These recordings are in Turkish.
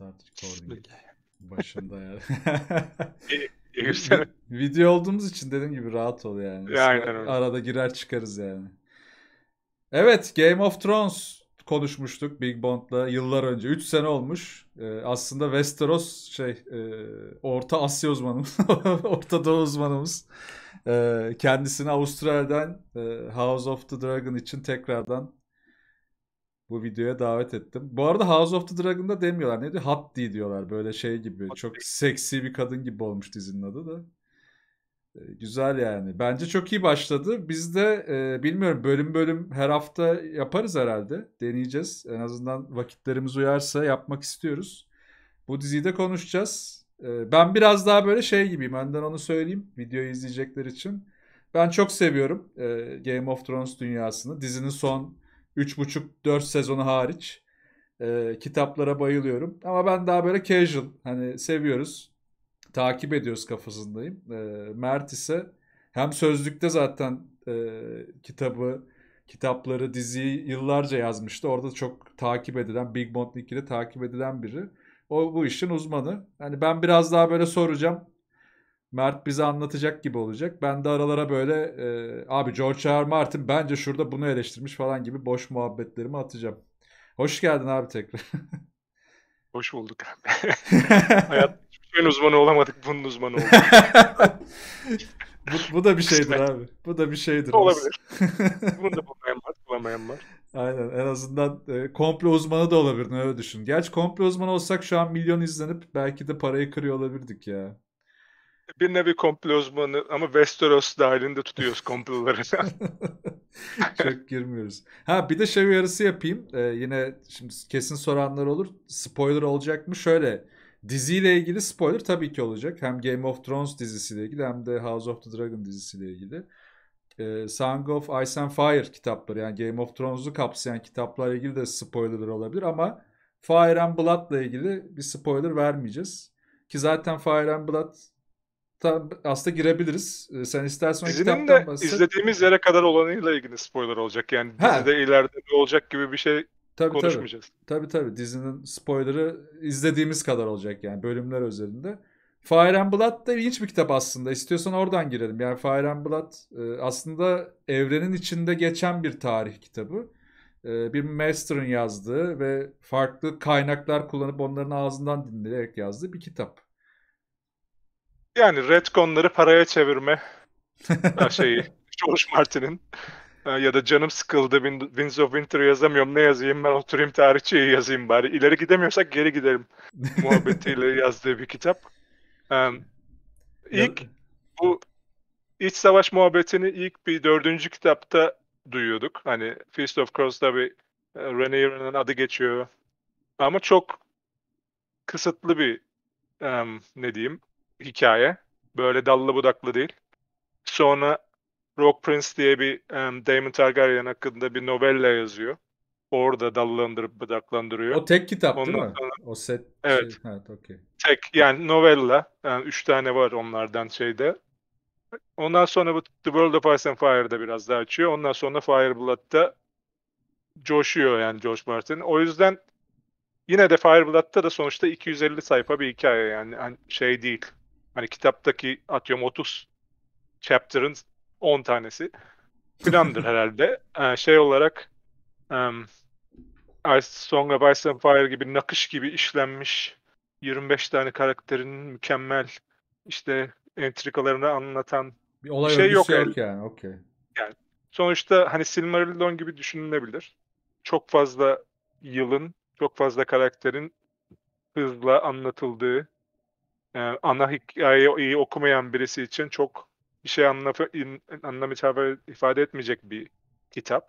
Start recording. Başında yani. Video olduğumuz için dediğim gibi rahat ol yani. Ya, aynen öyle. Arada girer çıkarız yani. Evet Game of Thrones konuşmuştuk Big Bond'la yıllar önce. 3 sene olmuş. Ee, aslında Westeros şey e, Orta Asya uzmanımız. Orta Doğu uzmanımız. Ee, kendisini Avustralya'dan e, House of the Dragon için tekrardan bu videoya davet ettim. Bu arada House of the Dragon'da demiyorlar. Ne diyor? Hatti diyorlar. Böyle şey gibi. Hatti. Çok seksi bir kadın gibi olmuş dizinin adı da. E, güzel yani. Bence çok iyi başladı. Biz de e, bilmiyorum bölüm bölüm her hafta yaparız herhalde. Deneyeceğiz. En azından vakitlerimiz uyarsa yapmak istiyoruz. Bu diziyi de konuşacağız. E, ben biraz daha böyle şey gibiyim. Önden onu söyleyeyim. Videoyu izleyecekler için. Ben çok seviyorum e, Game of Thrones dünyasını. Dizinin son 3,5-4 sezonu hariç. E, kitaplara bayılıyorum. Ama ben daha böyle casual hani seviyoruz. Takip ediyoruz kafasındayım. E, Mert ise hem sözlükte zaten e, kitabı, kitapları, diziyi yıllarca yazmıştı. Orada çok takip edilen, Big Bond 2'de takip edilen biri. O bu işin uzmanı. Hani ben biraz daha böyle soracağım. Mert bize anlatacak gibi olacak. Ben de aralara böyle e, abi George R. Martin bence şurada bunu eleştirmiş falan gibi boş muhabbetlerimi atacağım. Hoş geldin abi tekrar. Hoş bulduk abi. Hayat hiçbir uzmanı olamadık. Bunun uzmanı olduk. bu, bu da bir şeydir abi. Bu da bir şeydir. Olabilir. Bunu da bulmayan var, bulamayan var. Aynen en azından e, komplo uzmanı da olabilir öyle düşün. Gerçi komple uzmanı olsak şu an milyon izlenip belki de parayı kırıyor olabilirdik ya bir nevi komplo uzmanı ama Westeros dahilinde tutuyoruz komploları. Çok girmiyoruz. Ha bir de şey uyarısı yapayım. Ee, yine şimdi kesin soranlar olur. Spoiler olacak mı? Şöyle diziyle ilgili spoiler tabii ki olacak. Hem Game of Thrones dizisiyle ilgili hem de House of the Dragon dizisiyle ilgili. Ee, Song of Ice and Fire kitapları yani Game of Thrones'u kapsayan kitaplarla ilgili de spoiler olabilir ama Fire and Blood'la ilgili bir spoiler vermeyeceğiz. Ki zaten Fire and Blood aslında girebiliriz. Ee, sen istersen Dizinin kitaptan bahset. izlediğimiz yere kadar olanıyla ilgili spoiler olacak. Yani ha. dizide ileride ne olacak gibi bir şey tabii, konuşmayacağız. Tabii. tabii tabii dizinin spoilerı izlediğimiz kadar olacak yani bölümler özelinde. Fire and Blood da ilginç bir kitap aslında. İstiyorsan oradan girelim. Yani Fire and Blood e, aslında evrenin içinde geçen bir tarih kitabı. E, bir master'ın yazdığı ve farklı kaynaklar kullanıp onların ağzından dinleyerek yazdığı bir kitap. Yani retconları paraya çevirme şeyi. George Martin'in ya da canım sıkıldı Winds of Winter yazamıyorum ne yazayım ben oturayım tarihçeyi yazayım bari ileri gidemiyorsak geri gidelim muhabbetiyle yazdığı bir kitap. Um, ilk bu iç savaş muhabbetini ilk bir dördüncü kitapta duyuyorduk. Hani Feast of Cross'da bir e, Rhaenyra's adı geçiyor. Ama çok kısıtlı bir um, ne diyeyim hikaye. Böyle dallı budaklı değil. Sonra Rock Prince diye bir um, Damon Targaryen hakkında bir novella yazıyor. Orada dallandırıp budaklandırıyor. O tek kitap Ondan değil mi? Sonra, o set. Evet. Şey, evet okay. Tek yani novella. Yani e, üç tane var onlardan şeyde. Ondan sonra bu The World of Ice and Fire'da biraz daha açıyor. Ondan sonra Fireblood'da coşuyor yani George Martin. O yüzden yine de Fireblood'da da sonuçta 250 sayfa bir hikaye yani, yani şey değil. Hani kitaptaki atıyorum 30 chapter'ın 10 tanesi filandır herhalde. Ee, şey olarak um, Ice Song of Ice and Fire gibi nakış gibi işlenmiş 25 tane karakterin mükemmel işte entrikalarını anlatan bir olay bir şey yok, yok yani. Okay. Yani sonuçta hani Silmarillion gibi düşünülebilir. Çok fazla yılın, çok fazla karakterin hızla anlatıldığı yani ee, ana hikayeyi iyi okumayan birisi için çok bir şey anlamı anlam ifade etmeyecek bir kitap.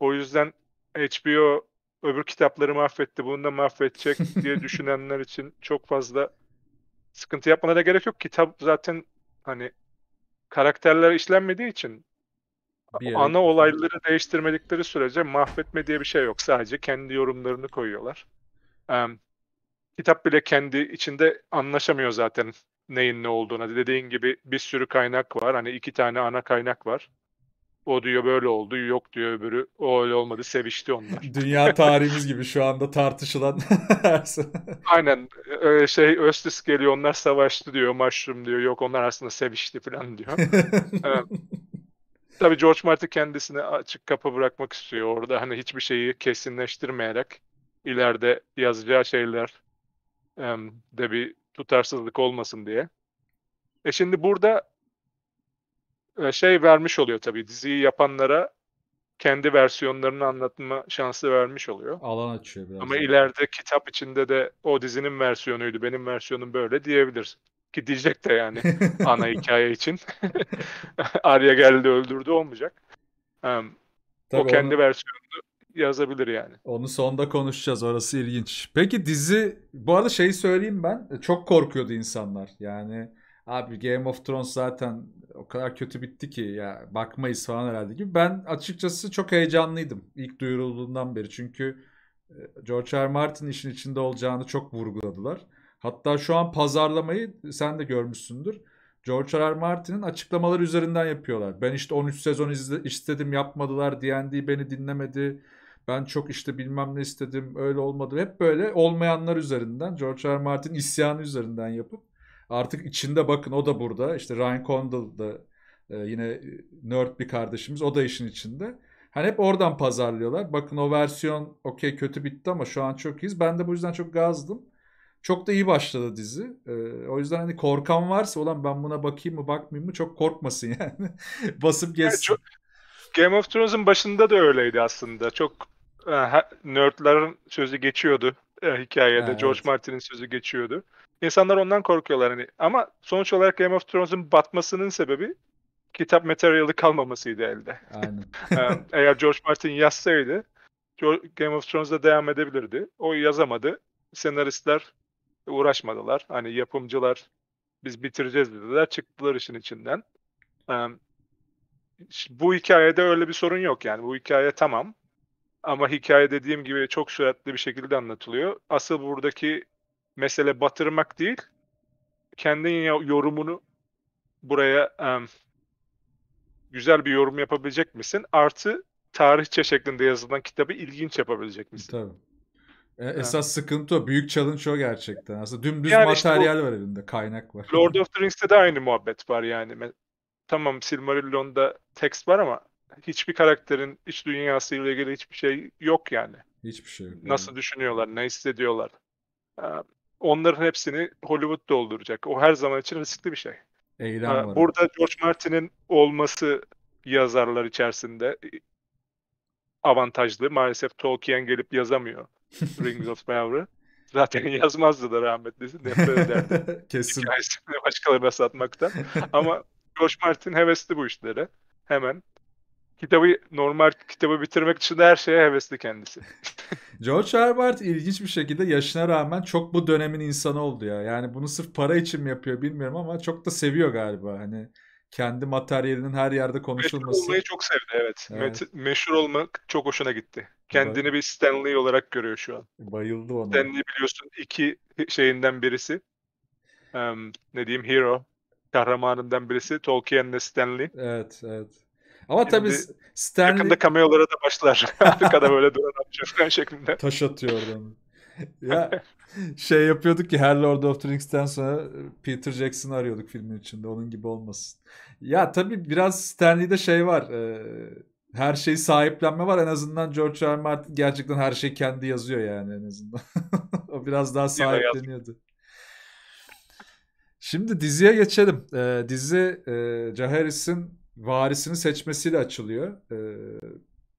O yüzden HBO öbür kitapları mahvetti, bunu da mahvedecek diye düşünenler için çok fazla sıkıntı yapmana da gerek yok. Kitap zaten hani karakterler işlenmediği için bir ana yere... olayları değiştirmedikleri sürece mahvetme diye bir şey yok. Sadece kendi yorumlarını koyuyorlar. Um, kitap bile kendi içinde anlaşamıyor zaten neyin ne olduğuna. Dediğin gibi bir sürü kaynak var. Hani iki tane ana kaynak var. O diyor böyle oldu, yok diyor öbürü. O öyle olmadı, sevişti onlar. Dünya tarihimiz gibi şu anda tartışılan. Aynen. Ee, şey Östis geliyor, onlar savaştı diyor, Mushroom diyor, yok onlar aslında sevişti falan diyor. ee, tabii George Martin kendisini açık kapı bırakmak istiyor orada. Hani hiçbir şeyi kesinleştirmeyerek ileride yazacağı şeyler de bir tutarsızlık olmasın diye. E şimdi burada e, şey vermiş oluyor tabii diziyi yapanlara kendi versiyonlarını anlatma şansı vermiş oluyor. Alan açıyor biraz. Ama yani. ileride kitap içinde de o dizinin versiyonuydu, benim versiyonum böyle diyebilir. Ki diyecek de yani ana hikaye için. Arya geldi öldürdü olmayacak. Um, o kendi onu... versiyonunu yazabilir yani. Onu sonda konuşacağız orası ilginç. Peki dizi bu arada şeyi söyleyeyim ben çok korkuyordu insanlar yani abi Game of Thrones zaten o kadar kötü bitti ki ya bakmayız falan herhalde gibi. Ben açıkçası çok heyecanlıydım ilk duyurulduğundan beri çünkü e, George R. Martin işin içinde olacağını çok vurguladılar. Hatta şu an pazarlamayı sen de görmüşsündür. George R. R. Martin'in açıklamaları üzerinden yapıyorlar. Ben işte 13 sezon izle, istedim yapmadılar. D&D beni dinlemedi ben çok işte bilmem ne istedim öyle olmadı. Hep böyle olmayanlar üzerinden George R. Martin isyanı üzerinden yapıp artık içinde bakın o da burada. işte Ryan Condal da e, yine e, nerd bir kardeşimiz o da işin içinde. Hani hep oradan pazarlıyorlar. Bakın o versiyon okey kötü bitti ama şu an çok iyiyiz. Ben de bu yüzden çok gazdım. Çok da iyi başladı dizi. Ee, o yüzden hani korkan varsa olan ben buna bakayım mı bakmayayım mı çok korkmasın yani. Basıp geçsin. Yani çok, Game of Thrones'un başında da öyleydi aslında. Çok e, nerdların sözü geçiyordu e, hikayede. Ha, George evet. Martin'in sözü geçiyordu. İnsanlar ondan korkuyorlar hani. Ama sonuç olarak Game of Thrones'un batmasının sebebi kitap materyali kalmamasıydı elde. Aynen. E, eğer George Martin yazsaydı Game of Thrones'da devam edebilirdi. O yazamadı. Senaristler uğraşmadılar. Hani yapımcılar biz bitireceğiz dediler. Çıktılar işin içinden. Bu hikayede öyle bir sorun yok yani. Bu hikaye tamam. Ama hikaye dediğim gibi çok süratli bir şekilde anlatılıyor. Asıl buradaki mesele batırmak değil, kendi yorumunu buraya um, güzel bir yorum yapabilecek misin? Artı tarihçe şeklinde yazılan kitabı ilginç yapabilecek misin? Tabii. E, esas ha. sıkıntı o. Büyük challenge o gerçekten. Aslında dümdüz yani materyal işte var elinde. Kaynak var. Lord of the Rings'te de aynı muhabbet var yani. Tamam Silmarillion'da tekst var ama hiçbir karakterin iç dünyasıyla ilgili hiçbir şey yok yani. Hiçbir şey yok. Nasıl yani. düşünüyorlar, ne hissediyorlar. Ee, onların hepsini Hollywood dolduracak. O her zaman için riskli bir şey. Eylem ee, var. Burada George Martin'in olması yazarlar içerisinde e, avantajlı. Maalesef Tolkien gelip yazamıyor Rings of Power'ı. Zaten yazmazdı da rahmetli. Nefret Kesin. Hikayesini başkalarına satmaktan. Ama George Martin hevesli bu işlere. Hemen kitabı normal kitabı bitirmek için her şeye hevesli kendisi. George Herbert ilginç bir şekilde yaşına rağmen çok bu dönemin insanı oldu ya. Yani bunu sırf para için mi yapıyor bilmiyorum ama çok da seviyor galiba. Hani kendi materyalinin her yerde konuşulması. Meşhur olmayı çok sevdi evet. evet. Meşhur olmak çok hoşuna gitti. Kendini bir Stanley olarak görüyor şu an. Bayıldı ona. Stanley biliyorsun iki şeyinden birisi. Um, ne diyeyim hero kahramanından birisi Tolkien'le Stanley. Evet evet. Ama Şimdi tabii Stanley... Yakında cameo'lara da başlar. Arkada böyle duran amca şeklinde. Taş atıyor oradan. ya şey yapıyorduk ki her Lord of the Rings'ten sonra Peter Jackson'ı arıyorduk filmin içinde. Onun gibi olmasın. Ya tabii biraz Stanley'de şey var. E, her şeyi sahiplenme var. En azından George R. Martin gerçekten her şeyi kendi yazıyor yani en azından. o biraz daha sahipleniyordu. Şimdi diziye geçelim. E, dizi e, Jaharis'in varisini seçmesiyle açılıyor. Ee,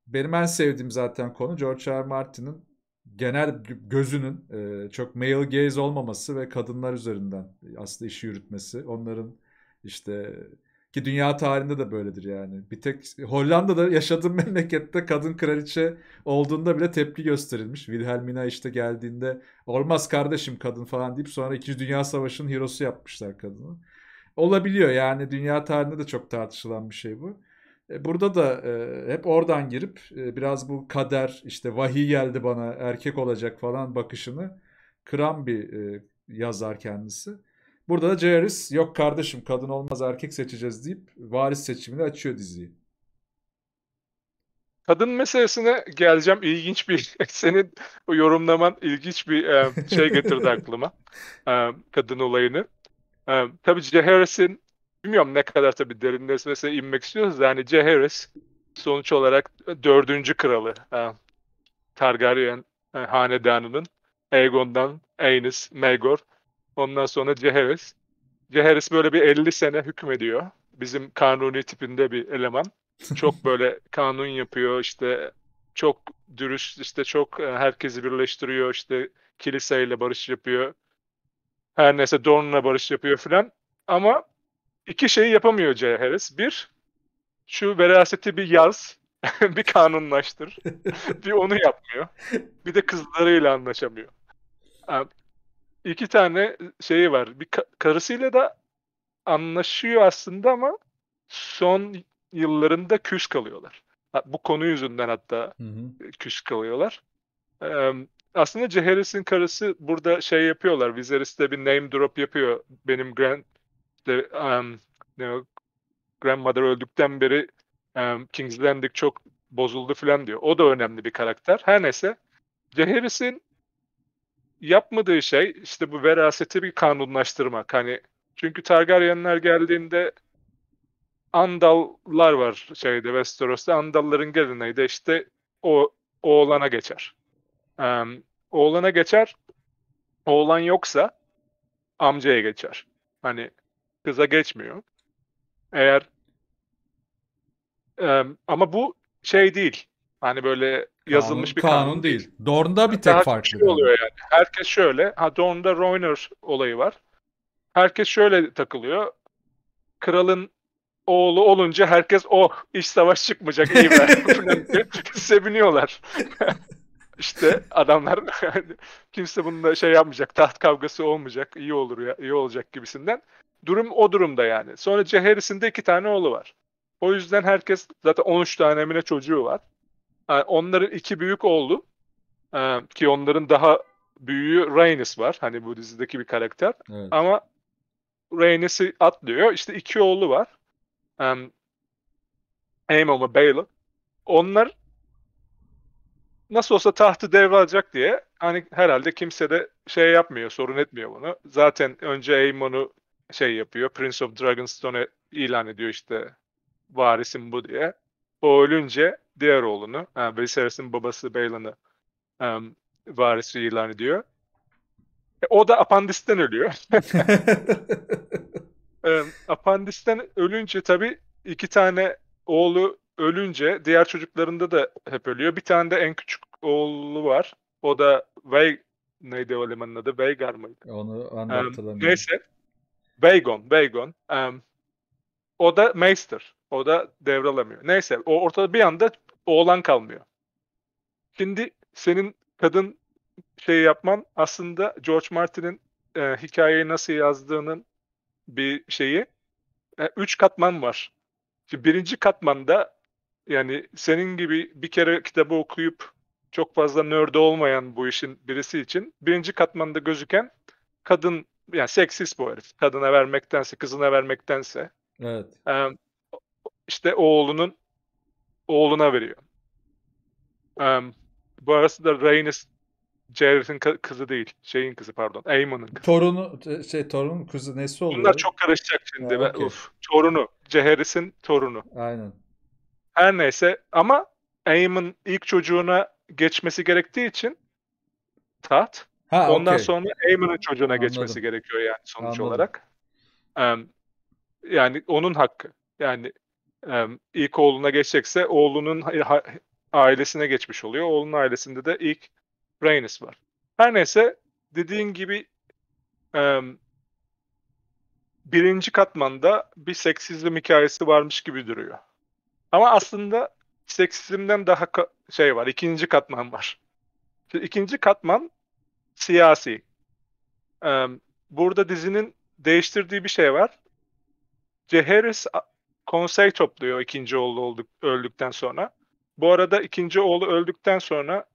benim en sevdiğim zaten konu George R. Martin'in genel gözünün e, çok male gaze olmaması ve kadınlar üzerinden aslında işi yürütmesi. Onların işte ki dünya tarihinde de böyledir yani. Bir tek Hollanda'da yaşadığım memlekette kadın kraliçe olduğunda bile tepki gösterilmiş. Wilhelmina işte geldiğinde olmaz kardeşim kadın falan deyip sonra 2. Dünya Savaşı'nın hero'su yapmışlar kadını olabiliyor. Yani dünya tarihinde de çok tartışılan bir şey bu. E, burada da e, hep oradan girip e, biraz bu kader işte vahiy geldi bana erkek olacak falan bakışını kıran bir yazar kendisi. Burada da Jairus yok kardeşim kadın olmaz erkek seçeceğiz deyip varis seçimini açıyor diziyi. Kadın meselesine geleceğim. ilginç bir senin yorumlaman ilginç bir şey getirdi aklıma. kadın olayını. Ee, tabii C. Harris'in bilmiyorum ne kadar tabii derinlemesine inmek istiyoruz. Yani C. Harris sonuç olarak dördüncü kralı e, Targaryen e, hanedanının Aegon'dan Aenys, Maegor ondan sonra C. Harris. C. Harris böyle bir 50 sene hükmediyor. Bizim kanuni tipinde bir eleman. Çok böyle kanun yapıyor işte çok dürüst işte çok e, herkesi birleştiriyor işte kiliseyle barış yapıyor her neyse Dorn'la barış yapıyor filan. Ama iki şeyi yapamıyor C. Harris. Bir, şu veraseti bir yaz, bir kanunlaştır. bir onu yapmıyor. Bir de kızlarıyla anlaşamıyor. İki tane şeyi var. Bir karısıyla da anlaşıyor aslında ama son yıllarında küs kalıyorlar. Bu konu yüzünden hatta hı hı. küs kalıyorlar. Ee, aslında Jaehaerys'in karısı burada şey yapıyorlar. Viserys de bir name drop yapıyor. Benim grand işte, um, ne o, grandmother öldükten beri um, King's Landing çok bozuldu falan diyor. O da önemli bir karakter. Her neyse Jaehaerys'in yapmadığı şey işte bu veraseti bir kanunlaştırmak. Hani çünkü Targaryenler geldiğinde Andallar var şeyde Westeros'ta. Andalların geleneği de işte o oğlana geçer. Ee, oğlana geçer. Oğlan yoksa amcaya geçer. Hani kıza geçmiyor. Eğer e, ama bu şey değil. Hani böyle yazılmış kanun, bir kanun, kanun değil. Dorn'da bir tek fark şey oluyor yani. Herkes şöyle. Ha Dorn'da Reuner olayı var. Herkes şöyle takılıyor. Kralın oğlu olunca herkes oh iş savaş çıkmayacak iyi ben. seviniyorlar. İşte adamlar kimse bununla şey yapmayacak, taht kavgası olmayacak, iyi olur ya, iyi olacak gibisinden. Durum o durumda yani. Sonra Harris'in de iki tane oğlu var. O yüzden herkes zaten 13 tane emine çocuğu var. Yani ee, onların iki büyük oğlu e, ki onların daha büyüğü Rhaenys var. Hani bu dizideki bir karakter. Evet. Ama Rhaenys'i atlıyor. İşte iki oğlu var. Um, Aemon ve Baelor. Onlar nasıl olsa tahtı devralacak diye hani herhalde kimse de şey yapmıyor, sorun etmiyor bunu. Zaten önce Aemon'u şey yapıyor, Prince of Dragonstone'e ilan ediyor işte varisim bu diye. O ölünce diğer oğlunu, yani Viserys'in babası Baelin'i um, varisi ilan ediyor. E, o da apandisten ölüyor. um, apandisten ölünce tabii iki tane oğlu ölünce diğer çocuklarında da hep ölüyor. Bir tane de en küçük oğlu var. O da Vey neydi o limanın adı? Veygar mıydı? E, onu anlatılamıyorum. Um, neyse. Veygon, Veygon. Um, o da Meister. O da devralamıyor. Neyse o ortada bir anda oğlan kalmıyor. Şimdi senin kadın şey yapman aslında George Martin'in e, hikayeyi nasıl yazdığının bir şeyi. E, üç katman var. Şimdi birinci katmanda yani senin gibi bir kere kitabı okuyup çok fazla nörde olmayan bu işin birisi için birinci katmanda gözüken kadın yani seksis bu herif. Kadına vermektense, kızına vermektense. Evet. E, işte oğlunun oğluna veriyor. E, bu arasında Rhaenys Jared'in kızı değil. Şeyin kızı pardon. Aemon'un kızı. Torunu şey torunun kızı nesi oluyor? Bunlar çok karışacak şimdi. Ha, okay. Uf, torunu. Jared'in torunu. Aynen. Her neyse ama Aem'in ilk çocuğuna geçmesi gerektiği için taht. Ha, Ondan okay. sonra Aemon'un çocuğuna Anladım. geçmesi gerekiyor yani sonuç Anladım. olarak. Um, yani onun hakkı. Yani um, ilk oğluna geçecekse oğlunun ailesine geçmiş oluyor. Oğlunun ailesinde de ilk Rhaenys var. Her neyse dediğin gibi um, birinci katmanda bir seksizlik hikayesi varmış gibi duruyor. Ama aslında seksizmden daha ka- şey var, ikinci katman var. Şimdi ikinci katman siyasi. Ee, burada dizinin değiştirdiği bir şey var. Ceheris konsey topluyor ikinci oğlu olduk, öldükten sonra. Bu arada ikinci oğlu öldükten sonra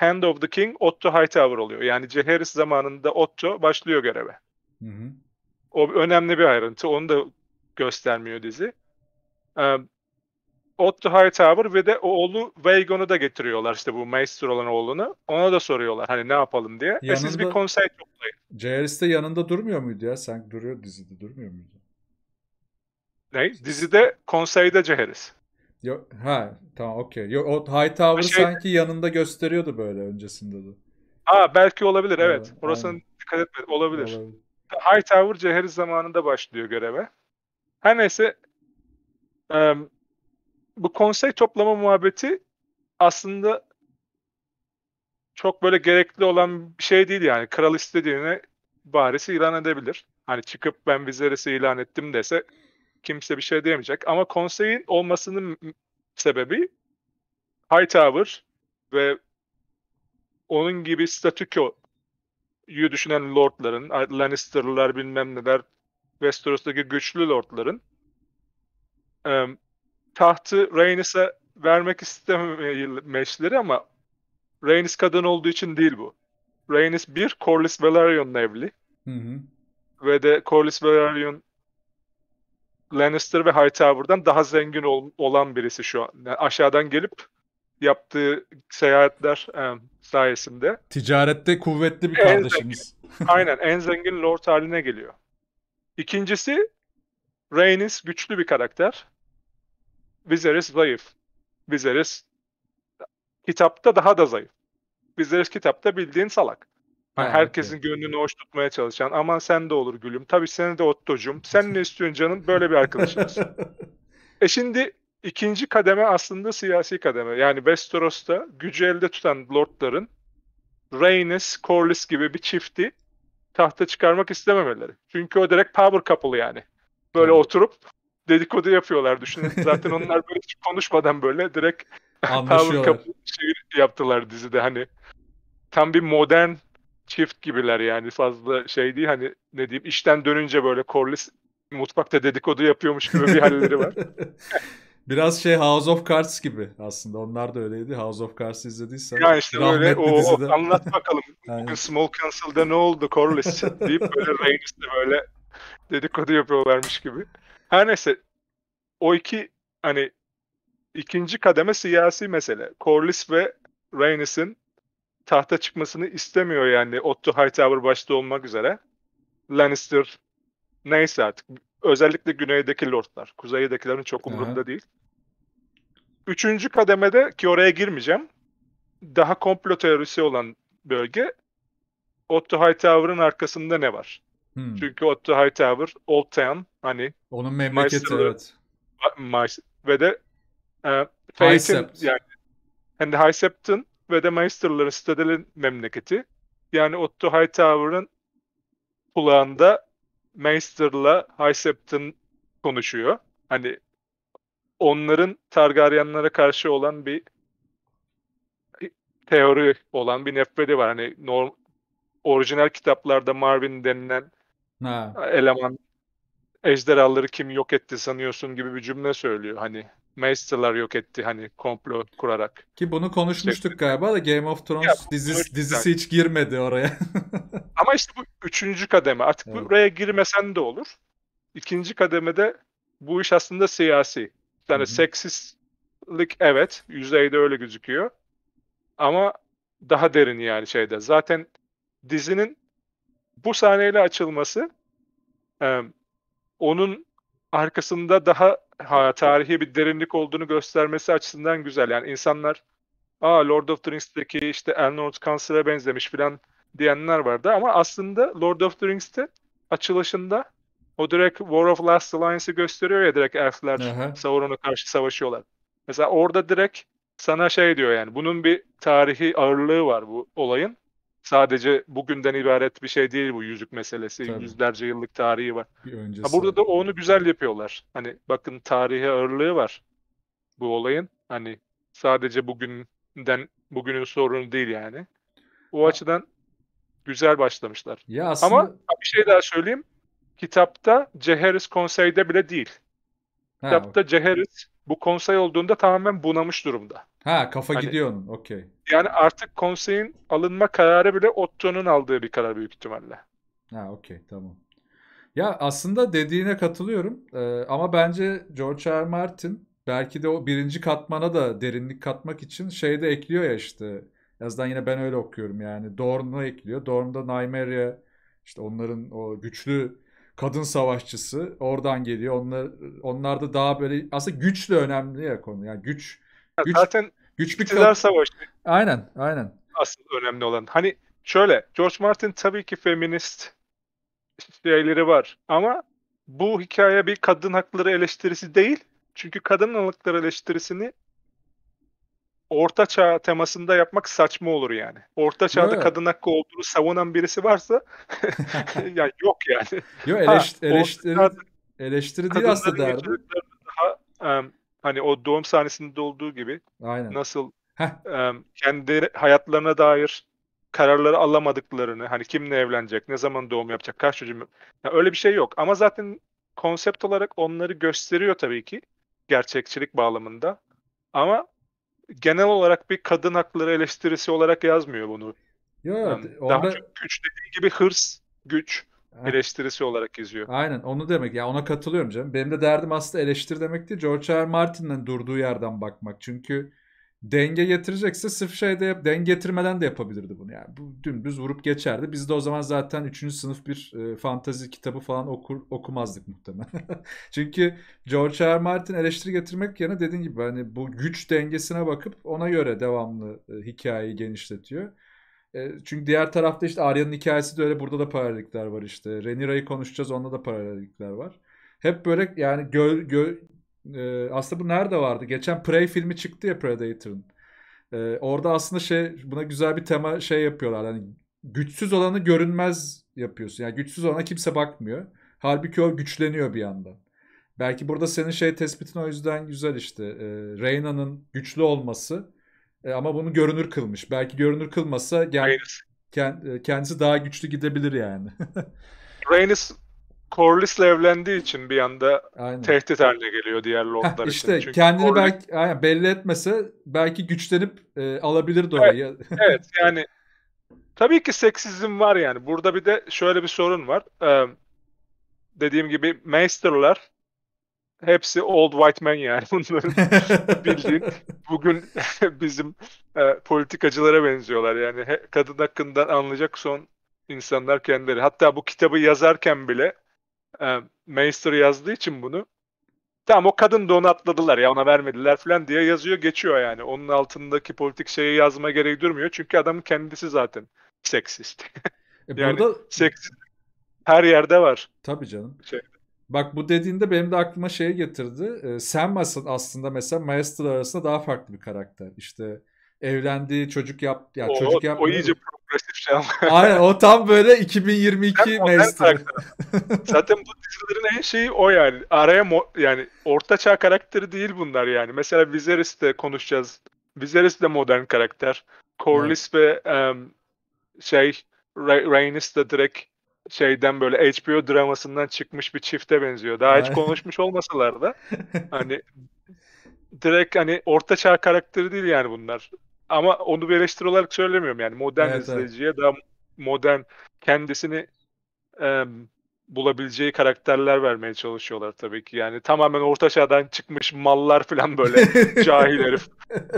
Hand of the King Otto Hightower oluyor. Yani Ceheris zamanında Otto başlıyor göreve. Hı hı. O önemli bir ayrıntı. Onu da göstermiyor dizi. Ee, Otto Hightower ve de oğlu Vagon'u da getiriyorlar işte bu Maester olan oğlunu. Ona da soruyorlar hani ne yapalım diye. Yanında, e siz bir konsey toplayın. de yanında durmuyor muydu ya? Sen duruyor dizide durmuyor muydu? Ne? Dizide konseyde Jaehaerys. Yok, ha tamam okey. Yok o Hightower şey... sanki yanında gösteriyordu böyle öncesinde de. Aa belki olabilir evet. evet Orasını aynen. dikkat etmedim. Olabilir. olabilir. Hightower Jaehaerys zamanında başlıyor göreve. Her neyse um, bu konsey toplama muhabbeti aslında çok böyle gerekli olan bir şey değil yani. Kral istediğine barisi ilan edebilir. Hani çıkıp ben vizerisi ilan ettim dese kimse bir şey diyemeyecek. Ama konseyin olmasının sebebi Hightower ve onun gibi statükoyu düşünen lordların, Lannister'lar bilmem neler, Westeros'taki güçlü lordların tahtı Rhaenys'e vermek istememişleri ama Rhaenys kadın olduğu için değil bu. Rhaenys bir Corlys Velarion'la evli. Hı hı. Ve de Corlys Velaryon Lannister ve Hightower'dan daha zengin ol, olan birisi şu an. Yani aşağıdan gelip yaptığı seyahatler e, sayesinde. Ticarette kuvvetli bir en kardeşimiz. Zengin, aynen en zengin lord haline geliyor. İkincisi Rhaenys güçlü bir karakter. Viserys zayıf. Viserys kitapta daha da zayıf. Viserys kitapta bildiğin salak. Yani herkesin gönlünü hoş tutmaya çalışan ama sen de olur gülüm. Tabii seni de Otto'cum. Sen ne istiyorsun canım? Böyle bir arkadaşımız. e şimdi ikinci kademe aslında siyasi kademe. Yani Westeros'ta gücü elde tutan lordların Rhaenys, Corlys gibi bir çifti tahta çıkarmak istememeleri. Çünkü o direkt power couple yani. Böyle evet. oturup dedikodu yapıyorlar düşünün. Zaten onlar böyle hiç konuşmadan böyle direkt Tower kapı şey yaptılar dizide hani tam bir modern çift gibiler yani fazla şey değil hani ne diyeyim işten dönünce böyle Corliss mutfakta dedikodu yapıyormuş gibi bir halleri var. Biraz şey House of Cards gibi aslında. Onlar da öyleydi. House of Cards izlediysen. Ya işte böyle o, dizide. anlat bakalım. Bugün Small Council'da ne oldu Corliss deyip böyle Rainis'le böyle dedikodu yapıyorlarmış gibi. Her neyse o iki hani ikinci kademe siyasi mesele. Corliss ve Rhaenys'in tahta çıkmasını istemiyor yani Otto Hightower başta olmak üzere. Lannister neyse artık özellikle güneydeki lordlar. Kuzeydekilerin çok umurunda değil. Üçüncü kademede ki oraya girmeyeceğim. Daha komplo teorisi olan bölge Otto Hightower'ın arkasında ne var? Hmm. Çünkü Otto Hightower, Old Town hani onun memleketi Maestro, evet. Maestro, ve de e, Fate'in yani hem de High Sept'in ve de Maester'ların Citadel'in memleketi. Yani Otto Hightower'ın kulağında Maester'la High Sept'in konuşuyor. Hani onların Targaryen'lara karşı olan bir teori olan bir nefreti var. Hani norm, orijinal kitaplarda Marvin denilen Ha. Eleman ejderhaları kim yok etti sanıyorsun gibi bir cümle söylüyor. Hani Maester'lar yok etti hani komplo kurarak. Ki bunu konuşmuştuk şey, galiba da Game of Thrones ya, dizisi, dizisi hiç girmedi oraya. Ama işte bu üçüncü kademe. Artık evet. buraya girmesen de olur. İkinci kademede bu iş aslında siyasi. Yani Hı-hı. seksistlik evet. Yüzeyde öyle gözüküyor. Ama daha derin yani şeyde. Zaten dizinin bu sahneyle açılması e, onun arkasında daha ha, tarihi bir derinlik olduğunu göstermesi açısından güzel. Yani insanlar Aa, Lord of the Rings'teki işte Elnor Council'e benzemiş filan diyenler vardı ama aslında Lord of the Rings'te açılışında o direkt War of Last Alliance'ı gösteriyor ya direkt elfler Sauron'a karşı savaşıyorlar. Mesela orada direkt sana şey diyor yani bunun bir tarihi ağırlığı var bu olayın sadece bugünden ibaret bir şey değil bu yüzük meselesi. Tabii. Yüzlerce yıllık tarihi var. Ha, burada da onu güzel yapıyorlar. Hani bakın tarihe ağırlığı var bu olayın. Hani sadece bugünden bugünün sorunu değil yani. O ha. açıdan güzel başlamışlar. Ya aslında... Ama bir şey daha söyleyeyim. Kitapta Ceheris konseyde bile değil. Kitapta okay. Ceheris bu konsey olduğunda tamamen bunamış durumda. Ha kafa hani, gidiyor onun. Okey. Yani artık konseyin alınma kararı bile Otto'nun aldığı bir karar büyük ihtimalle. Ha okey tamam. Ya aslında dediğine katılıyorum ee, ama bence George R. Martin belki de o birinci katmana da derinlik katmak için şey de ekliyor ya işte. Yazdan yine ben öyle okuyorum yani. Dorn'u ekliyor. Dorn'da Nymeria işte onların o güçlü kadın savaşçısı oradan geliyor. Onlar onlarda daha böyle aslında güçle önemli ya konu. Yani güç Güç, Zaten güç iktidar savaşı. Aynen, aynen. Asıl önemli olan. Hani şöyle, George Martin tabii ki feminist şeyleri var ama bu hikaye bir kadın hakları eleştirisi değil. Çünkü kadın hakları eleştirisini orta çağ temasında yapmak saçma olur yani. Orta çağda evet. kadın hakkı olduğunu savunan birisi varsa yani yok yani. Yok eleşt, eleştiri, ha, eleştiri değil aslında derdi. Daha, um, Hani o doğum sahnesinde olduğu gibi Aynen. nasıl e, kendi hayatlarına dair kararları alamadıklarını, hani kimle evlenecek, ne zaman doğum yapacak, kaç çocuğum, Yani öyle bir şey yok. Ama zaten konsept olarak onları gösteriyor tabii ki gerçekçilik bağlamında. Ama genel olarak bir kadın hakları eleştirisi olarak yazmıyor bunu. Yok, yani orada... Daha çok güç dediğim gibi hırs, güç eleştirisi olarak yazıyor. Aynen onu demek ya ona katılıyorum canım. Benim de derdim aslında eleştir demek George R. Martin'in durduğu yerden bakmak. Çünkü denge getirecekse sırf şeyde yap, denge getirmeden de yapabilirdi bunu. Yani bu dümdüz vurup geçerdi. Biz de o zaman zaten 3. sınıf bir e, fantazi kitabı falan okur, okumazdık muhtemelen. Çünkü George R. Martin eleştiri getirmek yerine dediğin gibi hani bu güç dengesine bakıp ona göre devamlı e, hikayeyi genişletiyor. E, çünkü diğer tarafta işte Arya'nın hikayesi de öyle. Burada da paralellikler var işte. Renira'yı konuşacağız. Onda da paralellikler var. Hep böyle yani göl, göl e, aslında bu nerede vardı? Geçen Prey filmi çıktı ya Predator'ın. E, orada aslında şey buna güzel bir tema şey yapıyorlar. Hani güçsüz olanı görünmez yapıyorsun. Yani güçsüz olana kimse bakmıyor. Halbuki o güçleniyor bir yandan. Belki burada senin şey tespitin o yüzden güzel işte. E, Reyna'nın güçlü olması e, ama bunu görünür kılmış. Belki görünür kılmasa gel, kend, e, kendisi daha güçlü gidebilir yani. Reynis Corliss'le evlendiği için bir anda aynen. tehdit haline geliyor diğer lordlar için. İşte kendini Corliss... belki aynen, belli etmese belki güçlenip e, alabilirdi orayı. Evet, evet yani tabii ki seksizm var yani. Burada bir de şöyle bir sorun var. Ee, dediğim gibi Maester'lar hepsi old white men yani bunların bildiğin bugün bizim e, politikacılara benziyorlar yani he, kadın hakkında anlayacak son insanlar kendileri. Hatta bu kitabı yazarken bile e, Meister yazdığı için bunu tamam o kadın da onu atladılar ya ona vermediler falan diye yazıyor geçiyor yani. Onun altındaki politik şeyi yazma gereği durmuyor çünkü adamın kendisi zaten seksist. E yani burada... seksist her yerde var. Tabii canım. Şeyde. Bak bu dediğinde benim de aklıma şeye getirdi. E, Sam aslında mesela Maestro arasında daha farklı bir karakter. İşte evlendi, çocuk yap ya yani çocuk yap. O iyice progresif şey ama. Aynen o tam böyle 2022 Maestro. Zaten bu dizilerin en şeyi o yani. Araya mo- yani çağ karakteri değil bunlar yani. Mesela Viserys'te konuşacağız. Viserys de modern karakter. Corlys hmm. ve um, şey Rhaenys de direkt şeyden böyle HBO dramasından çıkmış bir çifte benziyor. Daha hiç konuşmuş olmasalar da hani direkt hani orta çağ karakteri değil yani bunlar. Ama onu bir eleştiri olarak söylemiyorum yani modern evet, izleyiciye evet. daha modern kendisini e, bulabileceği karakterler vermeye çalışıyorlar tabii ki. Yani tamamen orta çağdan çıkmış mallar falan böyle cahil herif,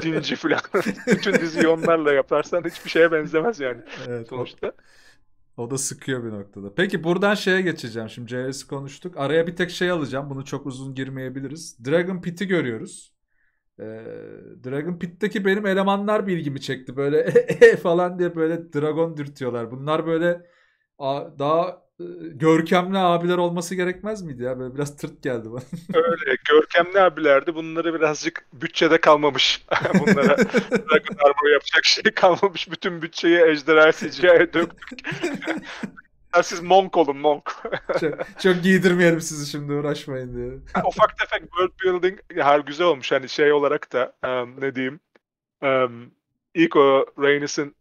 dinci falan. Bütün diziyi onlarla yaparsan hiçbir şeye benzemez yani evet, sonuçta. O... O da sıkıyor bir noktada. Peki buradan şeye geçeceğim. Şimdi CS'i konuştuk. Araya bir tek şey alacağım. Bunu çok uzun girmeyebiliriz. Dragon Pit'i görüyoruz. Ee, Dragon Pit'teki benim elemanlar bilgimi çekti. Böyle e falan diye böyle dragon dürtüyorlar. Bunlar böyle daha görkemli abiler olması gerekmez miydi ya? Böyle biraz tırt geldi bana. Öyle. Görkemli abilerdi. Bunları birazcık bütçede kalmamış. Bunlara Dragon Armor yapacak şey kalmamış. Bütün bütçeyi ejderha CGI'ye döktük. Siz monk olun monk. çok, çok giydirmeyelim sizi şimdi uğraşmayın diye. Yani ufak tefek world building her güzel olmuş. Hani şey olarak da um, ne diyeyim um, ilk o Rhaenys'in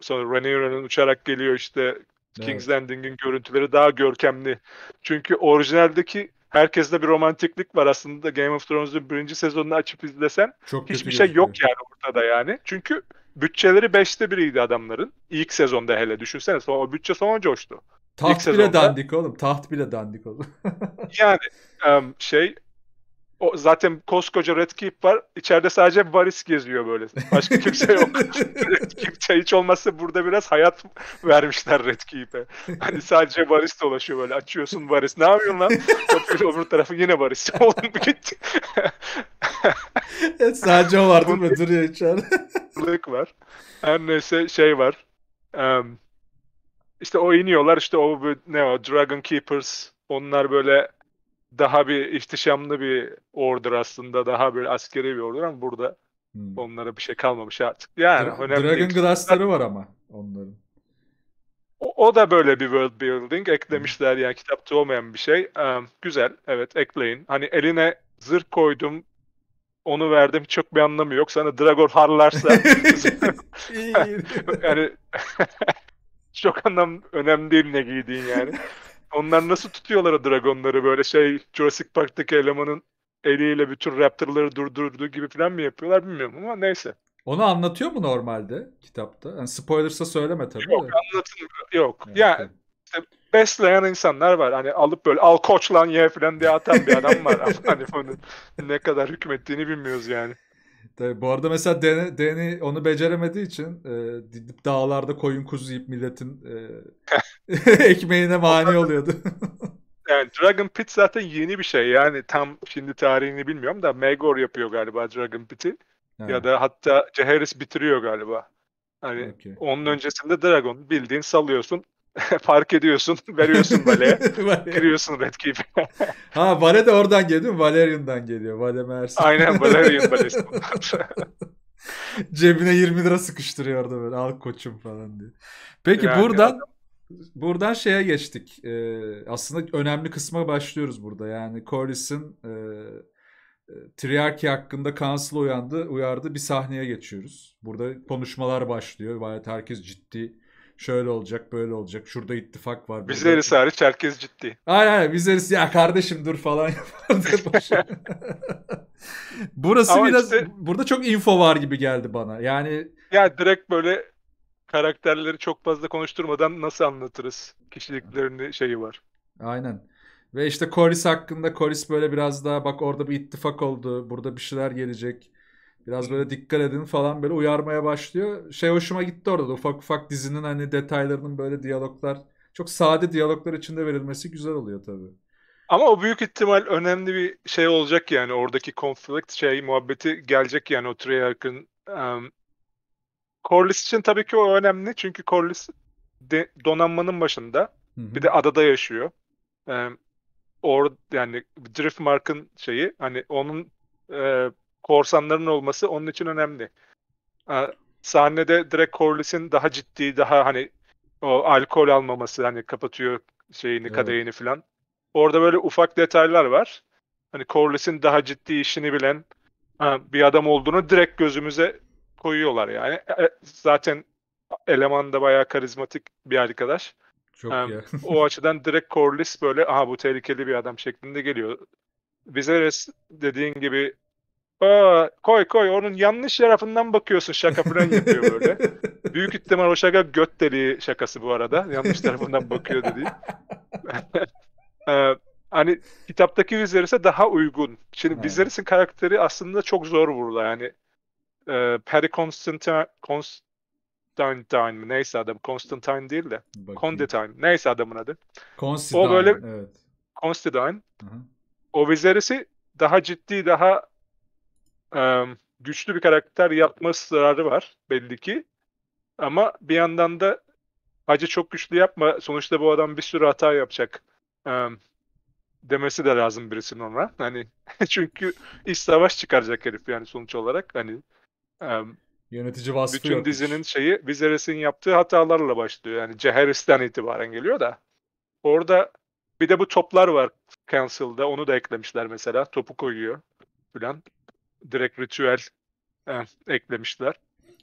sonra Rhaenyra'nın uçarak geliyor işte Evet. King's Landing'in görüntüleri daha görkemli. Çünkü orijinaldeki herkeste bir romantiklik var aslında Game of Thrones'un birinci sezonunu açıp izlesen Çok hiçbir şey yok yani ortada yani. Çünkü bütçeleri beşte biriydi adamların. İlk sezonda hele düşünsene. Sonra o bütçe sonra coştu. Taht İlk bile sezonda... dandik oğlum. Taht bile dandik oğlum. yani şey o, zaten koskoca Red Keep var. İçeride sadece varis geziyor böyle. Başka kimse yok. Red Keep'te hiç olmazsa burada biraz hayat vermişler Red Keep'e. Hani sadece varis dolaşıyor böyle. Açıyorsun varis. Ne yapıyorsun lan? Kapıyla öbür tarafı yine varis. Oğlum gitti. evet, sadece o var değil mi? Duruyor içeride. var. Her neyse şey var. Um, işte o iniyorlar işte o ne o Dragon Keepers onlar böyle daha bir ihtişamlı bir order aslında. Daha bir askeri bir order ama burada hmm. onlara bir şey kalmamış artık. Yani Dra- önemli Dragon değil. Glass'ları var ama onların. O, o da böyle bir world building eklemişler hmm. yani kitapta olmayan bir şey. Um, güzel evet ekleyin. Hani eline zırh koydum onu verdim çok bir anlamı yok. Sana Dragor harlarsa yani çok anlam önemli değil ne giydiğin yani. Onlar nasıl tutuyorlar o dragonları böyle şey Jurassic Park'taki elemanın eliyle bütün raptorları durdurduğu gibi falan mı yapıyorlar bilmiyorum ama neyse. Onu anlatıyor mu normalde kitapta? Yani spoilersa söyleme tabii. Yok de. anlatılmıyor. Yok. Evet, yani, yani işte besleyen insanlar var. Hani alıp böyle al koçlan lan ye falan diye atan bir adam var. ama hani onun ne kadar hükmettiğini bilmiyoruz yani. Tabii, bu arada mesela Deni, Deni onu beceremediği için e, dağlarda koyun kuzu yiyip milletin e, ekmeğine mani oluyordu. yani Dragon Pit zaten yeni bir şey. Yani tam şimdi tarihini bilmiyorum da Megor yapıyor galiba Dragon Pit'i. Yani. Ya da hatta Ceheris bitiriyor galiba. Hani okay. onun öncesinde Dragon bildiğin salıyorsun fark ediyorsun, veriyorsun Vale'ye, kırıyorsun Red Keep'i. ha Vale de oradan geliyor değil mi? Valerian'dan geliyor. Vale Mersin. Aynen Valerian Valesi Cebine 20 lira sıkıştırıyor orada böyle al koçum falan diye. Peki yani buradan adam... buradan şeye geçtik. Ee, aslında önemli kısma başlıyoruz burada. Yani Collis'in e, e Triarki hakkında Council uyandı, uyardı. Bir sahneye geçiyoruz. Burada konuşmalar başlıyor. bayağı herkes ciddi şöyle olacak böyle olacak şurada ittifak var. Vizeris hariç herkes ciddi. Aynen aynen Vizeris ya kardeşim dur falan yapardı. Burası Ama biraz işte, burada çok info var gibi geldi bana yani. Ya direkt böyle karakterleri çok fazla konuşturmadan nasıl anlatırız kişiliklerini şeyi var. Aynen. Ve işte Koris hakkında Koris böyle biraz daha bak orada bir ittifak oldu. Burada bir şeyler gelecek. Biraz böyle dikkat edin falan böyle uyarmaya başlıyor. Şey hoşuma gitti orada da ufak ufak dizinin hani detaylarının böyle diyaloglar çok sade diyaloglar içinde verilmesi güzel oluyor tabii. Ama o büyük ihtimal önemli bir şey olacak yani oradaki konflikt şey muhabbeti gelecek yani o Treyarch'ın um, Corliss için tabii ki o önemli çünkü Corliss de, donanmanın başında Hı-hı. bir de adada yaşıyor. Um, or yani Driftmark'ın şeyi hani onun e, korsanların olması onun için önemli. Ee, sahnede direkt Corliss'in daha ciddi, daha hani o alkol almaması hani kapatıyor şeyini, evet. kadehini falan. Orada böyle ufak detaylar var. Hani Corliss'in daha ciddi işini bilen e, bir adam olduğunu direkt gözümüze koyuyorlar yani. E, e, zaten eleman da bayağı karizmatik bir arkadaş. Çok um, o açıdan direkt Corliss böyle aha bu tehlikeli bir adam şeklinde geliyor. Viserys dediğin gibi koy koy onun yanlış tarafından bakıyorsun şaka falan yapıyor böyle. Büyük ihtimal o şaka göt deliği şakası bu arada. Yanlış tarafından bakıyor dedi. Ee, hani kitaptaki Viserys'e daha uygun. Şimdi hmm. Viserys'in karakteri aslında çok zor vurula yani. E, Perry Constantine, Constantine mi neyse adam Constantine değil de Bakayım. Condetine neyse adamın adı. Constantine, o böyle evet. Constantine. Hı-hı. O Viserys'i daha ciddi daha e, güçlü bir karakter yapması zararı var belli ki. Ama bir yandan da acı çok güçlü yapma sonuçta bu adam bir sürü hata yapacak e, demesi de lazım birisinin ona. Hani çünkü iş savaş çıkaracak herif yani sonuç olarak hani e, yönetici vasfı bütün yapmış. dizinin şeyi Viserys'in yaptığı hatalarla başlıyor. Yani Ceheris'ten itibaren geliyor da orada bir de bu toplar var Cancel'da. Onu da eklemişler mesela. Topu koyuyor falan direkt ritüel e, eklemişler.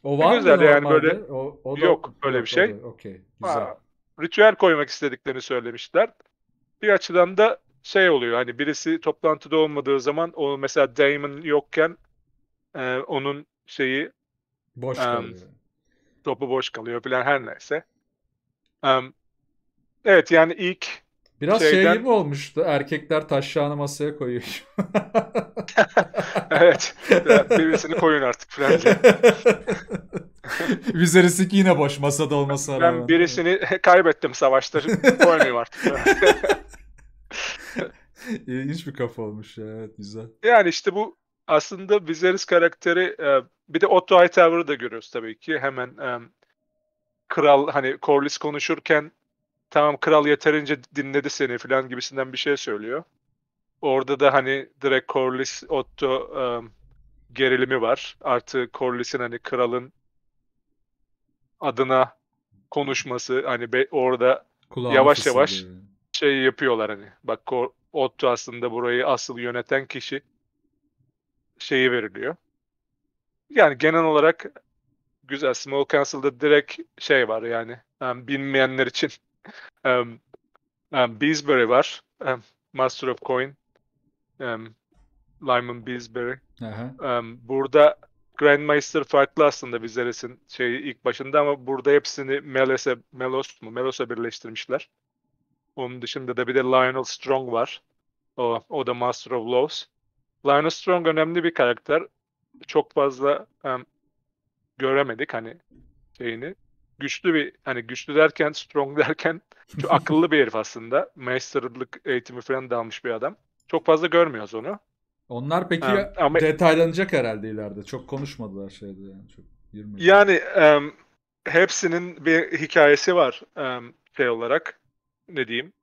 O e, var güzel mı yani normalde? böyle o, o da, yok böyle bir şey. Okey. Güzel. Aa, ritüel koymak istediklerini söylemişler. Bir açıdan da şey oluyor hani birisi toplantıda olmadığı zaman o mesela Damon yokken e, onun şeyi boş um, kalıyor. Topu boş kalıyor falan her neyse. Um, evet yani ilk Biraz şey Şeyden... şey gibi olmuştu. Erkekler taşlarını masaya koyuyor. evet. Birisini koyun artık falan Vizeris'i yine boş masada olmasına rağmen. Ben birisini kaybettim savaşta. Koymayayım artık. hiç bir kafa olmuş ya. Evet, güzel. Yani işte bu aslında Viserys karakteri e, bir de Otto Hightower'ı da görüyoruz tabii ki. Hemen e, kral hani Corlys konuşurken tamam kral yeterince dinledi seni falan gibisinden bir şey söylüyor. Orada da hani direkt Corlys Otto um, gerilimi var. Artı Corlys'in hani kralın adına konuşması hani be, orada Kulağına yavaş yavaş gibi. şey yapıyorlar hani. Bak Otto aslında burayı asıl yöneten kişi şeyi veriliyor. Yani genel olarak güzel. Small Council'da direkt şey var yani. yani bilmeyenler için um, um, Beesbury var. Um, Master of Coin. Um, Lyman Beesbury. Um, burada Grandmaster farklı aslında Viserys'in şeyi ilk başında ama burada hepsini Melos'a Melos mu? Melos'a birleştirmişler. Onun dışında da bir de Lionel Strong var. O, o da Master of Laws. Lionel Strong önemli bir karakter. Çok fazla um, göremedik hani şeyini güçlü bir hani güçlü derken strong derken çok akıllı bir herif aslında. Master'lık eğitimi falan da almış bir adam. Çok fazla görmüyoruz onu. Onlar peki ha, ama... detaylanacak herhalde ileride. Çok konuşmadılar şeyde yani. Çok 20 yani um, hepsinin bir hikayesi var um, şey olarak. Ne diyeyim?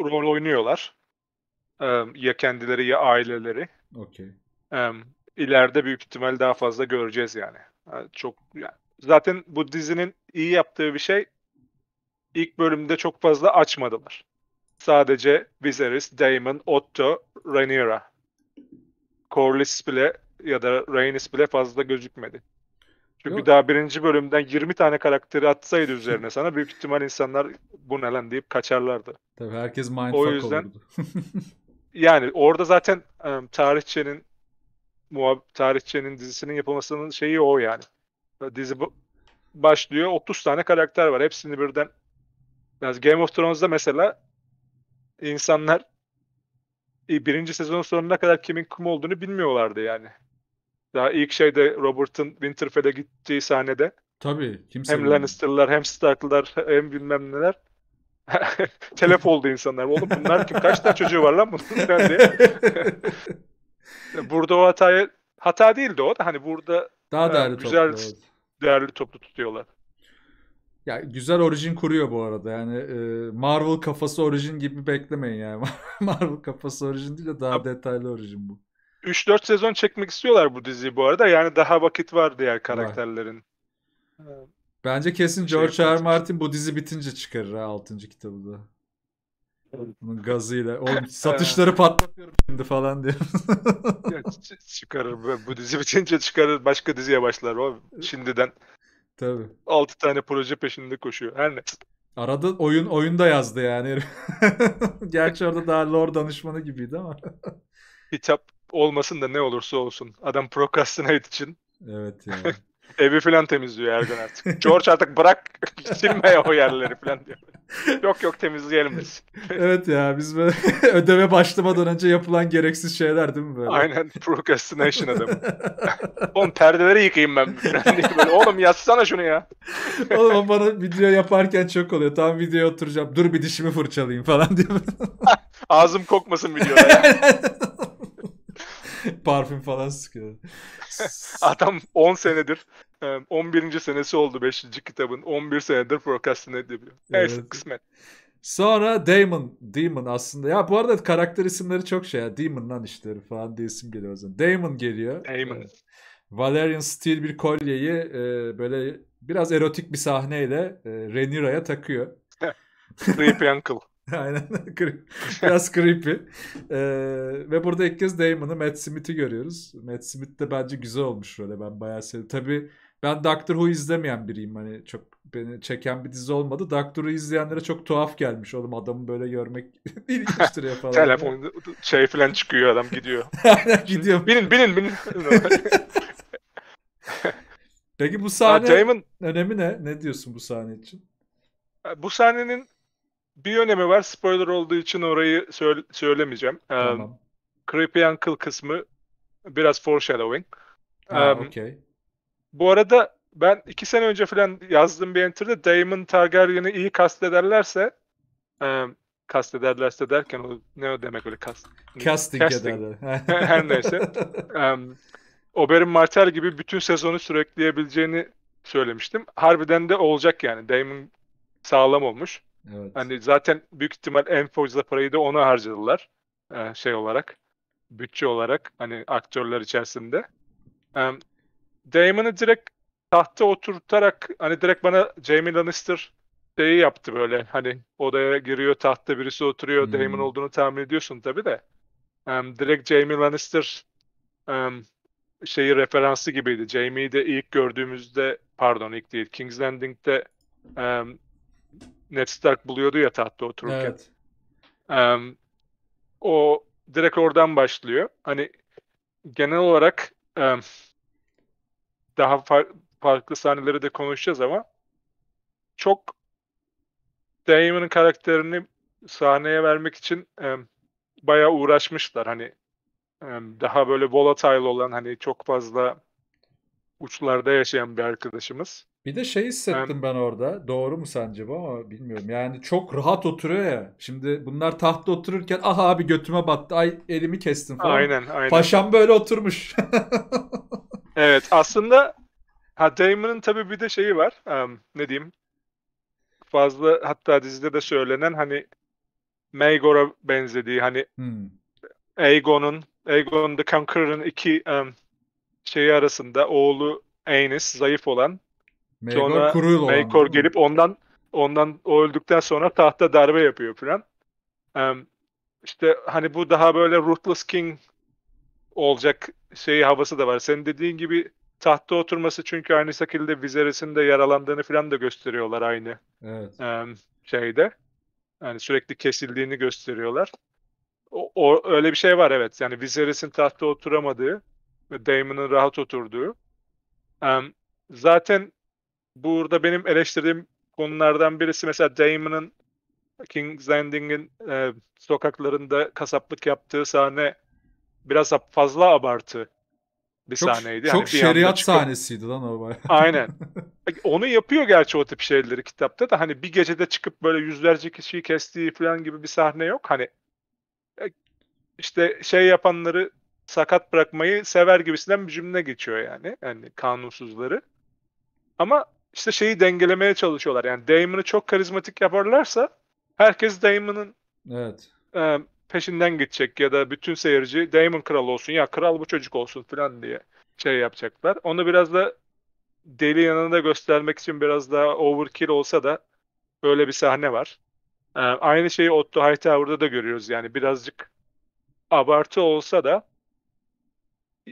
Rol oynuyorlar. Um, ya kendileri ya aileleri. Okey. Um, ileride büyük ihtimal daha fazla göreceğiz yani. yani çok yani zaten bu dizinin iyi yaptığı bir şey ilk bölümde çok fazla açmadılar. Sadece Viserys, Daemon, Otto, Rhaenyra. Corlys bile ya da Rhaenys bile fazla gözükmedi. Çünkü Yok. daha birinci bölümden 20 tane karakteri atsaydı üzerine sana büyük ihtimal insanlar bu ne lan deyip kaçarlardı. Tabii herkes mindfuck o yüzden, olurdu. yani orada zaten um, tarihçenin muhab tarihçenin dizisinin yapılmasının şeyi o yani. Dizi bu başlıyor. 30 tane karakter var. Hepsini birden yani Game of Thrones'da mesela insanlar birinci sezonun sonuna kadar kimin kim olduğunu bilmiyorlardı yani. Daha ilk şeyde Robert'ın Winterfell'e gittiği sahnede. Tabii. Kimse hem Lannister'lar hem Stark'lar hem bilmem neler. Telef oldu insanlar. Oğlum bunlar kim? Kaç tane çocuğu var lan bunun? diye. Burada o hatayı hata değildi o da hani burada daha e, da yani, güzel oldu değerli toplu tutuyorlar. Ya güzel orijin kuruyor bu arada. Yani e, Marvel kafası orijin gibi beklemeyin yani. Marvel kafası orijin değil de daha ya, detaylı orijin bu. 3-4 sezon çekmek istiyorlar bu diziyi bu arada. Yani daha vakit var diğer karakterlerin. Var. Bence kesin şey George R. Martin bu dizi bitince çıkarır ha 6. kitabı da. Bunun gazıyla. Oğlum satışları patlatıyorum şimdi falan diyor. ya, çıkarır. Bu dizi bitince çıkarır. Başka diziye başlar o şimdiden. Tabii. 6 tane proje peşinde koşuyor. Her ne. Arada oyun oyunda yazdı yani. Gerçi orada daha lore danışmanı gibiydi ama. Hitap olmasın da ne olursa olsun. Adam procrastinate için. Evet ya. Yani. Evi falan temizliyor her gün artık. George artık bırak silmeye o yerleri falan diyor. Yok yok temizleyelim biz. evet ya biz böyle ödeme başlamadan önce yapılan gereksiz şeyler değil mi böyle? Aynen procrastination adamı. Oğlum perdeleri yıkayayım ben. böyle, Oğlum yazsana şunu ya. Oğlum bana video yaparken çok oluyor. Tam videoya oturacağım. Dur bir dişimi fırçalayayım falan diyor. Ağzım kokmasın videoda ya. Parfüm falan sıkıyor. Adam 10 senedir 11. senesi oldu 5. kitabın. 11 senedir procrastinate yapıyor. Neyse evet. kısmet. Sonra Damon. Demon aslında. Ya bu arada karakter isimleri çok şey ya. Demon lan işte falan diye isim geliyor o zaman. Damon geliyor. Damon. Valerian Steel bir kolyeyi e, böyle biraz erotik bir sahneyle e, Renira'ya takıyor. Creepy Uncle. Aynen. Biraz creepy. Ee, ve burada ilk kez Damon'ı Matt Smith'i görüyoruz. Matt Smith de bence güzel olmuş öyle. Ben bayağı sevdim. Tabii ben Doctor Who izlemeyen biriyim. Hani çok beni çeken bir dizi olmadı. Doctor Who izleyenlere çok tuhaf gelmiş. Oğlum adamı böyle görmek ilginçtir ya falan. Telefon şey falan çıkıyor adam gidiyor. Aynen gidiyor. Binin binin binin. Peki bu sahne ya, Damon... önemi ne? Ne diyorsun bu sahne için? Bu sahnenin bir önemi var. Spoiler olduğu için orayı söyle- söylemeyeceğim. Um, Creepy Uncle kısmı biraz foreshadowing. Ha, um, ee, okay. Bu arada ben iki sene önce falan yazdığım bir enter'da Daemon Targaryen'i iyi kastederlerse um, kastederlerse derken o ne o demek öyle kast? Casting, Casting. Her neyse. um, Oberyn Martell gibi bütün sezonu sürekleyebileceğini söylemiştim. Harbiden de olacak yani. Damon sağlam olmuş. Evet. Hani zaten büyük ihtimal Enforce'da parayı da ona harcadılar. Ee, şey olarak. Bütçe olarak hani aktörler içerisinde. Um, Damon'ı direkt tahta oturtarak hani direkt bana Jamie Lannister şeyi yaptı böyle hani odaya giriyor tahtta birisi oturuyor hmm. Damon olduğunu tahmin ediyorsun tabi de um, direkt Jamie Lannister um, şeyi referansı gibiydi. Jamie'yi de ilk gördüğümüzde pardon ilk değil King's Landing'de um, Ned Stark buluyordu ya tahtta otururken. Evet. Um, o direkt oradan başlıyor. Hani genel olarak um, daha far- farklı sahneleri de konuşacağız ama çok Damon'ın karakterini sahneye vermek için um, bayağı uğraşmışlar. Hani um, daha böyle volatile olan hani çok fazla uçlarda yaşayan bir arkadaşımız. Bir de şey hissettim ben orada. Doğru mu sence bu ama bilmiyorum. Yani çok rahat oturuyor ya. Şimdi bunlar tahtta otururken aha abi götüme battı. Ay elimi kestim falan. Aynen aynen. Paşam böyle oturmuş. evet aslında ha Damon'ın tabii bir de şeyi var. Um, ne diyeyim? Fazla hatta dizide de söylenen hani Maegor'a benzediği hani hmm. Aegon'un Aegon the Conqueror'ın iki um, şeyi arasında oğlu Aenys zayıf olan Maegor sonra kuruyla gelip ondan ondan o öldükten sonra tahta darbe yapıyor falan. Um, işte hani bu daha böyle Ruthless King olacak şeyi havası da var. Senin dediğin gibi tahta oturması çünkü aynı şekilde Viserys'in de yaralandığını falan da gösteriyorlar aynı evet. um, şeyde. Yani sürekli kesildiğini gösteriyorlar. O, o öyle bir şey var evet. Yani Viserys'in tahta oturamadığı ve Damon'ın rahat oturduğu. Um, zaten burada benim eleştirdiğim konulardan birisi mesela Damon'ın King's Landing'in e, sokaklarında kasaplık yaptığı sahne biraz fazla abartı bir çok, sahneydi. Çok yani şeriat çıkıp... sahnesiydi lan o bayağı. Aynen. Onu yapıyor gerçi o tip şeyleri kitapta da hani bir gecede çıkıp böyle yüzlerce kişiyi kestiği falan gibi bir sahne yok. Hani e, işte şey yapanları sakat bırakmayı sever gibisinden bir cümle geçiyor yani. Yani kanunsuzları. Ama işte şeyi dengelemeye çalışıyorlar. Yani Damon'ı çok karizmatik yaparlarsa herkes Damon'ın evet. e, peşinden gidecek ya da bütün seyirci Damon kral olsun ya kral bu çocuk olsun falan diye şey yapacaklar. Onu biraz da deli yanında göstermek için biraz daha overkill olsa da böyle bir sahne var. E, aynı şeyi Otto Hightower'da da görüyoruz. Yani birazcık abartı olsa da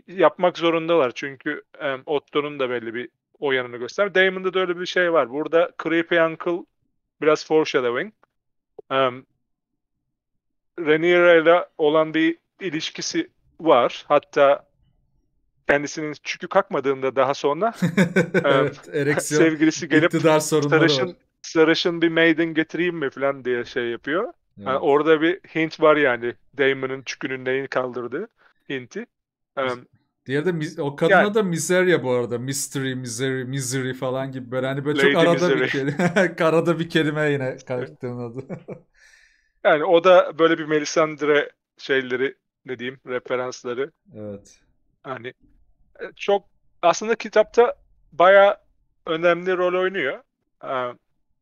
yapmak zorundalar. Çünkü e, Otto'nun da belli bir o yanını göster. Damon'da da öyle bir şey var. Burada Creepy Uncle biraz foreshadowing. Um, Rhaenyra ile olan bir ilişkisi var. Hatta kendisinin çükü kalkmadığında daha sonra evet, ereksiyon, sevgilisi gelip sarışın, sarışın bir maiden getireyim mi falan diye şey yapıyor. Yani. yani orada bir hint var yani Damon'ın çükünün neyi kaldırdığı hinti. Um, Diğeri de o kadına yani, da Miseria bu arada. Mystery, Misery, Misery falan gibi böyle hani böyle Lady çok arada misery. bir kelime. karada bir kelime yine karakterin adı. yani o da böyle bir Melisandre şeyleri ne diyeyim referansları. Evet. Hani e, çok aslında kitapta baya önemli rol oynuyor. Ee,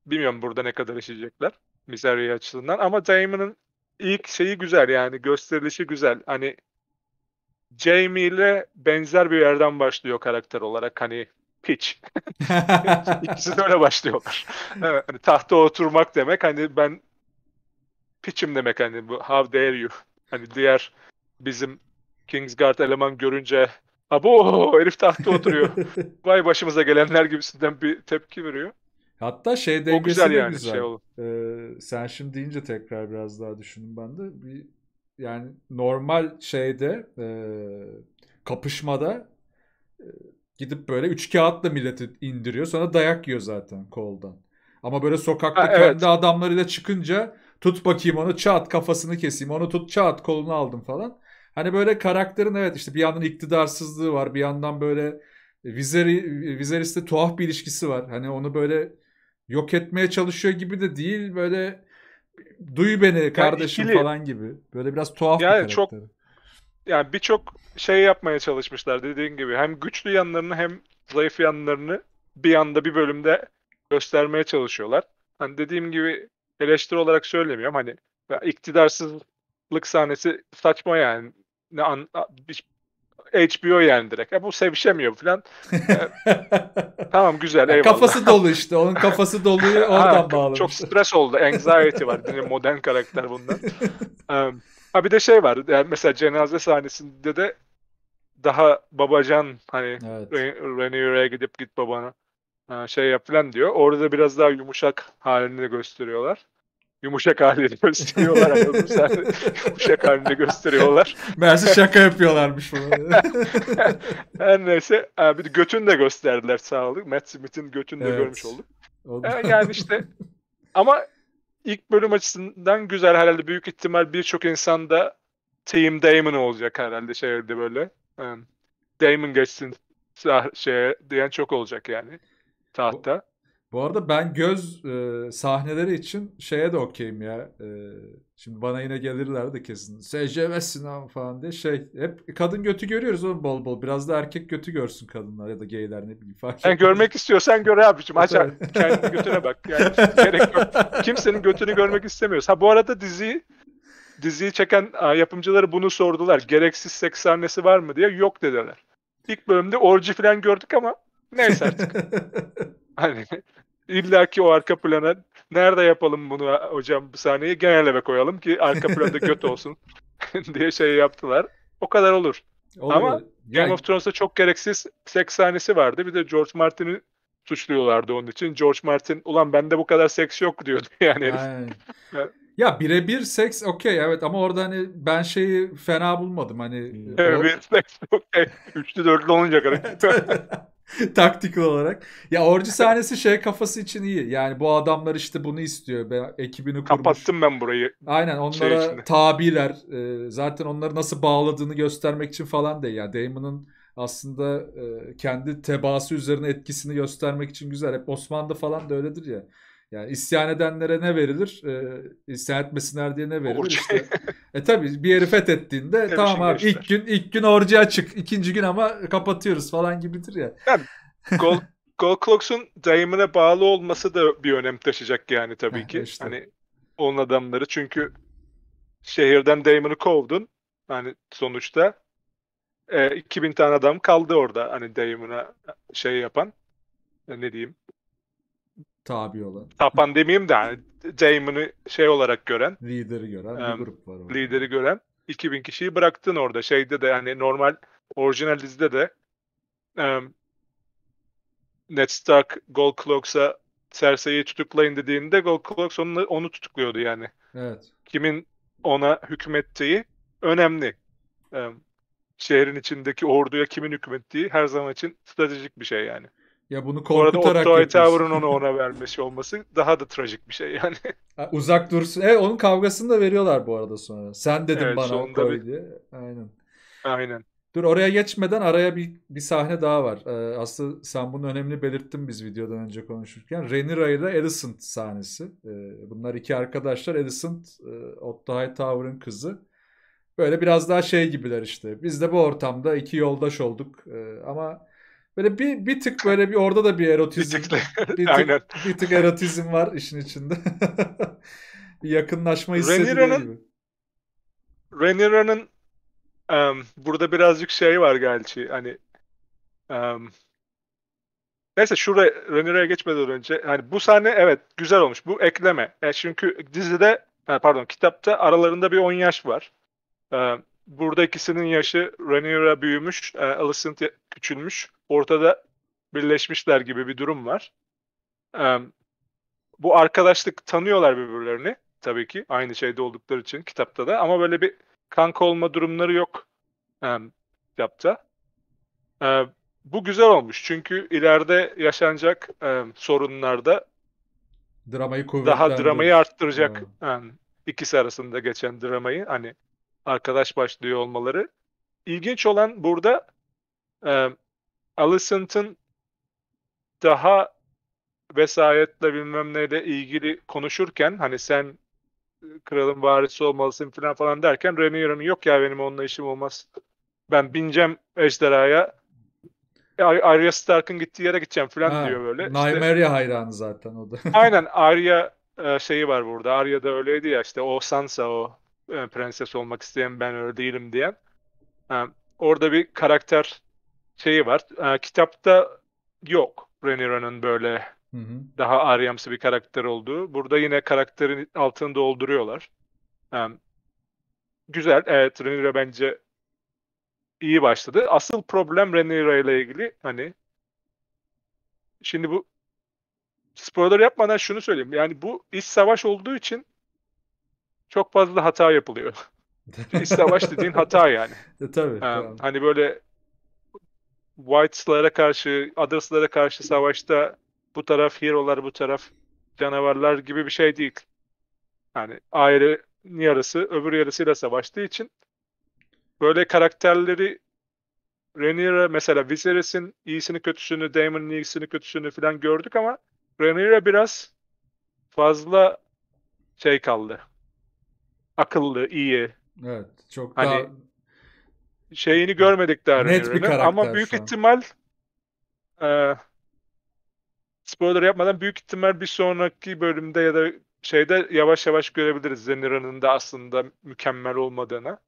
bilmiyorum burada ne kadar işleyecekler Misery açısından ama Damon'ın ilk şeyi güzel yani gösterilişi güzel. Hani Jamie ile benzer bir yerden başlıyor karakter olarak hani piç. İkisi de öyle başlıyorlar. Evet, hani tahta oturmak demek hani ben piçim demek hani bu how dare you. Hani diğer bizim Kingsguard eleman görünce abo herif tahta oturuyor. Vay başımıza gelenler gibisinden bir tepki veriyor. Hatta şey dengesi o güzel yani, güzel. Şey olur. ee, sen şimdi deyince tekrar biraz daha düşündüm ben de. Bir yani normal şeyde e, kapışmada e, gidip böyle üç kağıtla milleti indiriyor. Sonra dayak yiyor zaten koldan. Ama böyle sokakta ha, evet. kendi adamlarıyla çıkınca tut bakayım onu çat kafasını keseyim onu tut çat kolunu aldım falan. Hani böyle karakterin evet işte bir yandan iktidarsızlığı var bir yandan böyle Vizeri, Vizeris'te tuhaf bir ilişkisi var. Hani onu böyle yok etmeye çalışıyor gibi de değil böyle duy beni kardeşim yani ikili. falan gibi. Böyle biraz tuhaf yani bir karakteri. çok yani birçok şey yapmaya çalışmışlar dediğin gibi. Hem güçlü yanlarını hem zayıf yanlarını bir anda bir bölümde göstermeye çalışıyorlar. Hani dediğim gibi eleştiri olarak söylemiyorum. Hani iktidarsızlık sahnesi saçma yani. Ne an, hiç, HBO yani direkt. Ya bu sevişemiyor falan. tamam güzel eyvallah. Kafası dolu işte. Onun kafası dolu oradan ha, bağlı. Çok stres oldu. Anxiety var. Yine modern karakter bunlar. ha bir de şey var. Yani mesela cenaze sahnesinde de daha babacan hani evet. Renier'e gidip git babana şey yap falan diyor. Orada biraz daha yumuşak halini gösteriyorlar. yumuşak halini gösteriyorlar. yumuşak halini gösteriyorlar. Meğerse şaka yapıyorlarmış bunu. Her neyse. E, bir de götünü de gösterdiler sağ olun. Matt Smith'in götünü evet. de görmüş olduk. E, yani işte ama ilk bölüm açısından güzel herhalde büyük ihtimal birçok insanda Team Damon olacak herhalde şeyde böyle. E, Damon geçsin şeye diyen çok olacak yani tahta. Bu arada ben göz e, sahneleri için şeye de okeyim ya. E, şimdi bana yine gelirler de kesin. SCV Sinan falan diye şey. Hep kadın götü görüyoruz oğlum bol bol. Biraz da erkek götü görsün kadınlar ya da geyler ne bileyim. Fark Sen yani görmek istiyorsan gör abicim. Aç kendi götüne bak. Yani gerek yok. Kimsenin götünü görmek istemiyoruz. Ha bu arada dizi diziyi çeken yapımcıları bunu sordular. Gereksiz seks sahnesi var mı diye. Yok dediler. İlk bölümde orji falan gördük ama neyse artık. Hani İlla ki o arka plana nerede yapalım bunu hocam bu sahneyi genel eve koyalım ki arka planda göt olsun diye şey yaptılar. O kadar olur. olur. Ama yani... Game of Thrones'ta çok gereksiz seks sahnesi vardı. Bir de George Martin'i suçluyorlardı onun için. George Martin ulan bende bu kadar seks yok diyordu yani. ya birebir seks okey evet ama orada hani ben şeyi fena bulmadım hani. Hmm. Evet o... seks okey. Üçlü dörtlü olunca kadar. Taktik olarak. Ya orcu sahnesi şey kafası için iyi. Yani bu adamlar işte bunu istiyor. Be, ekibini kurmuş. Kapattım ben burayı. Aynen şey onlara şey tabiler. E, zaten onları nasıl bağladığını göstermek için falan değil. Yani Damon'ın aslında e, kendi tebaası üzerine etkisini göstermek için güzel. Hep Osmanlı falan da öyledir ya. Yani isyan edenlere ne verilir? E, isyan etmesinler diye ne verilir? Orca. İşte, e tabi bir yeri fethettiğinde Tabii tamam abi işte. ilk gün ilk gün orcuya açık. ikinci gün ama kapatıyoruz falan gibidir ya. gol, gol Clocks'un daimine bağlı olması da bir önem taşıyacak yani tabii ki. Işte. Hani onun adamları çünkü şehirden Damon'u kovdun. Hani sonuçta e, 2000 tane adam kaldı orada hani Damon'a e, şey yapan. E, ne diyeyim? tabi olan. Tapan demeyeyim de yani Damon'ı şey olarak gören. Lideri gören bir grup var. Orada. Lideri gören. 2000 kişiyi bıraktın orada. Şeyde de hani normal orijinal dizide de um, Ned Stark Gold Cloaks'a Cersei'yi tutuklayın dediğinde Gold Cloaks onu, onu tutukluyordu yani. Evet. Kimin ona hükmettiği önemli. Um, şehrin içindeki orduya kimin hükmettiği her zaman için stratejik bir şey yani. Ya bunu korkutarak Bu arada Otto Hightower'ın onu ona vermesi olması daha da trajik bir şey yani. Ha, uzak dursun. E onun kavgasını da veriyorlar bu arada sonra. Sen dedin evet, bana koy bir... diye. Aynen. Aynen. Dur oraya geçmeden araya bir, bir sahne daha var. Ee, aslında sen bunu önemli belirttin biz videodan önce konuşurken. Renira ile Edison sahnesi. Ee, bunlar iki arkadaşlar. Edison e, Otto Hightower'ın kızı. Böyle biraz daha şey gibiler işte. Biz de bu ortamda iki yoldaş olduk. Ee, ama Böyle bir bir tık böyle bir orada da bir erotizm. Bir tık, bir tık, bir tık erotizm var işin içinde. Yakınlaşma hissediliyor gibi. Rhaenyra'nın um, burada birazcık şey var gerçi hani um, neyse şuraya Rhaenyra'ya geçmeden önce hani bu sahne evet güzel olmuş bu ekleme e, çünkü dizide e, pardon kitapta aralarında bir 10 yaş var. Um, burada ikisinin yaşı Rhaenyra büyümüş, e, Alicent küçülmüş. Ortada birleşmişler gibi bir durum var. E, bu arkadaşlık tanıyorlar birbirlerini tabii ki aynı şeyde oldukları için kitapta da ama böyle bir kanka olma durumları yok e, kitapta. E, bu güzel olmuş çünkü ileride yaşanacak e, sorunlarda dramayı daha dramayı arttıracak yani e, ikisi arasında geçen dramayı hani arkadaş başlıyor olmaları. İlginç olan burada e, Alicent'ın daha vesayetle bilmem neyle ilgili konuşurken hani sen kralın varisi olmalısın falan falan derken Rhaenyra'nın yok ya benim onunla işim olmaz. Ben bineceğim ejderhaya. E, Arya Stark'ın gittiği yere gideceğim falan ha, diyor böyle. Nymeria işte, hayranı zaten o da. aynen Arya şeyi var burada. Arya da öyleydi ya işte o Sansa o e, prenses olmak isteyen ben öyle değilim diyen. E, orada bir karakter şeyi var. E, kitapta yok Rhaenyra'nın böyle hı hı. daha Aryamsı bir karakter olduğu. Burada yine karakterin altını dolduruyorlar. güzel. Evet Rhaenyra bence iyi başladı. Asıl problem Rhaenyra ile ilgili hani şimdi bu spoiler yapmadan şunu söyleyeyim. Yani bu iç savaş olduğu için çok fazla hata yapılıyor. savaş dediğin hata yani. E, tabii. Ee, tamam. Hani böyle Whites'lara karşı, Others'lara karşı savaşta bu taraf hero'lar, bu taraf canavarlar gibi bir şey değil. Yani ayrı yarısı öbür yarısıyla savaştığı için böyle karakterleri Rhaenyra mesela Viserys'in iyisini kötüsünü, Daemon'un iyisini kötüsünü falan gördük ama Rhaenyra biraz fazla şey kaldı akıllı, iyi. Evet, çok hani daha şeyini görmedik Darren Net bir karakter ama büyük şu an. ihtimal e, spoiler yapmadan büyük ihtimal bir sonraki bölümde ya da şeyde yavaş yavaş görebiliriz Zenira'nın da aslında mükemmel olmadığına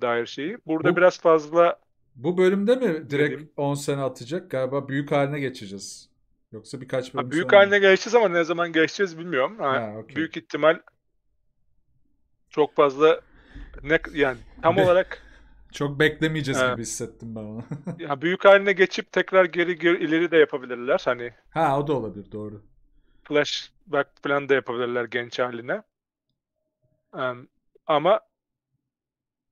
dair şeyi. Burada bu, biraz fazla bu bölümde mi direkt dediğim, 10 sene atacak? Galiba büyük haline geçeceğiz. Yoksa birkaç bölüm ha, Büyük sonra... haline geçeceğiz ama ne zaman geçeceğiz bilmiyorum. Ha, ha, okay. Büyük ihtimal çok fazla ne yani tam olarak çok beklemeyeceğiz evet. gibi hissettim ben onu. ya büyük haline geçip tekrar geri, geri ileri de yapabilirler hani. Ha o da olabilir doğru. Flashback falan da yapabilirler genç haline. Um, ama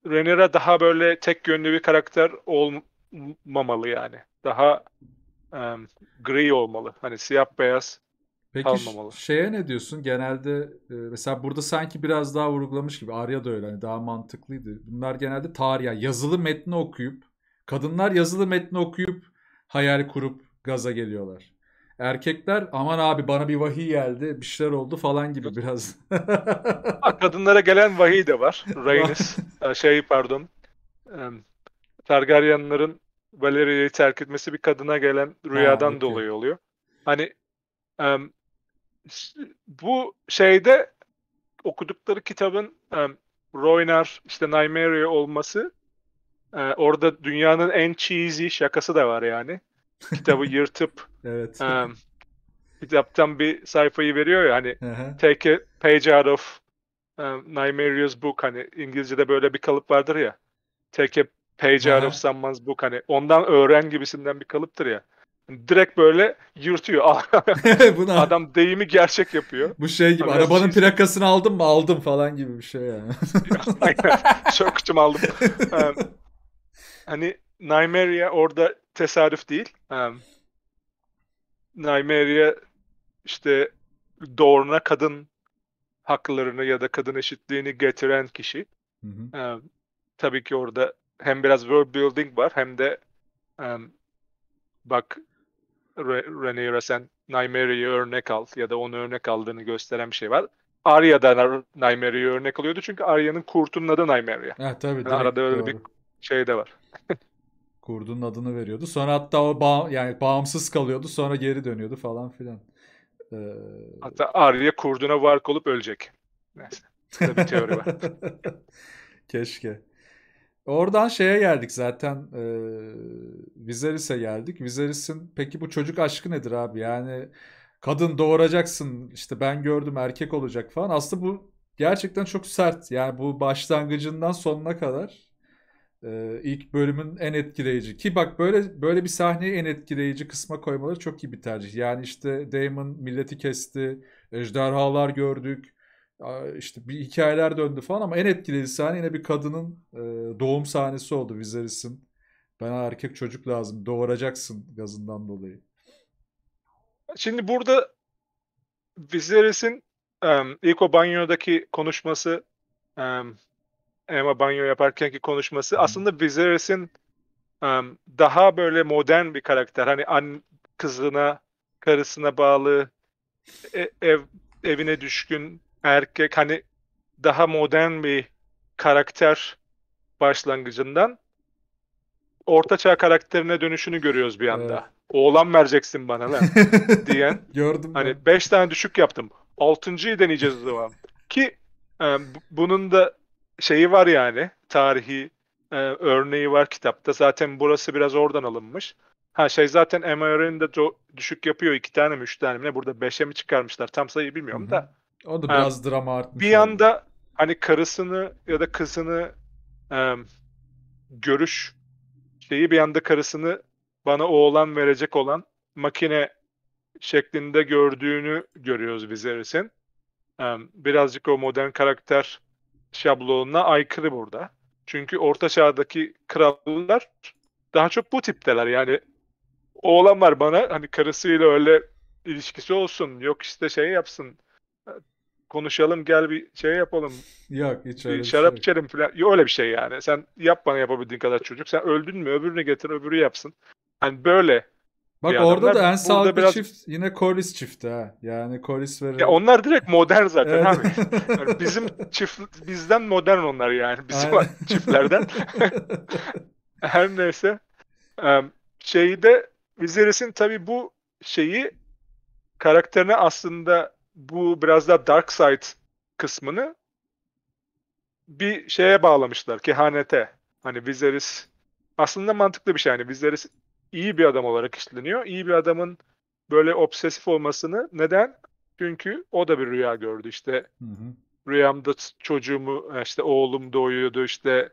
Rhaenyra daha böyle tek yönlü bir karakter olmamalı yani. Daha um, gri olmalı. Hani siyah beyaz Peki kalmamalı. şeye ne diyorsun? Genelde e, mesela burada sanki biraz daha vurgulamış gibi Arya da öyle hani daha mantıklıydı. Bunlar genelde tarih yani yazılı metni okuyup kadınlar yazılı metni okuyup hayal kurup gaza geliyorlar. Erkekler aman abi bana bir vahiy geldi bir şeyler oldu falan gibi biraz. Kadınlara gelen vahiy de var. Rhaenys e, şey pardon e, Targaryenların Valeria'yı terk etmesi bir kadına gelen rüyadan ha, dolayı oluyor. Hani bu şeyde okudukları kitabın e, Royner işte Nymeria olması e, orada dünyanın en cheesy şakası da var yani. Kitabı yırtıp evet. e, kitaptan bir sayfayı veriyor ya hani take a page out of um, Nymeria's book hani İngilizce'de böyle bir kalıp vardır ya. Take a page out of someone's book hani ondan öğren gibisinden bir kalıptır ya direkt böyle yırtıyor. Buna... Adam deyimi gerçek yapıyor. Bu şey gibi Biraz arabanın şey... plakasını aldım mı aldım falan gibi bir şey yani. Çok küçüm aldım. Um, hani Nymeria orada tesadüf değil. Um, Nymeria işte doğruna kadın haklarını ya da kadın eşitliğini getiren kişi. Hı hı. Um, tabii ki orada hem biraz world building var hem de um, bak Rhaenyra sen Nymeria'yı örnek al ya da onu örnek aldığını gösteren bir şey var. Arya da Nymeria'yı örnek alıyordu çünkü Arya'nın kurtunun adı Nymeria. Evet tabii. Yani arada öyle doğru. bir şey de var. Kurdun adını veriyordu. Sonra hatta o bağ, yani bağımsız kalıyordu. Sonra geri dönüyordu falan filan. Ee... Hatta Arya kurduna vark olup ölecek. Neyse. bir teori var. Keşke. Oradan şeye geldik zaten. E, Viserys'e geldik. Viserys'in peki bu çocuk aşkı nedir abi? Yani kadın doğuracaksın işte ben gördüm erkek olacak falan. Aslında bu gerçekten çok sert. Yani bu başlangıcından sonuna kadar e, ilk bölümün en etkileyici ki bak böyle böyle bir sahneyi en etkileyici kısma koymaları çok iyi bir tercih. Yani işte Damon milleti kesti, ejderhalar gördük, işte bir hikayeler döndü falan ama en etkili sahne yine bir kadının e, doğum sahnesi oldu Viserys'in. Bana erkek çocuk lazım doğuracaksın gazından dolayı. Şimdi burada Viserys'in um, ilk o banyodaki konuşması um, Emma banyo yaparkenki konuşması hmm. aslında Viserys'in um, daha böyle modern bir karakter. Hani an, kızına, karısına bağlı, e, ev evine düşkün erkek hani daha modern bir karakter başlangıcından orta ortaçağ karakterine dönüşünü görüyoruz bir anda. Evet. Oğlan vereceksin bana lan diyen. Gördüm. Hani 5 tane düşük yaptım. 6.yı deneyeceğiz o zaman. Ki e, bunun da şeyi var yani tarihi e, örneği var kitapta. Zaten burası biraz oradan alınmış. Ha şey zaten MR'ın da düşük yapıyor. iki tane mi üç tane mi ne? Burada beşe mi çıkarmışlar? Tam sayıyı bilmiyorum Hı-hı. da. O da biraz um, drama artmış. Bir oldu. yanda hani karısını ya da kızını um, görüş şeyi bir yanda karısını bana oğlan verecek olan makine şeklinde gördüğünü görüyoruz Viserys'in. Um, birazcık o modern karakter şablonuna aykırı burada. Çünkü orta çağdaki krallar daha çok bu tipteler. Yani oğlan var bana hani karısıyla öyle ilişkisi olsun. Yok işte şey yapsın konuşalım gel bir şey yapalım. Yok hiç öyle bir şarap şey. içelim falan. Yok öyle bir şey yani. Sen yap bana yapabildiğin kadar çocuk. Sen öldün mü öbürünü getir öbürü yapsın. Hani böyle Bak orada da en sağlıklı biraz... çift yine Kolis çifti ha. Yani Kolis ve Ya onlar direkt modern zaten abi. Yani bizim çift bizden modern onlar yani. Bizim Aynen. çiftlerden. Her neyse. Şeyde Viserys'in tabii bu şeyi karakterine aslında bu biraz daha dark side kısmını bir şeye bağlamışlar kehanete. Hani Viserys aslında mantıklı bir şey. Hani Viserys iyi bir adam olarak işleniyor. İyi bir adamın böyle obsesif olmasını neden? Çünkü o da bir rüya gördü işte. Hı hı. Rüyamda çocuğumu e, işte oğlum doğuyordu işte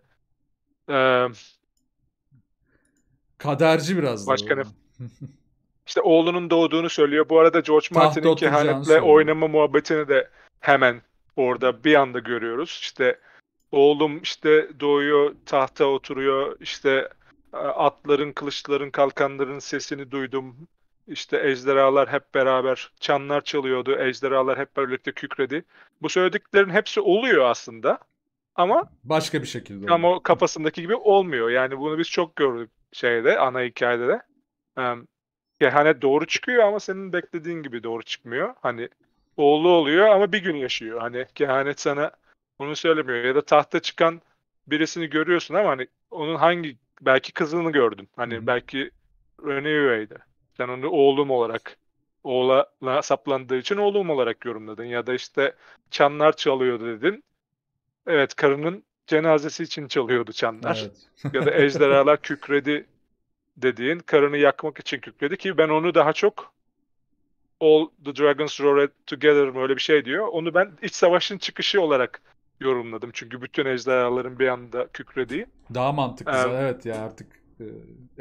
e, kaderci biraz da. Başka ne? İşte oğlunun doğduğunu söylüyor. Bu arada George Martin'in kehanetle oynama muhabbetini de hemen orada bir anda görüyoruz. İşte oğlum işte doğuyor, tahta oturuyor. İşte e, atların, kılıçların, kalkanların sesini duydum. İşte ejderhalar hep beraber çanlar çalıyordu. Ejderhalar hep birlikte kükredi. Bu söylediklerin hepsi oluyor aslında. Ama başka bir şekilde. Ama o kafasındaki gibi olmuyor. Yani bunu biz çok gördük şeyde, ana hikayede de. Um, kehanet doğru çıkıyor ama senin beklediğin gibi doğru çıkmıyor. Hani oğlu oluyor ama bir gün yaşıyor. Hani kehanet sana bunu söylemiyor. Ya da tahta çıkan birisini görüyorsun ama hani onun hangi belki kızını gördün. Hani hmm. belki Renewe'ydi. Sen onu oğlum olarak oğla saplandığı için oğlum olarak yorumladın. Ya da işte çanlar çalıyordu dedin. Evet karının cenazesi için çalıyordu çanlar. Evet. ya da ejderhalar kükredi dediğin karını yakmak için kükredi ki ben onu daha çok All the Dragons Roar Together mı öyle bir şey diyor. Onu ben iç savaşın çıkışı olarak yorumladım. Çünkü bütün ejderhaların bir anda kükrediği. Daha mantıklı. Ee, evet ya artık e,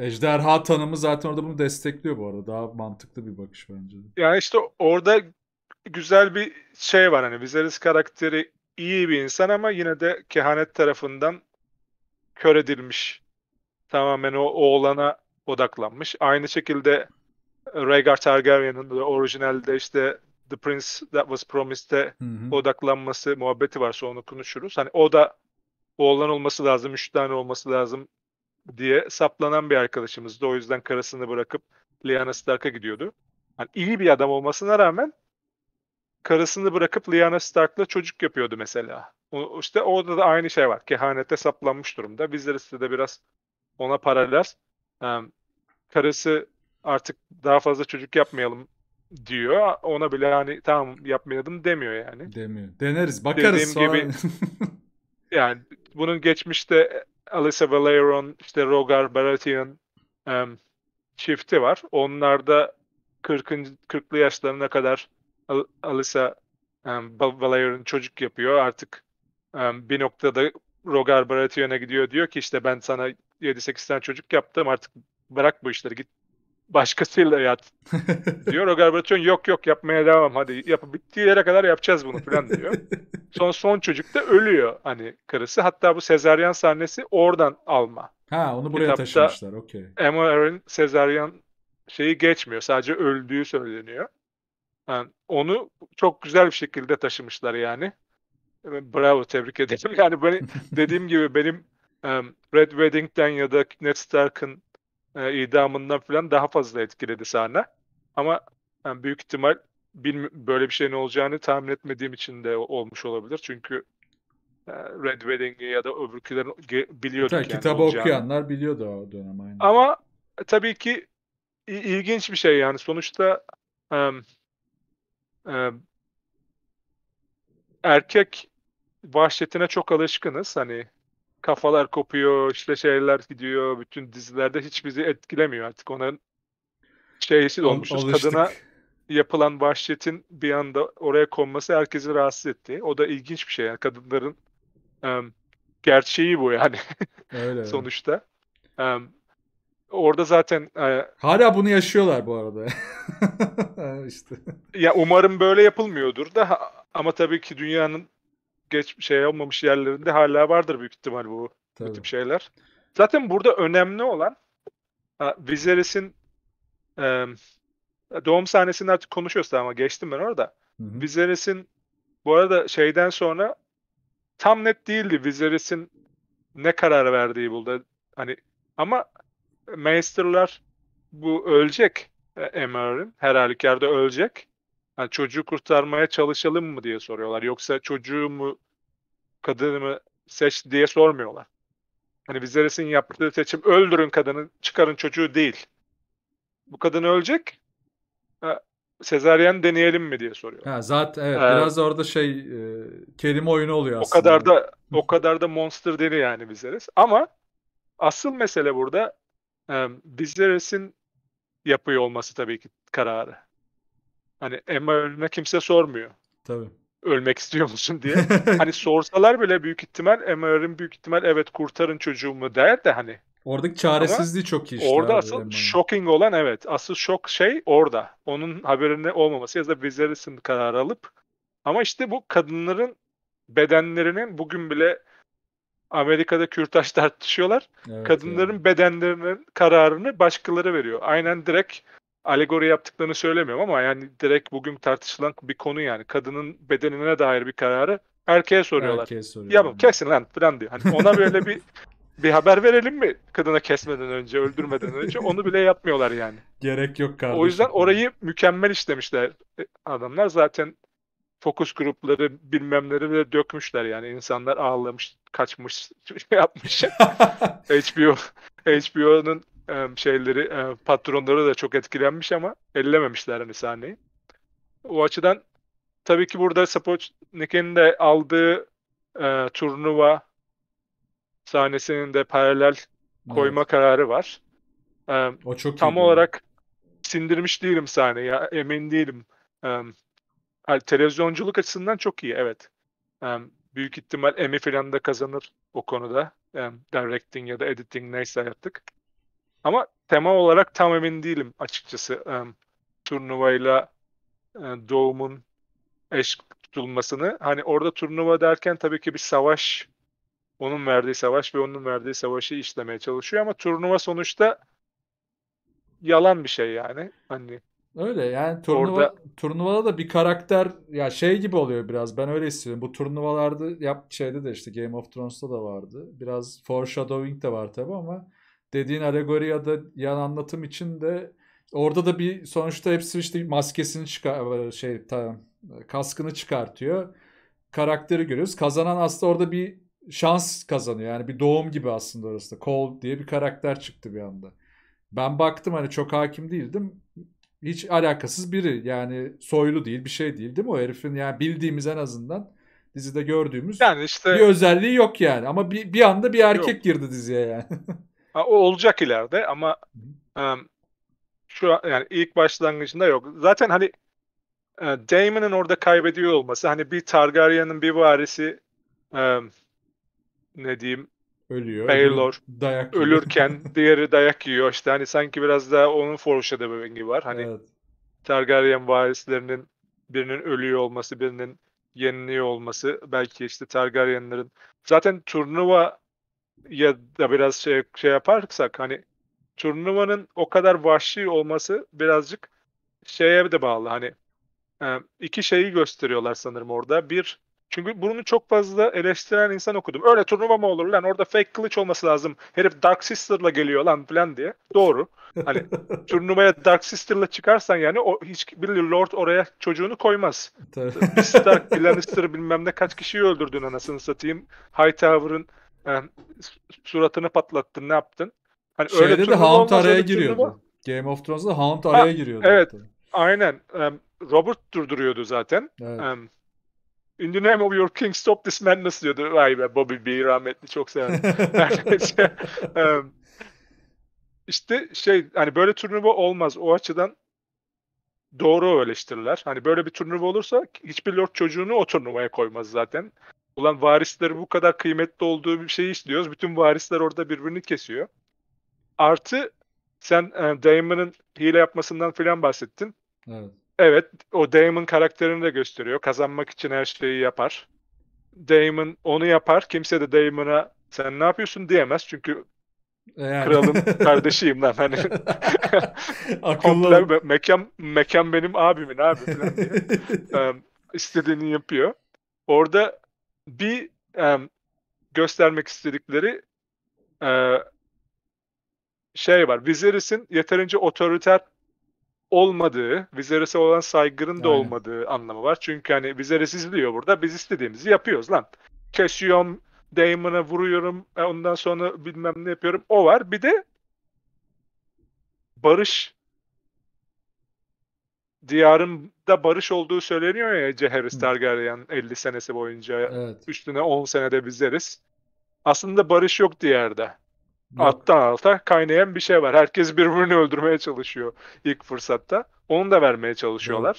ejderha tanımı zaten orada bunu destekliyor bu arada. Daha mantıklı bir bakış bence. Yani işte orada güzel bir şey var. Hani Viserys karakteri iyi bir insan ama yine de kehanet tarafından kör edilmiş. Tamamen o oğlana odaklanmış. Aynı şekilde e, Rhaegar Targaryen'ın orijinalde işte The Prince That Was Promised'e odaklanması muhabbeti var sonra konuşuruz. Hani o da oğlan olması lazım, üç tane olması lazım diye saplanan bir arkadaşımızdı. O yüzden karısını bırakıp Lyanna Stark'a gidiyordu. Hani iyi bir adam olmasına rağmen karısını bırakıp Lyanna Stark'la çocuk yapıyordu mesela. O, işte orada da aynı şey var. Kehanete saplanmış durumda. Wizards'te de biraz ona paralel. Um, karısı artık daha fazla çocuk yapmayalım diyor. Ona bile hani tamam yapmayalım demiyor yani. Demiyor. Deneriz bakarız Dediğim sonra. Gibi, yani bunun geçmişte Alyssa Valeron, işte Rogar Baratheon um, çifti var. Onlar da 40. 40'lı yaşlarına kadar Al Alyssa um, Valerian çocuk yapıyor. Artık um, bir noktada Rogar Baratheon'a gidiyor diyor ki işte ben sana 7-8 tane çocuk yaptım artık bırak bu işleri git başkasıyla yat diyor. O Gorbaçov yok yok yapmaya devam hadi yap bittiği yere kadar yapacağız bunu falan diyor. Son son çocuk da ölüyor hani karısı. Hatta bu sezaryen sahnesi oradan alma. Ha onu buraya Kitapta taşımışlar okey. Emma Aaron sezaryen şeyi geçmiyor. Sadece öldüğü söyleniyor. Yani onu çok güzel bir şekilde taşımışlar yani. Bravo tebrik ederim. Yani beni, dediğim gibi benim Red Wedding'den ya da Ned Stark'ın e, idamından falan daha fazla etkiledi sahne. Ama yani e, büyük ihtimal böyle bir şeyin olacağını tahmin etmediğim için de olmuş olabilir. Çünkü e, Red Wedding'i ya da öbürkülerin biliyorduk. Tabii, yani kitabı olacağını. okuyanlar biliyordu o dönem aynı. Ama e, tabii ki ilginç bir şey yani. Sonuçta um, um, erkek vahşetine çok alışkınız. Hani kafalar kopuyor, işte şeyler gidiyor. Bütün dizilerde hiç bizi etkilemiyor artık. Onların şeysi olmuş. Kadına yapılan vahşetin bir anda oraya konması herkesi rahatsız etti. O da ilginç bir şey. Yani kadınların um, gerçeği bu yani. Öyle. Sonuçta. Um, orada zaten e, hala bunu yaşıyorlar bu arada. İşte. Ya umarım böyle yapılmıyordur da ama tabii ki dünyanın geç şey olmamış yerlerinde hala vardır büyük ihtimal bu, bu tip şeyler. Zaten burada önemli olan Viserys'in e, doğum sahnesini artık konuşuyoruz ama geçtim ben orada. hı Viserys'in bu arada şeyden sonra tam net değildi Viserys'in ne karar verdiği burada. Hani ama Maester'lar bu ölecek Emir'in her halükarda ölecek hani çocuğu kurtarmaya çalışalım mı diye soruyorlar. Yoksa çocuğu mu kadını mı seç diye sormuyorlar. Hani Viserys'in yaptığı seçim öldürün kadını çıkarın çocuğu değil. Bu kadın ölecek. Ha, deneyelim mi diye soruyor. Ha, zaten evet, ee, biraz orada şey e, kelime oyunu oluyor aslında. O kadar da o kadar da monster deli yani Viserys. Ama asıl mesele burada e, Viserys'in yapıyor olması tabii ki kararı. Hani Emma ölümüne kimse sormuyor. Tabii. Ölmek istiyor musun diye. hani sorsalar bile büyük ihtimal Emma Erin büyük ihtimal evet kurtarın çocuğumu der de hani. Oradaki çaresizliği Ama çok iyi işte. Orada abi, asıl yani. shocking olan evet. Asıl şok şey orada. Onun haberinde olmaması ya da Viserys'in karar alıp. Ama işte bu kadınların bedenlerinin bugün bile Amerika'da kürtaj tartışıyorlar. Evet, Kadınların yani. bedenlerinin kararını başkaları veriyor. Aynen direkt alegori yaptıklarını söylemiyorum ama yani direkt bugün tartışılan bir konu yani. Kadının bedenine dair bir kararı erkeğe soruyorlar. Erkeğe soruyor. Ya bu kesin lan falan diyor. Hani ona böyle bir bir haber verelim mi kadına kesmeden önce, öldürmeden önce? Onu bile yapmıyorlar yani. Gerek yok kardeşim. O yüzden orayı mükemmel işlemişler e, adamlar. Zaten fokus grupları bilmemleri bile dökmüşler yani. insanlar ağlamış, kaçmış, şey yapmış. HBO HBO'nun şeyleri patronları da çok etkilenmiş ama ellememişler hani sahneyi. O açıdan tabii ki burada Sapochnik'in de aldığı e, turnuva sahnesinin de paralel koyma evet. kararı var. E, o çok tam iyi olarak sindirmiş değilim sahneyi. Ya, emin değilim. E, yani televizyonculuk açısından çok iyi evet. E, büyük ihtimal Emmy falan da kazanır o konuda. E, directing ya da editing neyse yaptık. Ama tema olarak tam emin değilim açıkçası. E, turnuvayla e, doğumun eş tutulmasını. Hani orada turnuva derken tabii ki bir savaş onun verdiği savaş ve onun verdiği savaşı işlemeye çalışıyor ama turnuva sonuçta yalan bir şey yani. Hani Öyle yani turnuva orada... turnuvada da bir karakter ya şey gibi oluyor biraz. Ben öyle istiyorum. Bu turnuvalarda yap şeyde de işte Game of Thrones'ta da vardı. Biraz foreshadowing de var tabi ama dediğin alegori ya da yan anlatım için de orada da bir sonuçta hepsi işte maskesini çıkar e, şey ta, kaskını çıkartıyor. Karakteri görüyoruz. Kazanan aslında orada bir şans kazanıyor. Yani bir doğum gibi aslında orası da. Cole diye bir karakter çıktı bir anda. Ben baktım hani çok hakim değildim. Hiç alakasız biri. Yani soylu değil bir şey değil değil mi o herifin? Yani bildiğimiz en azından dizide gördüğümüz yani işte... bir özelliği yok yani. Ama bir, bir anda bir erkek yok. girdi diziye yani. O olacak ileride ama şu an, yani ilk başlangıcında yok. Zaten hani Damon'ın orada kaybediyor olması hani bir Targaryen'in bir varisi ne diyeyim ölüyor. Baylor dayak yiyor. ölürken diğeri dayak yiyor. işte hani sanki biraz daha onun foreshadowing'i var. Hani evet. Targaryen varislerinin birinin ölüyor olması, birinin yeniliyor olması belki işte Targaryen'lerin zaten turnuva ya da biraz şey, şey yaparsak hani turnuvanın o kadar vahşi olması birazcık şeye de bağlı hani e, iki şeyi gösteriyorlar sanırım orada. Bir çünkü bunu çok fazla eleştiren insan okudum. Öyle turnuva mı olur lan orada fake kılıç olması lazım. Herif Dark Sister'la geliyor lan falan diye. Doğru. Hani turnuvaya Dark Sister'la çıkarsan yani o hiç bir Lord oraya çocuğunu koymaz. Stark, Lannister bilmem ne kaç kişiyi öldürdün anasını satayım. Hightower'ın yani, suratını patlattın ne yaptın? Hani Şeyde öyle de Hound araya giriyordu. Game of Thrones'da Hound ha, araya giriyordu. Evet. Hatta. Aynen. Um, Robert durduruyordu zaten. Evet. Um, In the name of your king stop this madness diyordu. Vay be Bobby B rahmetli çok sevdim. um, işte şey hani böyle turnuva olmaz. O açıdan doğru eleştiriler. Hani böyle bir turnuva olursa hiçbir lord çocuğunu o turnuvaya koymaz zaten. Ulan varisleri bu kadar kıymetli olduğu bir şeyi istiyoruz. Bütün varisler orada birbirini kesiyor. Artı sen e, Damon'ın hile yapmasından filan bahsettin. Evet. Evet o Damon karakterini de gösteriyor. Kazanmak için her şeyi yapar. Damon onu yapar. Kimse de Damon'a sen ne yapıyorsun diyemez. Çünkü e, yani. kralın kardeşiyim lan hani. Akıllı. mekan, mekan benim abimin abi falan diye. um, istediğini yapıyor. Orada bir e, göstermek istedikleri e, şey var. Viserys'in yeterince otoriter olmadığı, Viserys'e olan saygının da olmadığı anlamı var. Çünkü hani Viserys izliyor burada. Biz istediğimizi yapıyoruz lan. Kesiyorum, Damon'a vuruyorum. E, ondan sonra bilmem ne yapıyorum. O var. Bir de barış diyarında barış olduğu söyleniyor ya Jaehaerys Targaryen 50 senesi boyunca. Evet. Üstüne 10 senede bizleriz. Aslında barış yok diyarda. Yok. Alttan alta kaynayan bir şey var. Herkes birbirini öldürmeye çalışıyor ilk fırsatta. Onu da vermeye çalışıyorlar.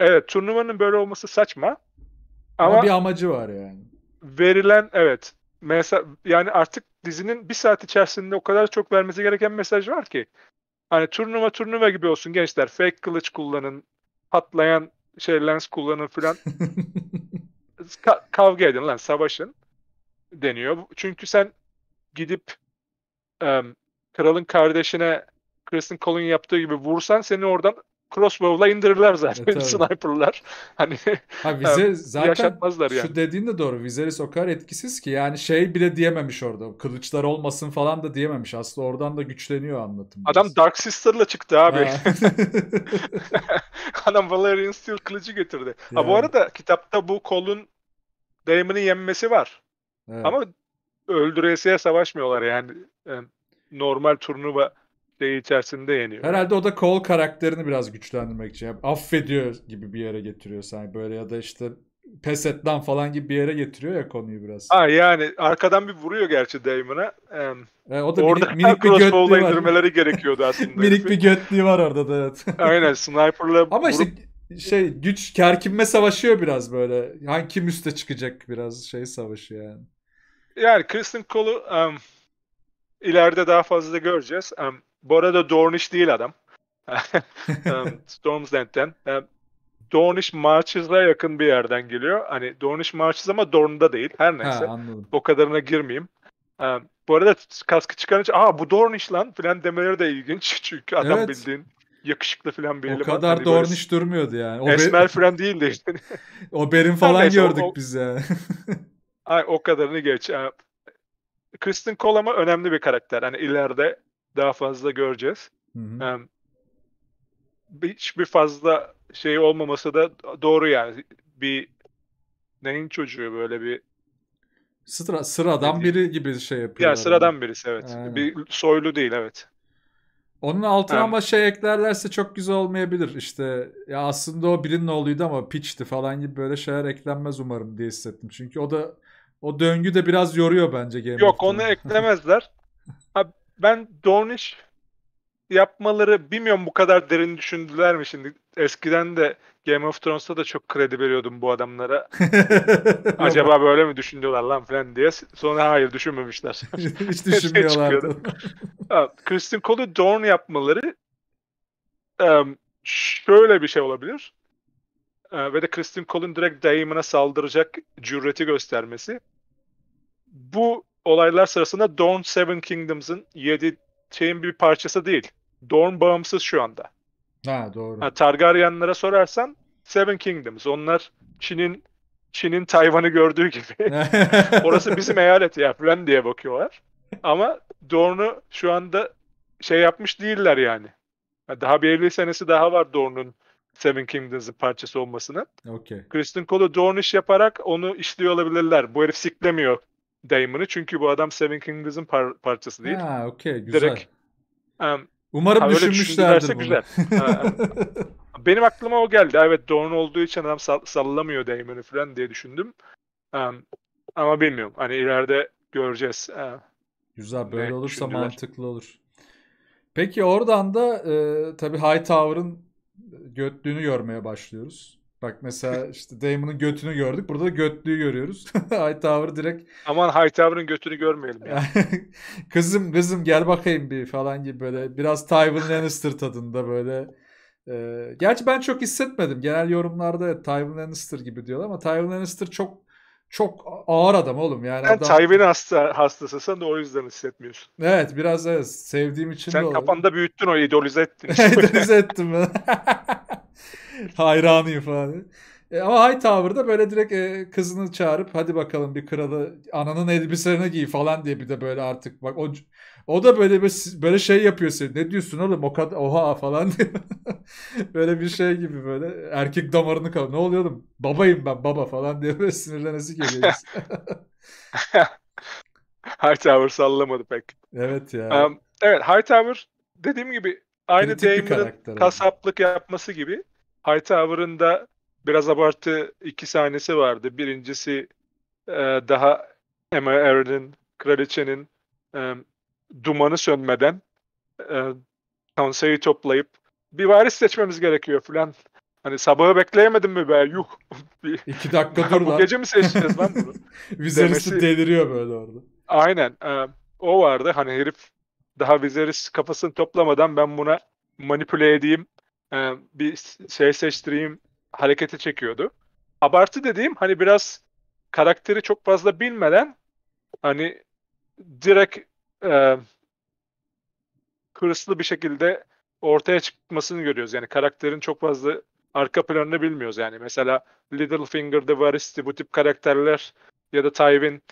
Doğru. Evet turnuvanın böyle olması saçma. Ama, ama bir amacı var yani. Verilen evet. Mesela yani artık dizinin bir saat içerisinde o kadar çok vermesi gereken mesaj var ki hani turnuva turnuva gibi olsun gençler. Fake kılıç kullanın. Patlayan şey lens kullanın filan. Ka- kavga edin lan savaşın deniyor. Çünkü sen gidip um, kralın kardeşine Kristen Colin yaptığı gibi vursan seni oradan crossbow'la indirirler zaten e, sniper'lar. Hani ha, vize e, zaten yaşatmazlar yani. Şu dediğin de doğru. Viserys o kadar etkisiz ki yani şey bile diyememiş orada. Kılıçlar olmasın falan da diyememiş. Aslında oradan da güçleniyor anlatım. Adam biraz. Dark Sister'la çıktı abi. Adam Valerian Steel kılıcı getirdi. Yani. Ha bu arada kitapta bu kolun Damon'ı yenmesi var. Evet. Ama öldüresiye savaşmıyorlar yani. yani e, normal turnuva kitleyi içerisinde yeniyor. Herhalde o da Cole karakterini biraz güçlendirmek için. Yani affediyor gibi bir yere getiriyor sanki böyle ya da işte pes et lan falan gibi bir yere getiriyor ya konuyu biraz. Ha yani arkadan bir vuruyor gerçi Damon'a. Ee, o da orada minik, minik bir götlüğü var. indirmeleri gerekiyordu aslında. minik bir götlüğü var orada da evet. Aynen sniper'la Ama vurup... işte şey güç kerkinme savaşıyor biraz böyle. Hangi kim üste çıkacak biraz şey savaşı yani. Yani Kristen Cole'u um, ileride daha fazla göreceğiz. Um, bu arada Dornish değil adam. Stormsland'den. Dornish Marches'la yakın bir yerden geliyor. Hani Dornish Marches ama Dorn'da değil. Her neyse. Ha, o kadarına girmeyeyim. bu arada kaskı çıkarınca aa bu Dornish lan filan demeleri de ilginç. Çünkü adam evet. bildiğin yakışıklı filan bir O kadar hani Dornish durmuyordu yani. O esmer be... filan değil de işte. o Berin falan neyse, gördük o, biz ya. Ay o kadarını geç. Kristen Cole ama önemli bir karakter. Hani ileride daha fazla göreceğiz. Hı hı. hiçbir fazla şey olmaması da doğru yani. Bir neyin çocuğu böyle bir Sıra, sıradan biri gibi şey yapıyor. Ya sıradan yani. birisi evet. Aynen. Bir soylu değil evet. Onun altına ama şey eklerlerse çok güzel olmayabilir. İşte ya aslında o birinin oğluydu ama piçti falan gibi böyle şeyler eklenmez umarım diye hissettim. Çünkü o da o döngü de biraz yoruyor bence Game Yok onu eklemezler. ha, ben Dornish yapmaları bilmiyorum bu kadar derin düşündüler mi şimdi. Eskiden de Game of Thrones'ta da çok kredi veriyordum bu adamlara. Acaba böyle mi düşünüyorlar lan falan diye. Sonra hayır düşünmemişler. Hiç düşünmüyorlardı. Kristin Cole'u Dorn yapmaları şöyle bir şey olabilir. Ve de Kristin Cole'un direkt Damon'a saldıracak cüreti göstermesi. Bu olaylar sırasında Dawn Seven Kingdoms'ın yedi şeyin bir parçası değil. Dawn bağımsız şu anda. Ha doğru. Ha, Targaryenlara sorarsan Seven Kingdoms. Onlar Çin'in Çin'in Tayvan'ı gördüğü gibi. Orası bizim eyalet ya falan diye bakıyorlar. Ama Dorn'u şu anda şey yapmış değiller yani. Daha bir 50 senesi daha var Dorn'un Seven Kingdoms'ın parçası olmasına. Okay. Kristen Cole Dorn iş yaparak onu işliyor olabilirler. Bu herif siklemiyor Damon'ı. Çünkü bu adam Seven Kingdoms'ın par- parçası değil. Ha okey güzel. Direkt, um, Umarım ha, düşünmüşlerdir bunu. Güzel. Benim aklıma o geldi. Evet Dorn olduğu için adam sall- sallamıyor Damon'ı falan diye düşündüm. Um, ama bilmiyorum. Hani ileride göreceğiz. güzel böyle olursa düşündüler. mantıklı olur. Peki oradan da e, tabii Hightower'ın götlüğünü görmeye başlıyoruz. Bak mesela işte Damon'un götünü gördük. Burada da götlüğü görüyoruz. Hightower direkt... Aman Hightower'ın götünü görmeyelim ya. kızım kızım gel bakayım bir falan gibi böyle. Biraz Tywin Lannister tadında böyle. Ee, gerçi ben çok hissetmedim. Genel yorumlarda Tywin Lannister gibi diyorlar ama Tywin Lannister çok çok ağır adam oğlum yani. Sen adam... Tywin hasta, hastasın sen de o yüzden hissetmiyorsun. Evet biraz evet sevdiğim için sen de Sen kafanda büyüttün o idolize ettin. idolize ettim ben. Hayranıyım falan. E, ama Hightower'da böyle direkt e, kızını çağırıp hadi bakalım bir kralı ananın elbiselerini giy falan diye bir de böyle artık bak o o da böyle bir böyle şey yapıyor seni. Ne diyorsun oğlum o kadar oha falan diye. böyle bir şey gibi böyle erkek damarını kav. Ne oluyor oğlum? Babayım ben baba falan diye böyle sinirlenesi geliyor. Hightower sallamadı pek. Evet ya. Um, evet Hightower dediğim gibi Aynı Damon'ın kasaplık yapması gibi Hightower'ın da biraz abartı iki sahnesi vardı. Birincisi e, daha Emma Aaron'ın, kraliçenin e, dumanı sönmeden e, konseyi toplayıp bir varis seçmemiz gerekiyor falan. Hani sabahı bekleyemedim mi be yuh. bir, İki dakika dur lan. Bu gece mi seçeceğiz lan bunu? Vizeris'i deliriyor böyle orada. Aynen. E, o vardı. Hani herif daha Viserys kafasını toplamadan ben buna manipüle edeyim, e, bir şey seçtireyim harekete çekiyordu. Abartı dediğim hani biraz karakteri çok fazla bilmeden hani direkt e, hırslı bir şekilde ortaya çıkmasını görüyoruz. Yani karakterin çok fazla arka planını bilmiyoruz yani. Mesela Littlefinger Littlefinger'da Varys'ti bu tip karakterler ya da Tywin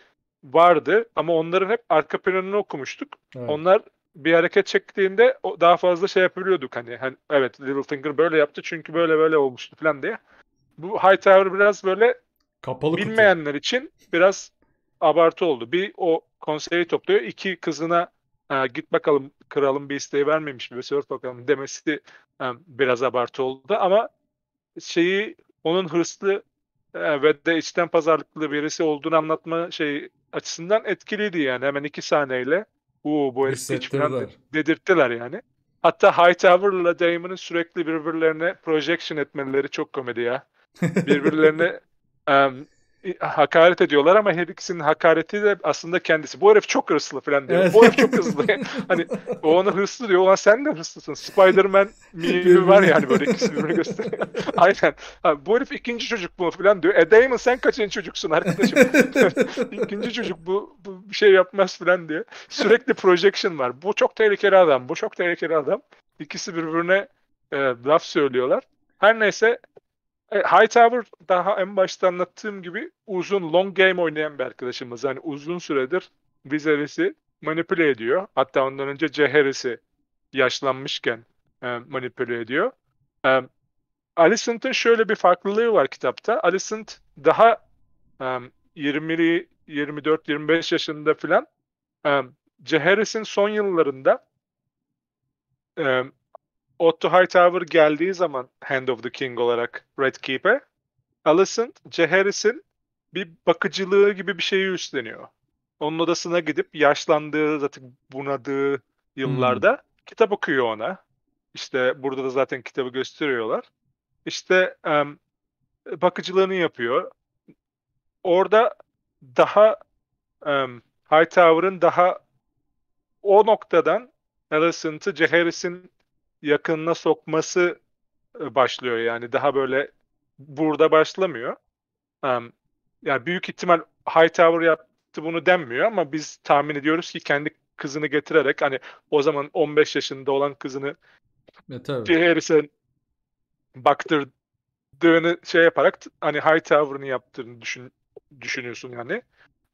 vardı ama onların hep arka planını okumuştuk. Evet. Onlar bir hareket çektiğinde o daha fazla şey yapabiliyorduk hani, hani evet Littlefinger böyle yaptı çünkü böyle böyle olmuştu falan diye. Bu high tower biraz böyle Kapalı bilmeyenler kutu. için biraz abartı oldu. Bir o konseyi topluyor. iki kızına e, git bakalım kralın bir isteği vermemiş mi sor bakalım demesi de, e, biraz abartı oldu ama şeyi onun hırslı e, ve de içten pazarlıklı birisi olduğunu anlatma şey açısından etkiliydi yani hemen iki sahneyle bu bu herif hiç falan dedirttiler yani. Hatta Hightower'la Damon'ın sürekli birbirlerine projection etmeleri çok komedi ya. Birbirlerine um, e, hakaret ediyorlar ama her ikisinin hakareti de aslında kendisi. Bu herif çok hırslı falan diyor. Evet. Bu herif çok hızlı. hani o ona hırslı diyor. Ulan sen de hırslısın. Spider-Man mimi var yani böyle ikisi birbirini gösteriyor. Aynen. Ha, bu herif ikinci çocuk bu falan diyor. E Damon sen kaçıncı çocuksun arkadaşım? İkinci çocuk bu, bu bir şey yapmaz falan diyor. Sürekli projection var. Bu çok tehlikeli adam. Bu çok tehlikeli adam. İkisi birbirine e, laf söylüyorlar. Her neyse e, Hightower daha en başta anlattığım gibi uzun long game oynayan bir arkadaşımız. Yani uzun süredir Viserys'i manipüle ediyor. Hatta ondan önce Jaehaerys'i yaşlanmışken e, manipüle ediyor. E, Alicent'ın şöyle bir farklılığı var kitapta. Alicent daha e, 20'li 24-25 yaşında filan e, Jaehaerys'in son yıllarında e, Otto Hightower geldiği zaman Hand of the King olarak Red Keep'e Alicent, Jaehaerys'in bir bakıcılığı gibi bir şeyi üstleniyor. Onun odasına gidip yaşlandığı zaten bunadığı yıllarda hmm. kitap okuyor ona. İşte burada da zaten kitabı gösteriyorlar. İşte um, bakıcılığını yapıyor. Orada daha um, Hightower'ın daha o noktadan Alicent'ı Jaehaerys'in yakınına sokması e, başlıyor yani daha böyle burada başlamıyor. Um, yani büyük ihtimal Hightower yaptı bunu denmiyor ama biz tahmin ediyoruz ki kendi kızını getirerek hani o zaman 15 yaşında olan kızını e, Harris'e baktırdığını şey yaparak hani Hightower'ını yaptığını düşün, düşünüyorsun yani.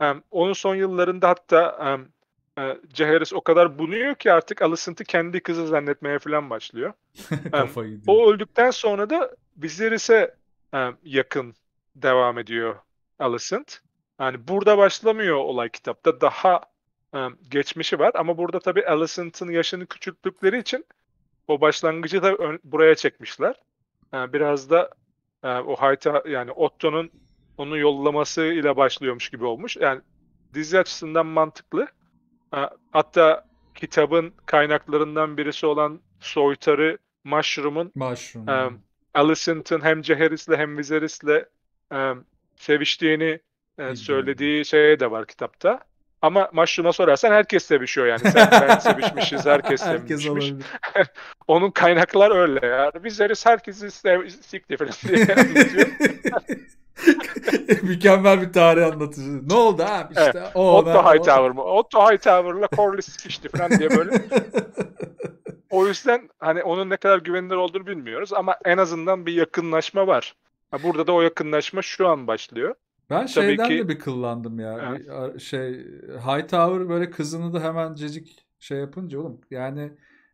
Um, onun son yıllarında hatta um, Ceheres e, o kadar bunuyor ki artık Alicent'ı kendi kızı zannetmeye falan başlıyor. um, o öldükten sonra da Viserys'e um, yakın devam ediyor Alicent. Yani burada başlamıyor olay kitapta. Daha um, geçmişi var ama burada tabii Alicent'ın yaşını küçülttükleri için o başlangıcı da ön, buraya çekmişler. Yani e, biraz da um, o hayta yani Otto'nun onu yollaması ile başlıyormuş gibi olmuş. Yani dizi açısından mantıklı. Hatta kitabın kaynaklarından birisi olan soytarı Mushroom'un Mushroom. um, Alicent'ın hem Ceheris'le hem Viserys'le um, seviştiğini e, söylediği şey de var kitapta. Ama Mushroom'a sorarsan herkes sevişiyor yani. Sen ben sevişmişiz, herkes sevişmiş. Onun kaynaklar öyle ya. Bizleriz herkesi sev- sikti falan diye Mükemmel bir tarih anlatıcı. Ne oldu abi işte? Evet. O, Otto ona, Hightower mı? Otto Hightower'la Corliss sıkıştı falan diye böyle. Şey. o yüzden hani onun ne kadar güvenilir olduğunu bilmiyoruz ama en azından bir yakınlaşma var. Burada da o yakınlaşma şu an başlıyor. Ben Tabii şeyden ki... de bir kıllandım ya. Evet. Şey Hightower böyle kızını da hemen cecik şey yapınca oğlum yani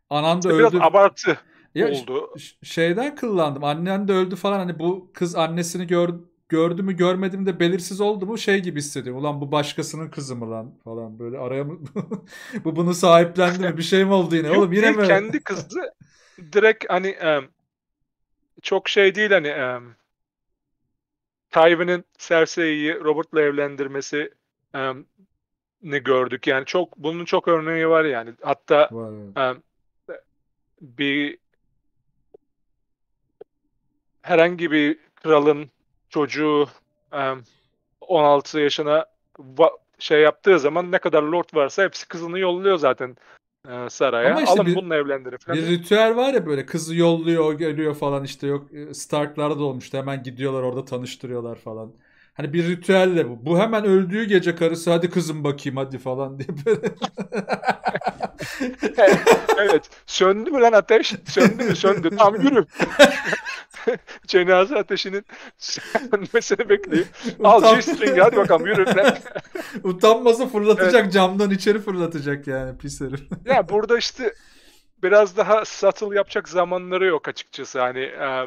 anan da öldü. Biraz abartı ya, oldu. Şeyden kıllandım. Annen de öldü falan hani bu kız annesini gördü gördü mü görmedi mi de belirsiz oldu mu şey gibi hissediyorum. Ulan bu başkasının kızı mı lan falan böyle araya mı bu bunu sahiplendi mi bir şey mi oldu yine Yok, oğlum yine mi? Kendi kızı direkt hani um, çok şey değil hani um, Tywin'in Cersei'yi Robert'la evlendirmesi um, ne gördük yani çok bunun çok örneği var yani hatta var, evet. um, bir herhangi bir kralın çocuğu 16 yaşına şey yaptığı zaman ne kadar lord varsa hepsi kızını yolluyor zaten e, saraya. Ama işte Alın bir, bununla evlendirin falan. Bir ritüel var ya böyle kızı yolluyor, geliyor falan işte yok e, Stark'larda da olmuştu. Hemen gidiyorlar orada tanıştırıyorlar falan. Hani bir ritüelle bu. Bu hemen öldüğü gece karısı hadi kızım bakayım hadi falan diye böyle. evet, Söndü mü lan ateş? Söndü mü? Söndü. Tam yürü. Cenaze ateşinin sönmesini bekliyor. Al G-string hadi bakalım yürü. Utanmasa fırlatacak evet. camdan içeri fırlatacak yani pis herif. ya yani burada işte biraz daha subtle yapacak zamanları yok açıkçası. Hani e,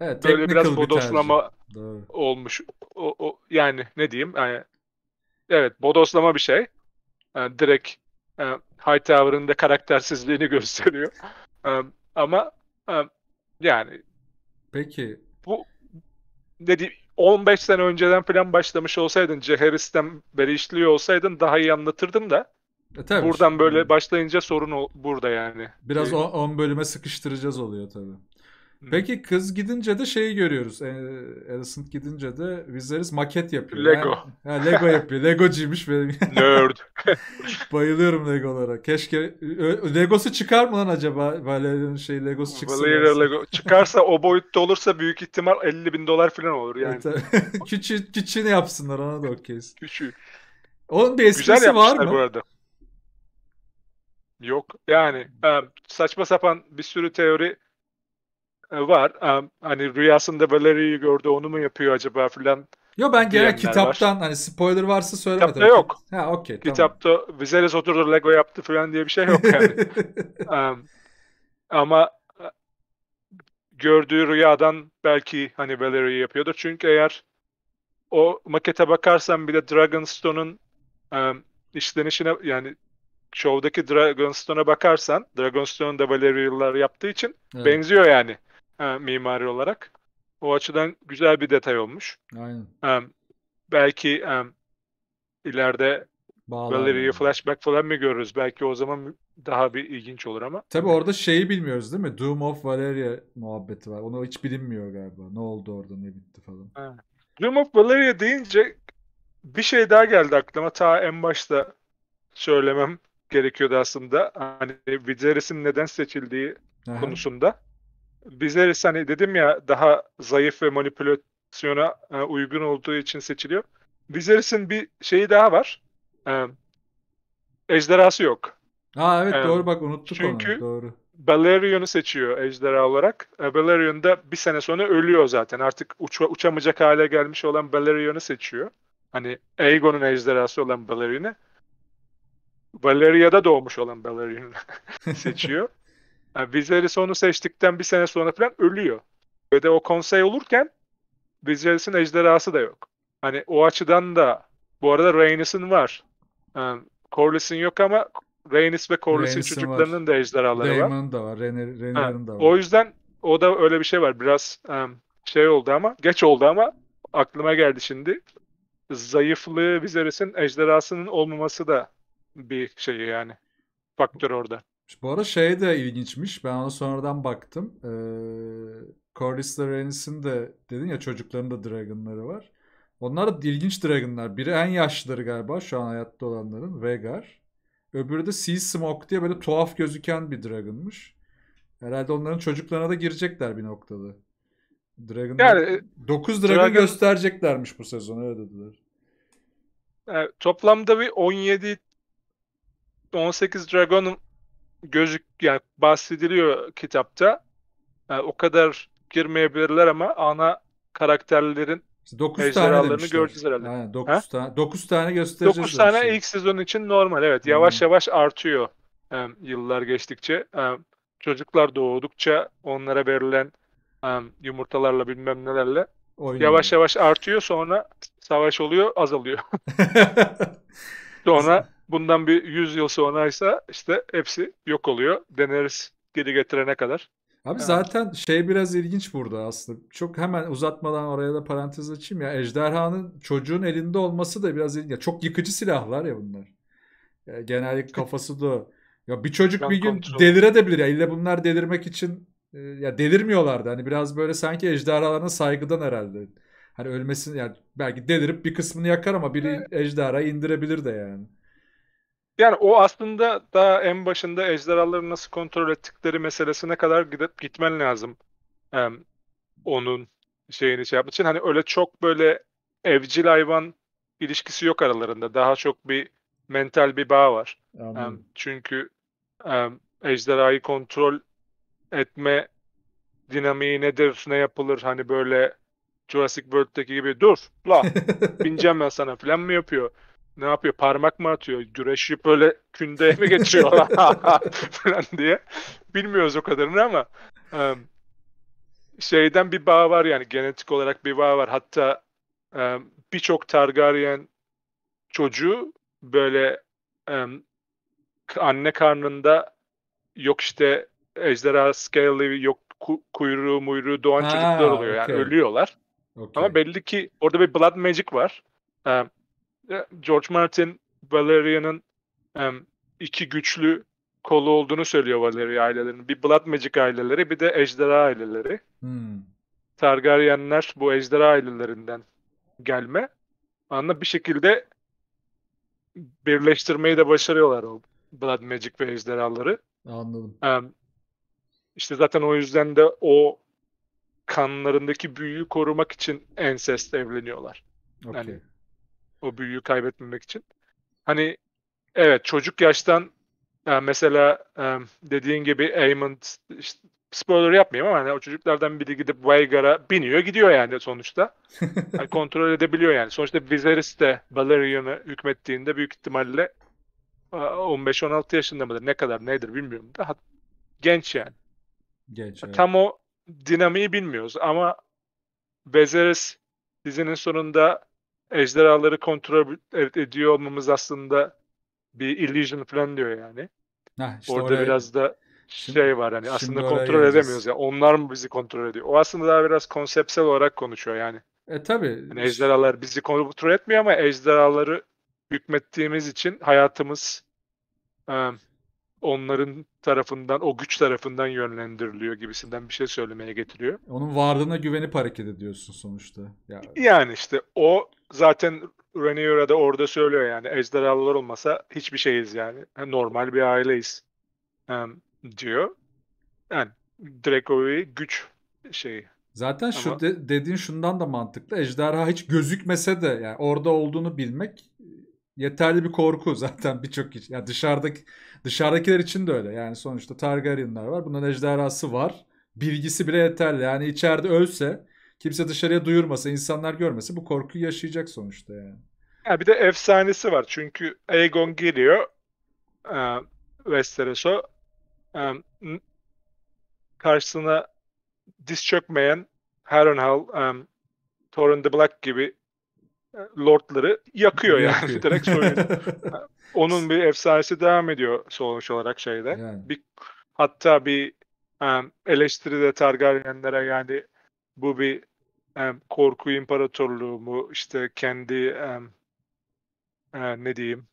evet, böyle biraz bodoslama bir olmuş. O, o, yani ne diyeyim? Yani, evet bodoslama bir şey. Yani e, direkt e, Hightower'ın da karaktersizliğini gösteriyor. Um, ama um, yani Peki. Bu dedi 15 sene önceden falan başlamış olsaydın, Ceheris'ten beri işliyor olsaydın daha iyi anlatırdım da. E, tabii. Buradan böyle başlayınca sorun o, burada yani. Biraz 10 ee, bölüme sıkıştıracağız oluyor tabii. Peki kız gidince de şeyi görüyoruz. Ee, Alicent gidince de Viserys maket yapıyor. Lego. Ha, Lego yapıyor. Legocuymuş benim. Nerd. Bayılıyorum Legolara. Keşke Legosu çıkar mı lan acaba? Valerian'ın şey Legosu çıksa. Lego. Çıkarsa o boyutta olursa büyük ihtimal 50 bin dolar falan olur e, yani. Evet, Küçü, küçüğünü yapsınlar ona da okeyiz. Küçüğü. Onun bir esprisi var mı? bu arada. Yok. Yani saçma sapan bir sürü teori e, var. E, hani rüyasında Valeri'yi gördü onu mu yapıyor acaba filan. Yo ben genel kitaptan var. hani spoiler varsa söyleme Kitapta tabii. yok. Ha okey tamam. Kitapta Viserys oturdu Lego yaptı filan diye bir şey yok yani. um, ama gördüğü rüyadan belki hani Valeri'yi yapıyordur. Çünkü eğer o makete bakarsan bile Dragonstone'un um, işlenişine yani şovdaki Dragonstone'a bakarsan Dragonstone'un da Valeria'lar yaptığı için evet. benziyor yani e, mimari olarak. O açıdan güzel bir detay olmuş. Aynen. belki ileride galeriye flashback falan mı görürüz? Belki o zaman daha bir ilginç olur ama. Tabi orada şeyi bilmiyoruz değil mi? Doom of Valeria muhabbeti var. Onu hiç bilinmiyor galiba. Ne oldu orada ne bitti falan. Ha. Doom of Valeria deyince bir şey daha geldi aklıma. Ta en başta söylemem gerekiyordu aslında. Hani Viserys'in neden seçildiği Aha. konusunda bizleriz hani dedim ya daha zayıf ve manipülasyona e, uygun olduğu için seçiliyor. Viserys'in bir şeyi daha var. E, ejderhası yok. Aa evet e, doğru bak unuttuk çünkü, onu. Doğru. Balerion'u seçiyor ejderha olarak. E, Balerion da bir sene sonra ölüyor zaten. Artık uça, uçamayacak hale gelmiş olan Balerion'u seçiyor. Hani Aegon'un ejderhası olan Balerion'u. Valeria'da doğmuş olan Balerion'u seçiyor. Yani Viserys onu seçtikten bir sene sonra falan ölüyor. Ve de o konsey olurken Viserys'in ejderhası da yok. Hani o açıdan da bu arada Rhaenys'in var. Yani Corlys'in yok ama Rhaenys ve Corlys'in çocuklarının var. da ejderhaları Daemon var. Daemon da var. Rhaenyr, Rhaenyr'ın da var. O yüzden o da öyle bir şey var. Biraz um, şey oldu ama geç oldu ama aklıma geldi şimdi. Zayıflığı Viserys'in ejderhasının olmaması da bir şey yani faktör orada. Bu arada şey de ilginçmiş. Ben ona sonradan baktım. Ee, Corlys Lorennis'in de dedin ya çocukların da dragonları var. Onlar da ilginç dragonlar. Biri en yaşlıları galiba şu an hayatta olanların. Vegar. Öbürü de Sea Smoke diye böyle tuhaf gözüken bir dragonmuş. Herhalde onların çocuklarına da girecekler bir noktada. Dragon yani, 9 e, dragon, dragon göstereceklermiş bu sezon öyle dediler. Yani, toplamda bir 17 18 dragon gözük yani bahsediliyor kitapta. Yani e, o kadar girmeyebilirler ama ana karakterlerin 9 tane demişler. göreceğiz herhalde. Aynen, 9 ha? tane. 9 tane göstereceğiz. 9 tane şey. ilk sezon için normal evet. Yavaş hmm. yavaş artıyor um, yıllar geçtikçe. Um, çocuklar doğdukça onlara verilen um, yumurtalarla bilmem nelerle Oynuyor. yavaş yavaş artıyor sonra savaş oluyor azalıyor. sonra Bundan bir 100 yıl sonraysa işte hepsi yok oluyor. Deneriz geri getirene kadar. Abi evet. zaten şey biraz ilginç burada aslında. Çok hemen uzatmadan oraya da parantez açayım ya. Ejderhanın çocuğun elinde olması da biraz ilginç. Çok yıkıcı silahlar ya bunlar. Yani genellikle kafası da ya bir çocuk ben bir gün kontrol. delire de bilir ya. İlle bunlar delirmek için e, ya delirmiyorlardı. Hani biraz böyle sanki ejderhalarına saygıdan herhalde. Hani ölmesin yani belki delirip bir kısmını yakar ama biri ejderha indirebilir de yani. Yani o aslında daha en başında ejderhaları nasıl kontrol ettikleri meselesine kadar gidip gitmen lazım. Ee, onun şeyini şey yapmak için. Hani öyle çok böyle evcil hayvan ilişkisi yok aralarında. Daha çok bir mental bir bağ var. Anladım. çünkü um, ejderhayı kontrol etme dinamiği nedir, ne yapılır? Hani böyle Jurassic World'daki gibi dur la bineceğim ben sana falan mı yapıyor? ne yapıyor parmak mı atıyor güreşi böyle kündeye mi geçiriyorlar falan diye bilmiyoruz o kadarını ama şeyden bir bağ var yani genetik olarak bir bağ var hatta birçok Targaryen çocuğu böyle anne karnında yok işte ejderha scaly yok ku- kuyruğu muyruğu doğan ha, çocuklar oluyor okay. yani ölüyorlar okay. ama belli ki orada bir blood magic var um, George Martin Valerian'ın um, iki güçlü kolu olduğunu söylüyor Valeria ailelerinin. Bir Blood Magic aileleri bir de Ejderha aileleri. Hmm. Targaryenler bu Ejderha ailelerinden gelme. Anla bir şekilde birleştirmeyi de başarıyorlar o Blood Magic ve Ejderhaları. Anladım. Um, işte zaten o yüzden de o kanlarındaki büyüyü korumak için ensest evleniyorlar. Okay. Yani o büyüyü kaybetmemek için. Hani evet çocuk yaştan yani e, mesela e, dediğin gibi Aemon işte, spoiler yapmayayım ama hani o çocuklardan biri gidip Veigar'a biniyor gidiyor yani sonuçta. yani kontrol edebiliyor yani. Sonuçta Viserys de Valyrian'ı hükmettiğinde büyük ihtimalle 15-16 e, yaşında mıdır ne kadar nedir bilmiyorum da genç yani. Genç, evet. Tam o dinamiği bilmiyoruz ama Viserys dizinin sonunda ejderhaları kontrol ediyor olmamız aslında bir illusion falan diyor yani. Heh, işte Orada oraya... biraz da şey var hani aslında kontrol geleceğiz. edemiyoruz ya. Yani. Onlar mı bizi kontrol ediyor? O aslında daha biraz konseptsel olarak konuşuyor yani. E tabi. Yani ejderhalar bizi kontrol etmiyor ama ejderhaları hükmettiğimiz için hayatımız ıı, onların tarafından, o güç tarafından yönlendiriliyor gibisinden bir şey söylemeye getiriyor. Onun varlığına güvenip hareket ediyorsun sonuçta. Ya. Yani işte o zaten Rhaenyra da orada söylüyor yani ejderhalar olmasa hiçbir şeyiz yani. Normal bir aileyiz um, diyor. Yani Draco'yu güç şeyi. Zaten Ama... de, dediğin şundan da mantıklı. Ejderha hiç gözükmese de yani orada olduğunu bilmek yeterli bir korku zaten birçok kişi. Yani dışarıdaki dışarıdakiler için de öyle. Yani sonuçta Targaryen'lar var. Bunların ejderhası var. Bilgisi bile yeterli. Yani içeride ölse kimse dışarıya duyurmasa, insanlar görmese bu korkuyu yaşayacak sonuçta yani. Ya bir de efsanesi var. Çünkü Aegon geliyor e, Westeros'a e, karşısına diz çökmeyen Harrenhal, e, Torrent the Black gibi e, lordları yakıyor yani yakıyor. direkt soyuyor. Onun bir efsanesi devam ediyor sonuç olarak şeyde. Yani. Bir, hatta bir um, e, eleştiride Targaryenlere yani bu bir um, korku imparatorluğu mu işte kendi um, e, ne diyeyim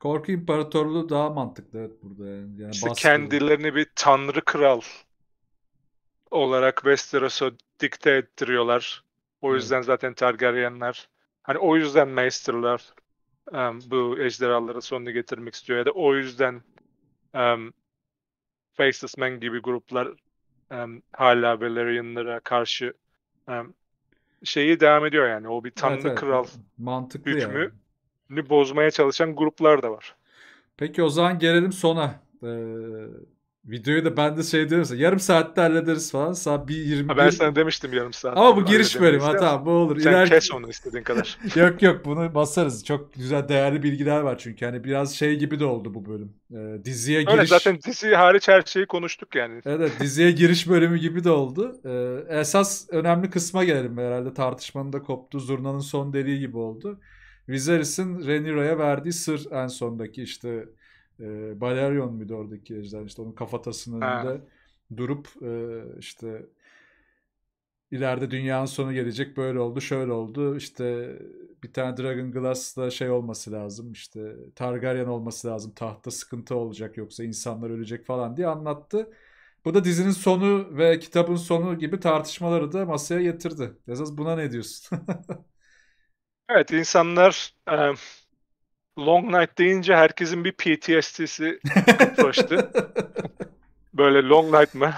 Korku imparatorluğu daha mantıklı evet burada. Yani, yani işte kendilerini bir tanrı kral olarak Westeros'a dikte ettiriyorlar. O evet. yüzden zaten Targaryenler hani o yüzden Maester'lar um, bu ejderhalara sonunu getirmek istiyor ya da o yüzden um, Faceless Men gibi gruplar um, hala Valerianlara karşı um, şeyi devam ediyor yani. O bir tanrı evet, evet. kral mantıklı hükmü yani. bozmaya çalışan gruplar da var. Peki o zaman gelelim sona. Ee, Videoyu da ben de şey diyorum sana yarım saatte hallederiz falan. Saat 1.20. Ha ben sana demiştim yarım saat. Ama bu giriş bölümü ha tamam bu olur. Sen İler... kes onu istediğin kadar. yok yok bunu basarız. Çok güzel değerli bilgiler var çünkü. Hani biraz şey gibi de oldu bu bölüm. Ee, diziye giriş. Öyle zaten dizi hariç her şeyi konuştuk yani. Evet diziye giriş bölümü gibi de oldu. Ee, esas önemli kısma gelelim herhalde tartışmanın da koptu. Zurna'nın son deliği gibi oldu. Viserys'in Rhaenyra'ya verdiği sır en sondaki işte e, Balerion müydü oradaki ejder işte onun kafatasının ha. önünde durup e, işte ileride dünyanın sonu gelecek böyle oldu şöyle oldu işte bir tane Dragon Glass'la şey olması lazım işte Targaryen olması lazım tahtta sıkıntı olacak yoksa insanlar ölecek falan diye anlattı. Bu da dizinin sonu ve kitabın sonu gibi tartışmaları da masaya getirdi. Esas buna ne diyorsun? evet insanlar e, Long Night deyince herkesin bir PTSD'si kıplaştı. Böyle Long Night mı?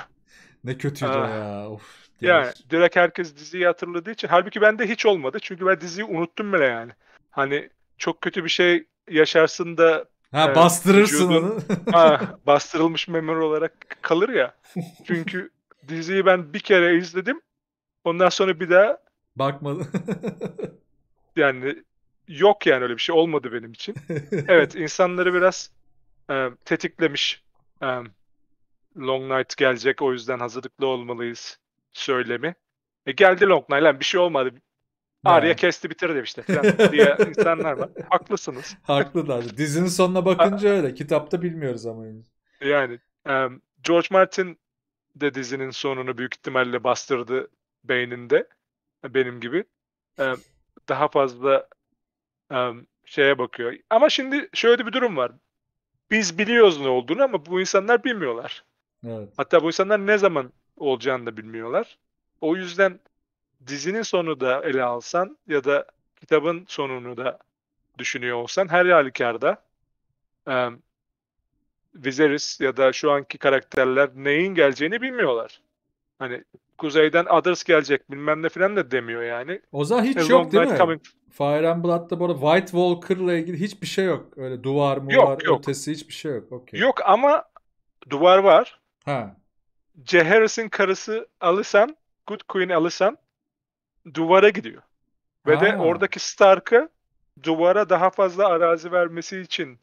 Ne kötüydü Aa, ah. ya. Of. Yani direkt herkes diziyi hatırladığı için. Halbuki bende hiç olmadı. Çünkü ben diziyi unuttum bile yani. Hani çok kötü bir şey yaşarsın da Ha e, bastırırsın vücudun, onu. ha, bastırılmış memur olarak kalır ya. Çünkü diziyi ben bir kere izledim. Ondan sonra bir daha bakmadım. yani yok yani öyle bir şey olmadı benim için. evet insanları biraz e, tetiklemiş. E, Long Night gelecek o yüzden hazırlıklı olmalıyız söylemi. E geldi Long Night lan bir şey olmadı. Arya kesti bitir işte falan diye insanlar var. Haklısınız. Haklılar. Dizinin sonuna bakınca öyle. Kitapta bilmiyoruz ama. Yani e, George Martin de dizinin sonunu büyük ihtimalle bastırdı beyninde. Benim gibi. E, daha fazla şeye bakıyor. Ama şimdi şöyle bir durum var. Biz biliyoruz ne olduğunu ama bu insanlar bilmiyorlar. Evet. Hatta bu insanlar ne zaman olacağını da bilmiyorlar. O yüzden dizinin sonunu da ele alsan ya da kitabın sonunu da düşünüyor olsan her halükarda e, Viserys ya da şu anki karakterler neyin geleceğini bilmiyorlar. Hani kuzeyden others gelecek bilmem ne filan da demiyor yani. Oza hiç As yok değil mi? Coming. Fire Emblem'da bu arada White Walker'la ilgili hiçbir şey yok. Öyle duvar mı var ötesi hiçbir şey yok. Okay. Yok ama duvar var. Ha. C. Harris'in karısı alırsan, Good Queen alırsan duvara gidiyor. Ve ha. de oradaki Stark'ı duvara daha fazla arazi vermesi için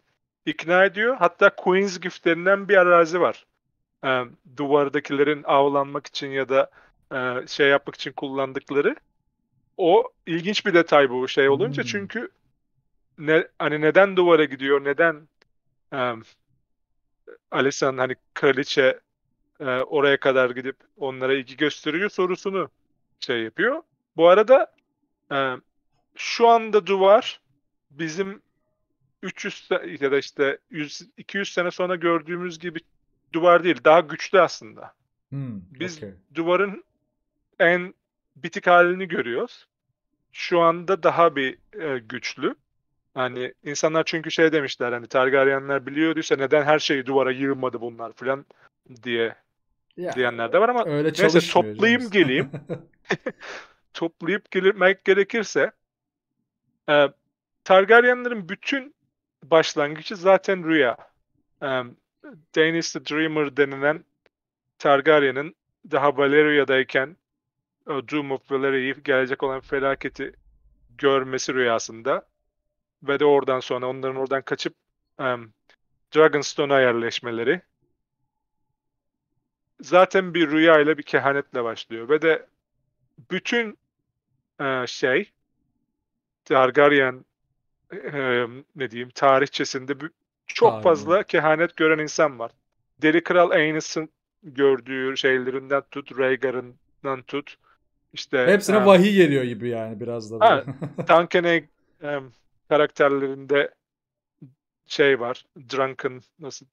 ikna ediyor. Hatta Queen's Gift bir arazi var. E, duvardakilerin avlanmak için ya da e, şey yapmak için kullandıkları o ilginç bir detay bu şey olunca hmm. çünkü ne, hani neden duvara gidiyor neden um, Alisan hani kraliçe e, oraya kadar gidip onlara ilgi gösteriyor sorusunu şey yapıyor. Bu arada e, şu anda duvar bizim 300 ya da işte 100, 200 sene sonra gördüğümüz gibi duvar değil daha güçlü aslında. Hmm, Biz okay. duvarın en bitik halini görüyoruz şu anda daha bir e, güçlü. Hani insanlar çünkü şey demişler hani Targaryenler biliyorduysa neden her şeyi duvara yığmadı bunlar falan diye ya, diyenler de var ama öyle neyse toplayayım canım. geleyim. toplayıp gelmek gerekirse e, Targaryenlerin bütün başlangıcı zaten rüya. E, Daenerys the Dreamer denilen Targaryen'in daha Valeria'dayken Doom of Valeria'yı gelecek olan felaketi görmesi rüyasında ve de oradan sonra onların oradan kaçıp um, Dragonstone'a yerleşmeleri zaten bir rüyayla bir kehanetle başlıyor ve de bütün e, şey Targaryen e, ne diyeyim tarihçesinde çok Aynen. fazla kehanet gören insan var. Deli Kral Aenys'in gördüğü şeylerinden tut, Rhaegar'ından tut, işte hepsine um, vahiy geliyor gibi yani biraz da. Ha, Tankene um, karakterlerinde şey var. Drunken nasıl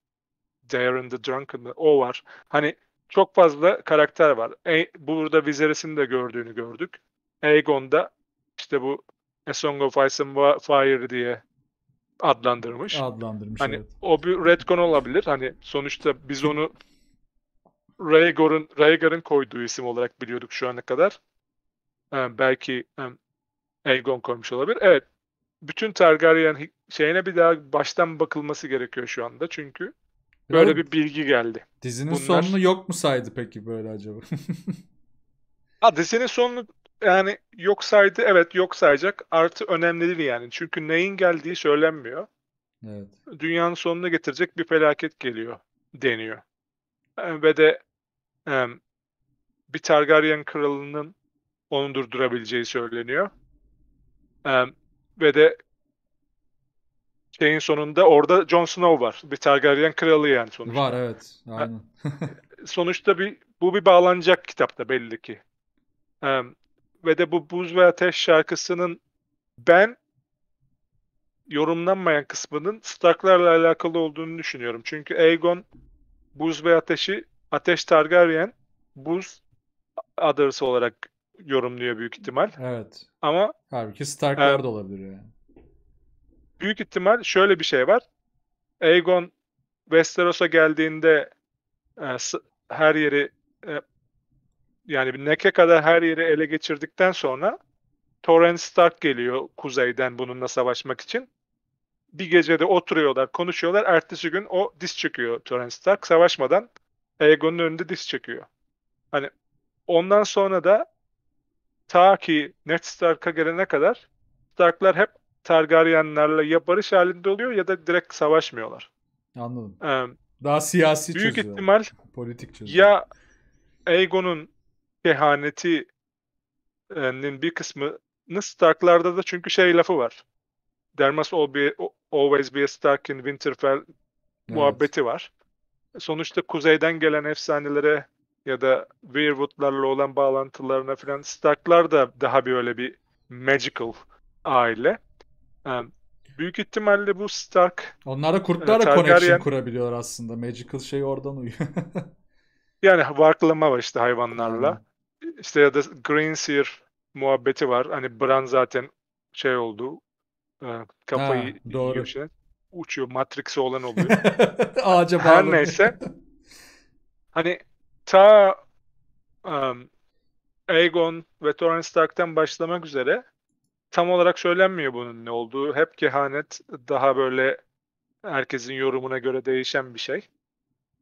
Darren the Drunken o var. Hani çok fazla karakter var. E, burada Viserys'in de gördüğünü gördük. Aegon'da işte bu A Song of Ice and Fire diye adlandırmış. Adlandırmış. Hani evet. o bir retcon olabilir. Hani sonuçta biz onu Rhaegar'ın Rhaegar'ın koyduğu isim olarak biliyorduk şu ana kadar belki e, Aegon koymuş olabilir. Evet. Bütün Targaryen şeyine bir daha baştan bakılması gerekiyor şu anda çünkü böyle bir bilgi geldi. Dizinin Bunlar... sonunu yok mu saydı peki böyle acaba? ha, dizinin sonunu yani yok saydı evet yok sayacak artı önemli değil yani. Çünkü neyin geldiği söylenmiyor. Evet. Dünyanın sonuna getirecek bir felaket geliyor deniyor. Ve de bir Targaryen kralının onu durdurabileceği söyleniyor. E, ve de şeyin sonunda orada Jon Snow var. Bir Targaryen kralı yani sonuçta. Var evet. Aynen. sonuçta bir bu bir bağlanacak kitapta belli ki. E, ve de bu Buz ve Ateş şarkısının ben yorumlanmayan kısmının Starklarla alakalı olduğunu düşünüyorum. Çünkü Aegon buz ve ateşi Ateş Targaryen buz adırsı olarak yorumluyor büyük ihtimal. Evet. Ama halbuki Starklar e, da olabilir yani. Büyük ihtimal şöyle bir şey var. Aegon Westeros'a geldiğinde e, her yeri e, yani Neke kadar her yeri ele geçirdikten sonra Torrent Stark geliyor kuzeyden bununla savaşmak için. Bir gecede oturuyorlar, konuşuyorlar. Ertesi gün o diz çıkıyor Torrent Stark savaşmadan. Aegon'un önünde diz çıkıyor. Hani ondan sonra da ta ki Ned Stark'a gelene kadar Stark'lar hep Targaryenlerle ya barış halinde oluyor ya da direkt savaşmıyorlar. Anladım. Ee, Daha siyasi büyük çözüyor. ihtimal politik çözüyor. Ya Aegon'un kehanetinin bir kısmını Stark'larda da çünkü şey lafı var. There must always be a Stark in Winterfell evet. muhabbeti var. Sonuçta kuzeyden gelen efsanelere ya da Weirwood'larla olan bağlantılarına falan Stark'lar da daha bir öyle bir magical aile. Ee, büyük ihtimalle bu Stark Onlar da kurtlarla e, connection kurabiliyor aslında. Magical şey oradan uyuyor. yani varklama var işte hayvanlarla. Hmm. İşte ya da Greenseer muhabbeti var. Hani Bran zaten şey oldu. E, kafayı ha, doğru. Şey, uçuyor. Matrix'i olan oluyor. Ağaca bağlı. Her neyse. Hani ta um, Aegon ve Torrent Stark'tan başlamak üzere tam olarak söylenmiyor bunun ne olduğu. Hep kehanet daha böyle herkesin yorumuna göre değişen bir şey.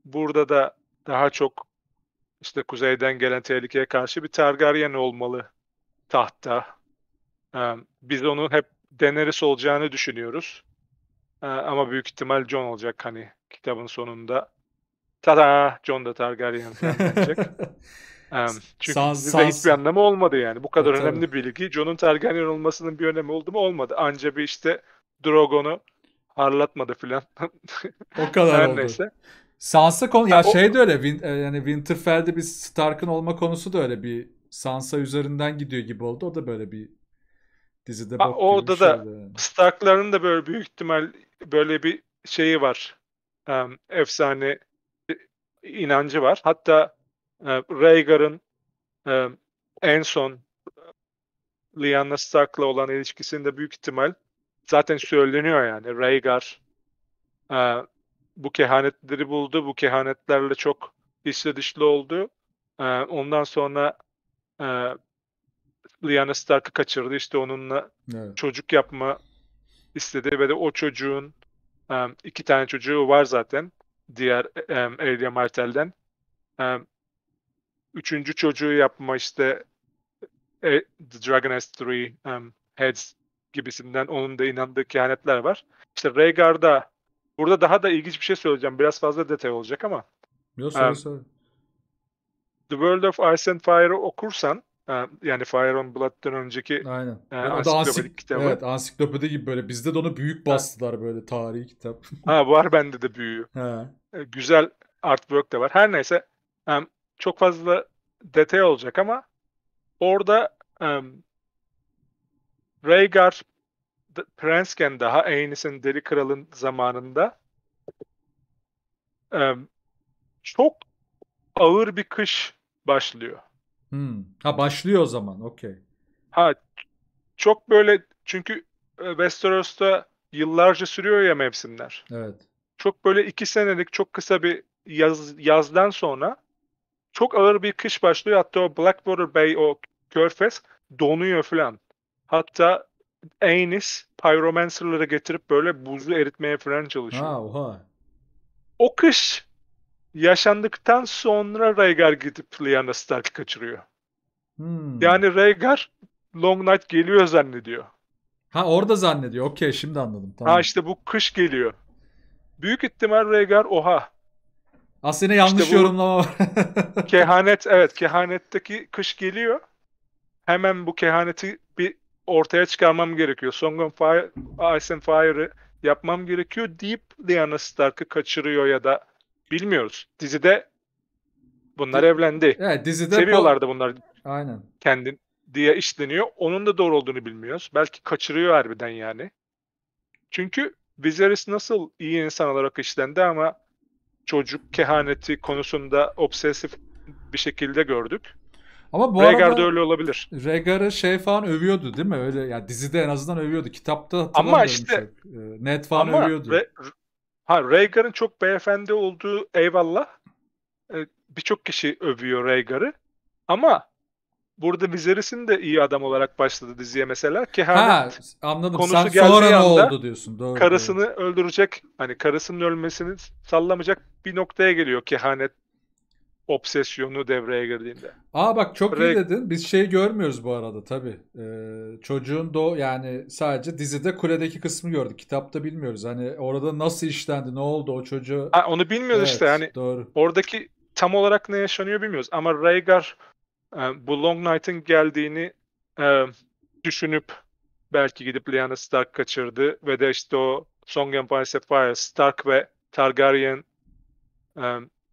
Burada da daha çok işte kuzeyden gelen tehlikeye karşı bir Targaryen olmalı tahta. Um, biz onun hep Daenerys olacağını düşünüyoruz. Ama büyük ihtimal John olacak hani kitabın sonunda Tada, John da Targaryen denecek. çünkü sans, bize sans. hiçbir anlamı olmadı yani. Bu kadar evet, önemli tabii. bilgi. John'un Targaryen olmasının bir önemi oldu mu? Olmadı. Anca bir işte Drogon'u harlatmadı filan. o kadar Her oldu. Neyse. Sansa konu ya ha, şey o... de öyle Win, e, yani Winterfell'de bir Stark'ın olma konusu da öyle bir Sansa üzerinden gidiyor gibi oldu. O da böyle bir dizide bak. O da da Stark'ların da böyle büyük ihtimal böyle bir şeyi var. Um, efsane inancı var. Hatta e, Rhaegar'ın e, en son Lyanna Stark'la olan ilişkisinde büyük ihtimal zaten söyleniyor yani. Rhaegar e, bu kehanetleri buldu. Bu kehanetlerle çok içli dışlı oldu. E, ondan sonra e, Lyanna Stark'ı kaçırdı. İşte onunla evet. çocuk yapma istedi ve de o çocuğun e, iki tane çocuğu var zaten diğer um, Elia Martel'den. Um, üçüncü çocuğu yapma işte e, The Dragon has three um, heads gibisinden onun da inandığı kehanetler var. İşte Rhaegar'da burada daha da ilginç bir şey söyleyeceğim. Biraz fazla detay olacak ama. Yok, um, sorry, sorry. The World of Ice and Fire okursan yani Fire on Blood'dan önceki Aynen. E, ansiklopedik ansik- kitabı. Evet ansiklopedi gibi böyle bizde de onu büyük bastılar ha. böyle tarihi kitap. ha var bende de büyüğü. Ha. E, güzel artwork de var. Her neyse um, çok fazla detay olacak ama orada um, Rhaegar prensken daha Aenys'in Deli Kral'ın zamanında um, çok ağır bir kış başlıyor. Hmm. Ha başlıyor o zaman. Okey. Ha çok böyle çünkü e, Westeros'ta yıllarca sürüyor ya mevsimler. Evet. Çok böyle iki senelik çok kısa bir yaz, yazdan sonra çok ağır bir kış başlıyor. Hatta o Blackwater Bay o körfez donuyor falan. Hatta Anis pyromancerları getirip böyle buzlu eritmeye falan çalışıyor. Ha, oha. O kış yaşandıktan sonra Rhaegar gidip Lyanna Stark'ı kaçırıyor. Hmm. Yani Rhaegar Long Night geliyor zannediyor. Ha orada zannediyor. Okey şimdi anladım. Tamam. Ha işte bu kış geliyor. Büyük ihtimal Rhaegar oha. Aslında yanlış işte bu, yorumlama var. kehanet evet kehanetteki kış geliyor. Hemen bu kehaneti bir ortaya çıkarmam gerekiyor. Song of Fire, Ice and Fire'ı yapmam gerekiyor deyip Lyanna Stark'ı kaçırıyor ya da Bilmiyoruz. Dizide bunlar Di- evlendi. Evet, dizide Seviyorlardı bunlar. Aynen. Kendi diye işleniyor. Onun da doğru olduğunu bilmiyoruz. Belki kaçırıyor harbiden yani. Çünkü Viserys nasıl iyi insan olarak işlendi ama çocuk kehaneti konusunda obsesif bir şekilde gördük. Ama bu Rhaegar arada öyle olabilir. Rhaegar'ı şey falan övüyordu değil mi? Öyle ya yani dizide en azından övüyordu. Kitapta Ama işte şey. Net falan ama övüyordu. Re, Ha Rhaegar'ın çok beyefendi olduğu eyvallah. Ee, Birçok kişi övüyor Rhaegar'ı. Ama burada Viserys'in de iyi adam olarak başladı diziye mesela. Kehanet ha, anladım. konusu Sen geldiği sonra anda oldu diyorsun. Doğru, karısını doğru. öldürecek, hani karısının ölmesini sallamayacak bir noktaya geliyor kehanet obsesyonu devreye girdiğinde. Aa bak çok Re- iyi dedin. Biz şey görmüyoruz bu arada tabii. Ee, çocuğun da yani sadece dizide kuledeki kısmı gördük. Kitapta bilmiyoruz. Hani orada nasıl işlendi, ne oldu o çocuğu. Ha, onu bilmiyoruz evet, işte. Yani doğru. oradaki tam olarak ne yaşanıyor bilmiyoruz. Ama Rhaegar e, bu Long Night'ın geldiğini e, düşünüp belki gidip Lyanna Stark kaçırdı ve de işte o Song Empire Sapphire Stark ve Targaryen e,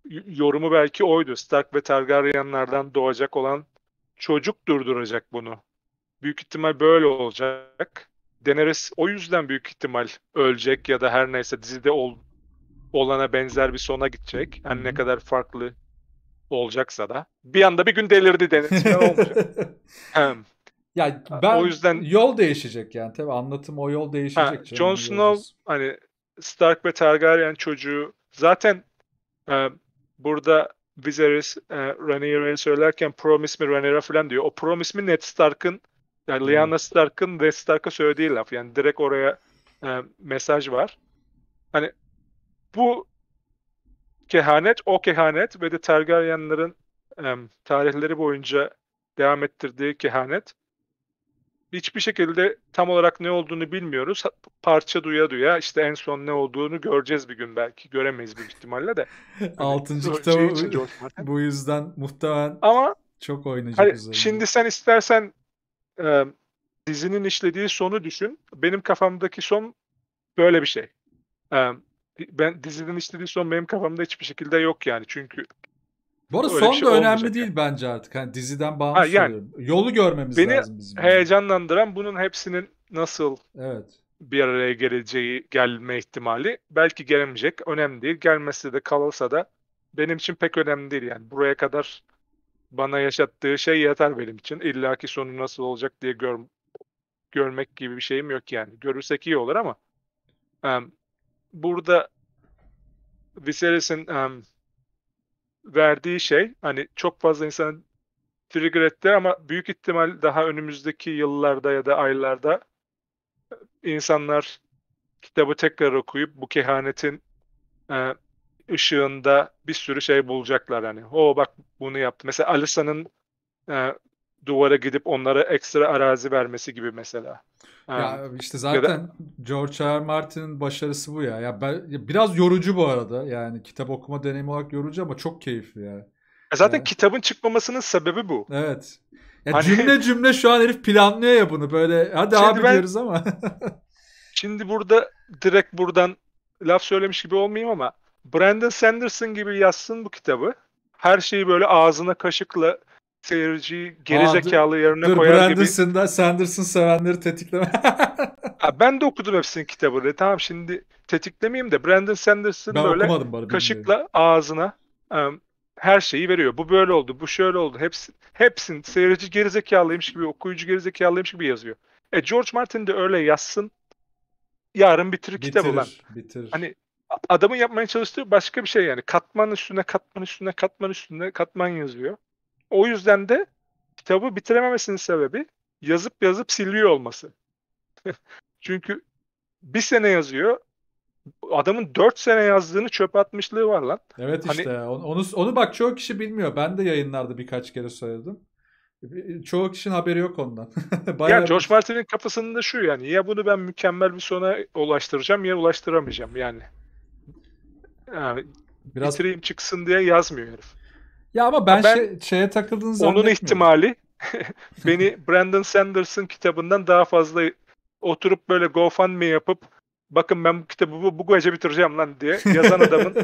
yorumu belki oydu. Stark ve Targaryenlerden doğacak olan çocuk durduracak bunu. Büyük ihtimal böyle olacak. Daenerys o yüzden büyük ihtimal ölecek ya da her neyse dizide ol, olana benzer bir sona gidecek. Her yani ne kadar farklı olacaksa da. Bir anda bir gün delirdi Daenerys. Ya ben o yüzden yol değişecek yani tabii anlatım o yol değişecek. Ha, Jon Snow hani Stark ve Targaryen çocuğu zaten e, burada Viserys e, Rhaenyra'ya söylerken Promise mi Rhaenyra falan diyor. O Promise mi Ned Stark'ın yani hmm. Lyanna Stark'ın Ned Stark'a söylediği laf. Yani direkt oraya e, mesaj var. Hani bu kehanet o kehanet ve de Targaryen'ların e, tarihleri boyunca devam ettirdiği kehanet hiçbir şekilde tam olarak ne olduğunu bilmiyoruz. Parça duya duya işte en son ne olduğunu göreceğiz bir gün belki. Göremeyiz bir ihtimalle de. Altıncı kitabı şey bu, bu yüzden muhtemelen Ama, çok oynayacak. Hani, üzerinde. şimdi sen istersen e, dizinin işlediği sonu düşün. Benim kafamdaki son böyle bir şey. E, ben dizinin işlediği son benim kafamda hiçbir şekilde yok yani. Çünkü bu arada son şey da önemli değil yani. bence artık. Hani diziden bağımsız yani, Yolu görmemiz beni lazım bizim. heyecanlandıran yani. bunun hepsinin nasıl evet. bir araya geleceği, gelme ihtimali. Belki gelmeyecek. Önemli değil. Gelmesi de kalırsa da benim için pek önemli değil. Yani buraya kadar bana yaşattığı şey yeter benim için. İlla ki sonu nasıl olacak diye gör, görmek gibi bir şeyim yok yani. Görürsek iyi olur ama um, burada Viserys'in um, verdiği şey hani çok fazla insan trigger etti ama büyük ihtimal daha önümüzdeki yıllarda ya da aylarda e, insanlar kitabı tekrar okuyup bu kehanetin e, ışığında bir sürü şey bulacaklar hani O bak bunu yaptı. Mesela Alisa'nın e, duvara gidip onlara ekstra arazi vermesi gibi mesela. Ya işte zaten George R. Martin'in başarısı bu ya. Ya ben ya biraz yorucu bu arada. Yani kitap okuma deneyimi olarak yorucu ama çok keyifli yani. Ya e zaten ya. kitabın çıkmamasının sebebi bu. Evet. Ya hani... cümle cümle şu an herif planlıyor ya bunu böyle. Hadi şimdi abi ben... diyoruz ama. şimdi burada direkt buradan laf söylemiş gibi olmayayım ama Brandon Sanderson gibi yazsın bu kitabı. Her şeyi böyle ağzına kaşıkla seyirciyi gerizekalı yerine dur, koyar Brandon'sın gibi. Da Sanders'ın sevenleri tetikleme. ha, ben de okudum hepsinin kitabını. E, tamam şimdi tetiklemeyeyim de Brandon Sanders'ın böyle kaşıkla benim. ağzına um, her şeyi veriyor. Bu böyle oldu, bu şöyle oldu. Hepsi, hepsini seyirci gerizekalıymış gibi, okuyucu gerizekalıymış gibi yazıyor. E George Martin de öyle yazsın. Yarın bitirir, bitirir kitabı lan. Bitirir. Hani adamın yapmaya çalıştığı başka bir şey yani. Katman üstüne, katman üstüne, katman üstüne, katman yazıyor. O yüzden de kitabı bitirememesinin sebebi yazıp yazıp siliyor olması. Çünkü bir sene yazıyor. Adamın dört sene yazdığını çöp atmışlığı var lan. Evet hani işte. Hani... Onu, onu bak çoğu kişi bilmiyor. Ben de yayınlarda birkaç kere söyledim. Çoğu kişinin haberi yok ondan. ya George bir... Martin'in kafasında şu yani ya bunu ben mükemmel bir sona ulaştıracağım ya ulaştıramayacağım yani. yani Biraz bitireyim çıksın diye yazmıyor herif. Ya ama ben, ben şey, şeye takıldığını zannetmiyorum. Onun ihtimali beni Brandon Sanders'ın kitabından daha fazla oturup böyle GoFundMe yapıp bakın ben bu kitabı bu, bu gece bitireceğim lan diye yazan adamın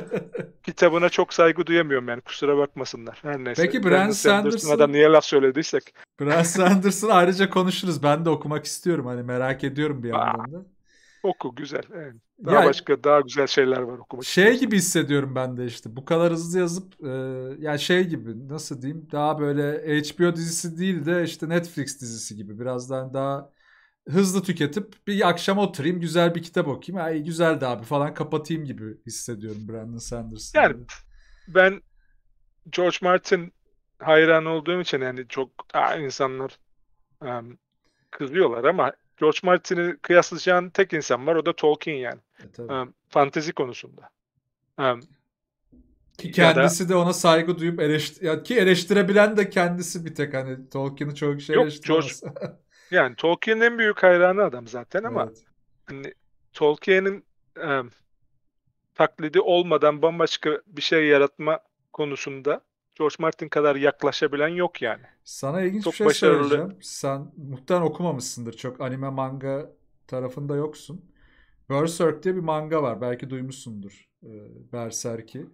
kitabına çok saygı duyamıyorum yani kusura bakmasınlar. Her neyse. Peki Brandon Brand Sanders'ın Sanderson adam niye laf söylediysek. Brandon Sanders'ın ayrıca konuşuruz. Ben de okumak istiyorum hani merak ediyorum bir yandan da. Oku güzel. Evet. Daha ya, başka daha güzel şeyler var okumak Şey gibi hissediyorum ben de işte. Bu kadar hızlı yazıp e, yani şey gibi nasıl diyeyim daha böyle HBO dizisi değil de işte Netflix dizisi gibi birazdan daha hızlı tüketip bir akşam oturayım güzel bir kitap okuyayım. Ay güzeldi abi falan kapatayım gibi hissediyorum Brandon Sanders'ı. Yani ben George Martin hayran olduğum için yani çok aa, insanlar um, kızıyorlar ama George Martin'i kıyaslayacağın tek insan var o da Tolkien yani. E, Um, fantezi konusunda. Um, ki kendisi da, de ona saygı duyup eleştir ya ki eleştirebilen de kendisi bir tek hani Tolkien'i çok şey yok, eleştirmez. George, yani Tolkien'in en büyük hayranı adam zaten ama evet. hani, Tolkien'in um, taklidi olmadan bambaşka bir şey yaratma konusunda George Martin kadar yaklaşabilen yok yani. Sana ilginç çok bir şey başarılı. söyleyeceğim. Sen muhtemelen okumamışsındır çok anime manga tarafında yoksun. Berserk diye bir manga var. Belki duymuşsundur. E, Berserk'i.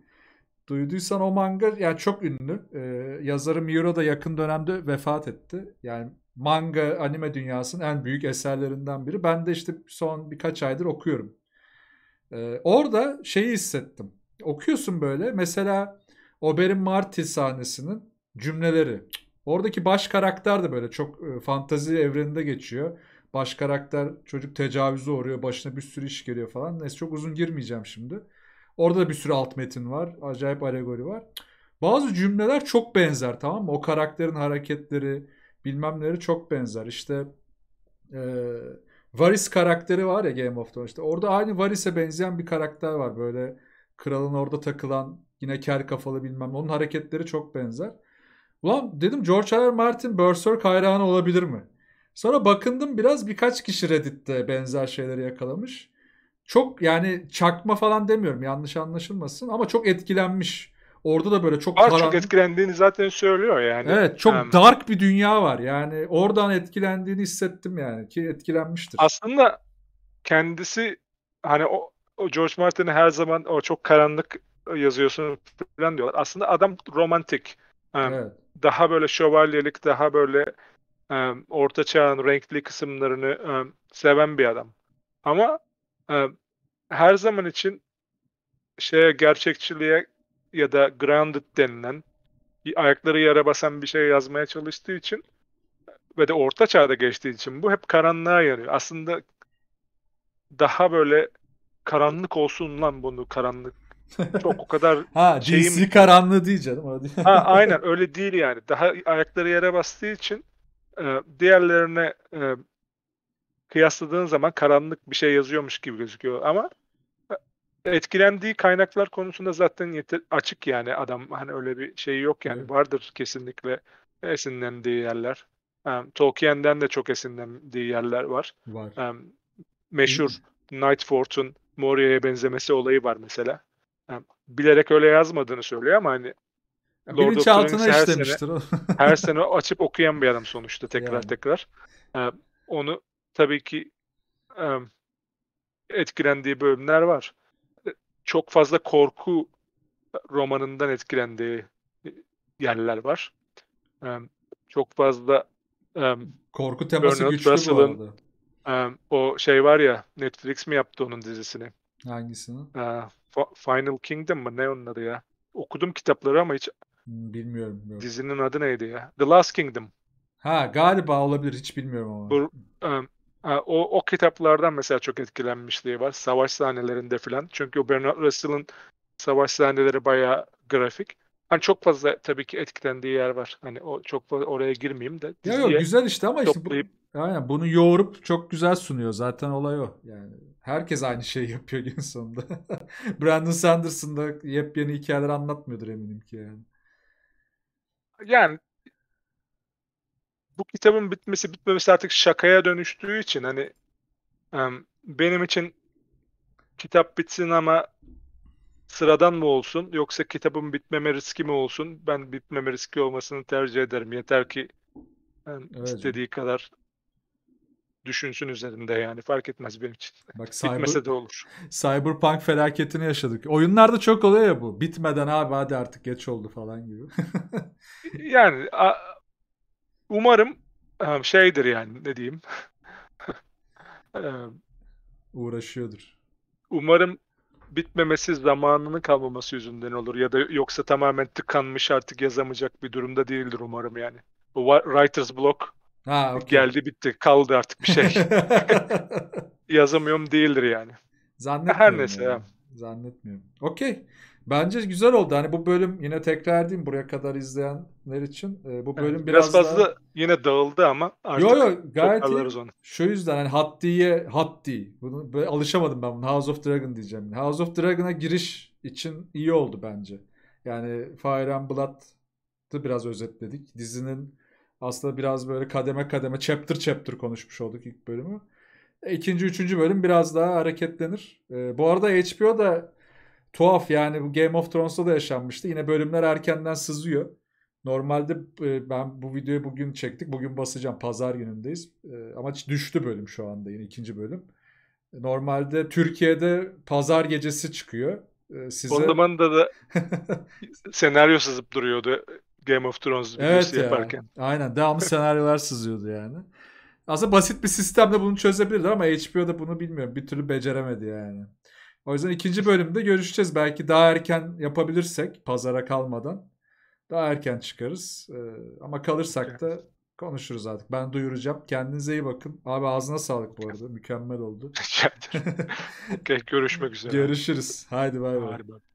Duyduysan o manga yani çok ünlü. E, yazarı Miura da yakın dönemde vefat etti. Yani manga anime dünyasının en büyük eserlerinden biri. Ben de işte son birkaç aydır okuyorum. E, orada şeyi hissettim. Okuyorsun böyle mesela Oberyn Marty sahnesinin cümleleri. Oradaki baş karakter de böyle çok e, fantazi evreninde geçiyor. Baş karakter çocuk tecavüze uğruyor. Başına bir sürü iş geliyor falan. Neyse çok uzun girmeyeceğim şimdi. Orada da bir sürü alt metin var. Acayip alegori var. Bazı cümleler çok benzer tamam mı? O karakterin hareketleri bilmem neleri çok benzer. İşte e, Varys karakteri var ya Game of Thrones'ta. İşte orada aynı Varys'e benzeyen bir karakter var. Böyle kralın orada takılan Yine ker kafalı bilmem. Onun hareketleri çok benzer. Ulan dedim George R. R. Martin Berserk hayranı olabilir mi? Sonra bakındım biraz birkaç kişi Reddit'te benzer şeyleri yakalamış. Çok yani çakma falan demiyorum yanlış anlaşılmasın ama çok etkilenmiş. Orada da böyle çok... Var karan... çok etkilendiğini zaten söylüyor yani. Evet çok yani. dark bir dünya var yani oradan etkilendiğini hissettim yani ki etkilenmiştir. Aslında kendisi hani o, o George Martin'i her zaman o çok karanlık yazıyorsun falan diyorlar. Aslında adam romantik. Ee, evet. Daha böyle şövalyelik, daha böyle e, orta çağın renkli kısımlarını e, seven bir adam. Ama e, her zaman için şeye gerçekçiliğe ya da grounded denilen ayakları yere basan bir şey yazmaya çalıştığı için ve de orta çağda geçtiği için bu hep karanlığa yarıyor. Aslında daha böyle karanlık olsun lan bunu karanlık çok o kadar ha, şeyim... DC karanlığı değil canım. ha, aynen öyle değil yani. Daha ayakları yere bastığı için e, diğerlerine e, kıyasladığın zaman karanlık bir şey yazıyormuş gibi gözüküyor ama e, etkilendiği kaynaklar konusunda zaten yeter, açık yani adam hani öyle bir şey yok yani evet. vardır kesinlikle esinlendiği yerler. Um, Tolkien'den de çok esinlendiği yerler var. Var. Um, meşhur Hı. Night Fort'un Moria'ya benzemesi olayı var mesela yani bilerek öyle yazmadığını söylüyor ama hani yani Lord of the Rings her sene, her sene açıp okuyan bir adam sonuçta tekrar yani. tekrar. onu tabii ki e, etkilendiği bölümler var. E, çok fazla korku romanından etkilendiği e, yerler var. çok fazla korku teması Bernard güçlü bu arada. o şey var ya Netflix mi yaptı onun dizisini? Hangisini? Ee, Final Kingdom mı? Ne onun adı ya? Okudum kitapları ama hiç hmm, bilmiyorum. Yok. Dizinin adı neydi ya? The Last Kingdom. Ha galiba olabilir hiç bilmiyorum ama. Bu, um, e, o, o kitaplardan mesela çok etkilenmişliği var. Savaş sahnelerinde filan. Çünkü o Bernard Russell'ın savaş sahneleri bayağı grafik. Hani çok fazla tabii ki etkilendiği yer var. Hani o çok fazla oraya girmeyeyim de. Ya yok güzel işte ama işte bu, Aynen bunu yoğurup çok güzel sunuyor. Zaten olay o. Yani herkes aynı şeyi yapıyor gün sonunda. Brandon Sanderson da yepyeni hikayeler anlatmıyordur eminim ki yani. Yani bu kitabın bitmesi bitmemesi artık şakaya dönüştüğü için hani benim için kitap bitsin ama sıradan mı olsun yoksa kitabın bitmeme riski mi olsun? Ben bitmeme riski olmasını tercih ederim. Yeter ki yani evet. istediği kadar düşünsün üzerinde yani fark etmez benim için. Bak, Bitmese de olur. Cyberpunk felaketini yaşadık. Oyunlarda çok oluyor ya bu. Bitmeden abi hadi artık geç oldu falan gibi. yani umarım e, şeydir yani ne diyeyim. E, Uğraşıyordur. Umarım bitmemesi zamanının kalmaması yüzünden olur ya da yoksa tamamen tıkanmış artık yazamayacak bir durumda değildir umarım yani. writer's block Ha, okay. Geldi bitti kaldı artık bir şey. Yazamıyorum değildir yani. Zannetmiyorum. Her neyse. Yani. Zannetmiyorum. Okey. Bence güzel oldu. Hani bu bölüm yine tekrar edeyim buraya kadar izleyenler için. Ee, bu bölüm yani biraz, biraz fazla daha... yine dağıldı ama artık yo, yo, gayet onu. Şu yüzden hani haddiye haddi. Bunu böyle alışamadım ben bunu. House of Dragon diyeceğim. House of Dragon'a giriş için iyi oldu bence. Yani Fire and Blood'ı biraz özetledik. Dizinin aslında biraz böyle kademe kademe chapter chapter konuşmuş olduk ilk bölümü. E, ikinci, üçüncü bölüm biraz daha hareketlenir. E, bu arada HBO da tuhaf yani bu Game of Thrones'ta da yaşanmıştı. Yine bölümler erkenden sızıyor. Normalde e, ben bu videoyu bugün çektik. Bugün basacağım. Pazar günündeyiz. E, ama düştü bölüm şu anda yine ikinci bölüm. E, normalde Türkiye'de pazar gecesi çıkıyor. E, size... Son zamanda da senaryo sızıp duruyordu. Game of Thrones evet ya. yaparken. Aynen devamlı senaryolar sızıyordu yani. Aslında basit bir sistemle bunu çözebilirdi ama da bunu bilmiyor, Bir türlü beceremedi yani. O yüzden ikinci bölümde görüşeceğiz. Belki daha erken yapabilirsek pazara kalmadan daha erken çıkarız. Ee, ama kalırsak da konuşuruz artık. Ben duyuracağım. Kendinize iyi bakın. Abi ağzına sağlık bu arada. Mükemmel oldu. okay, görüşmek üzere. Görüşürüz. Haydi bay bay.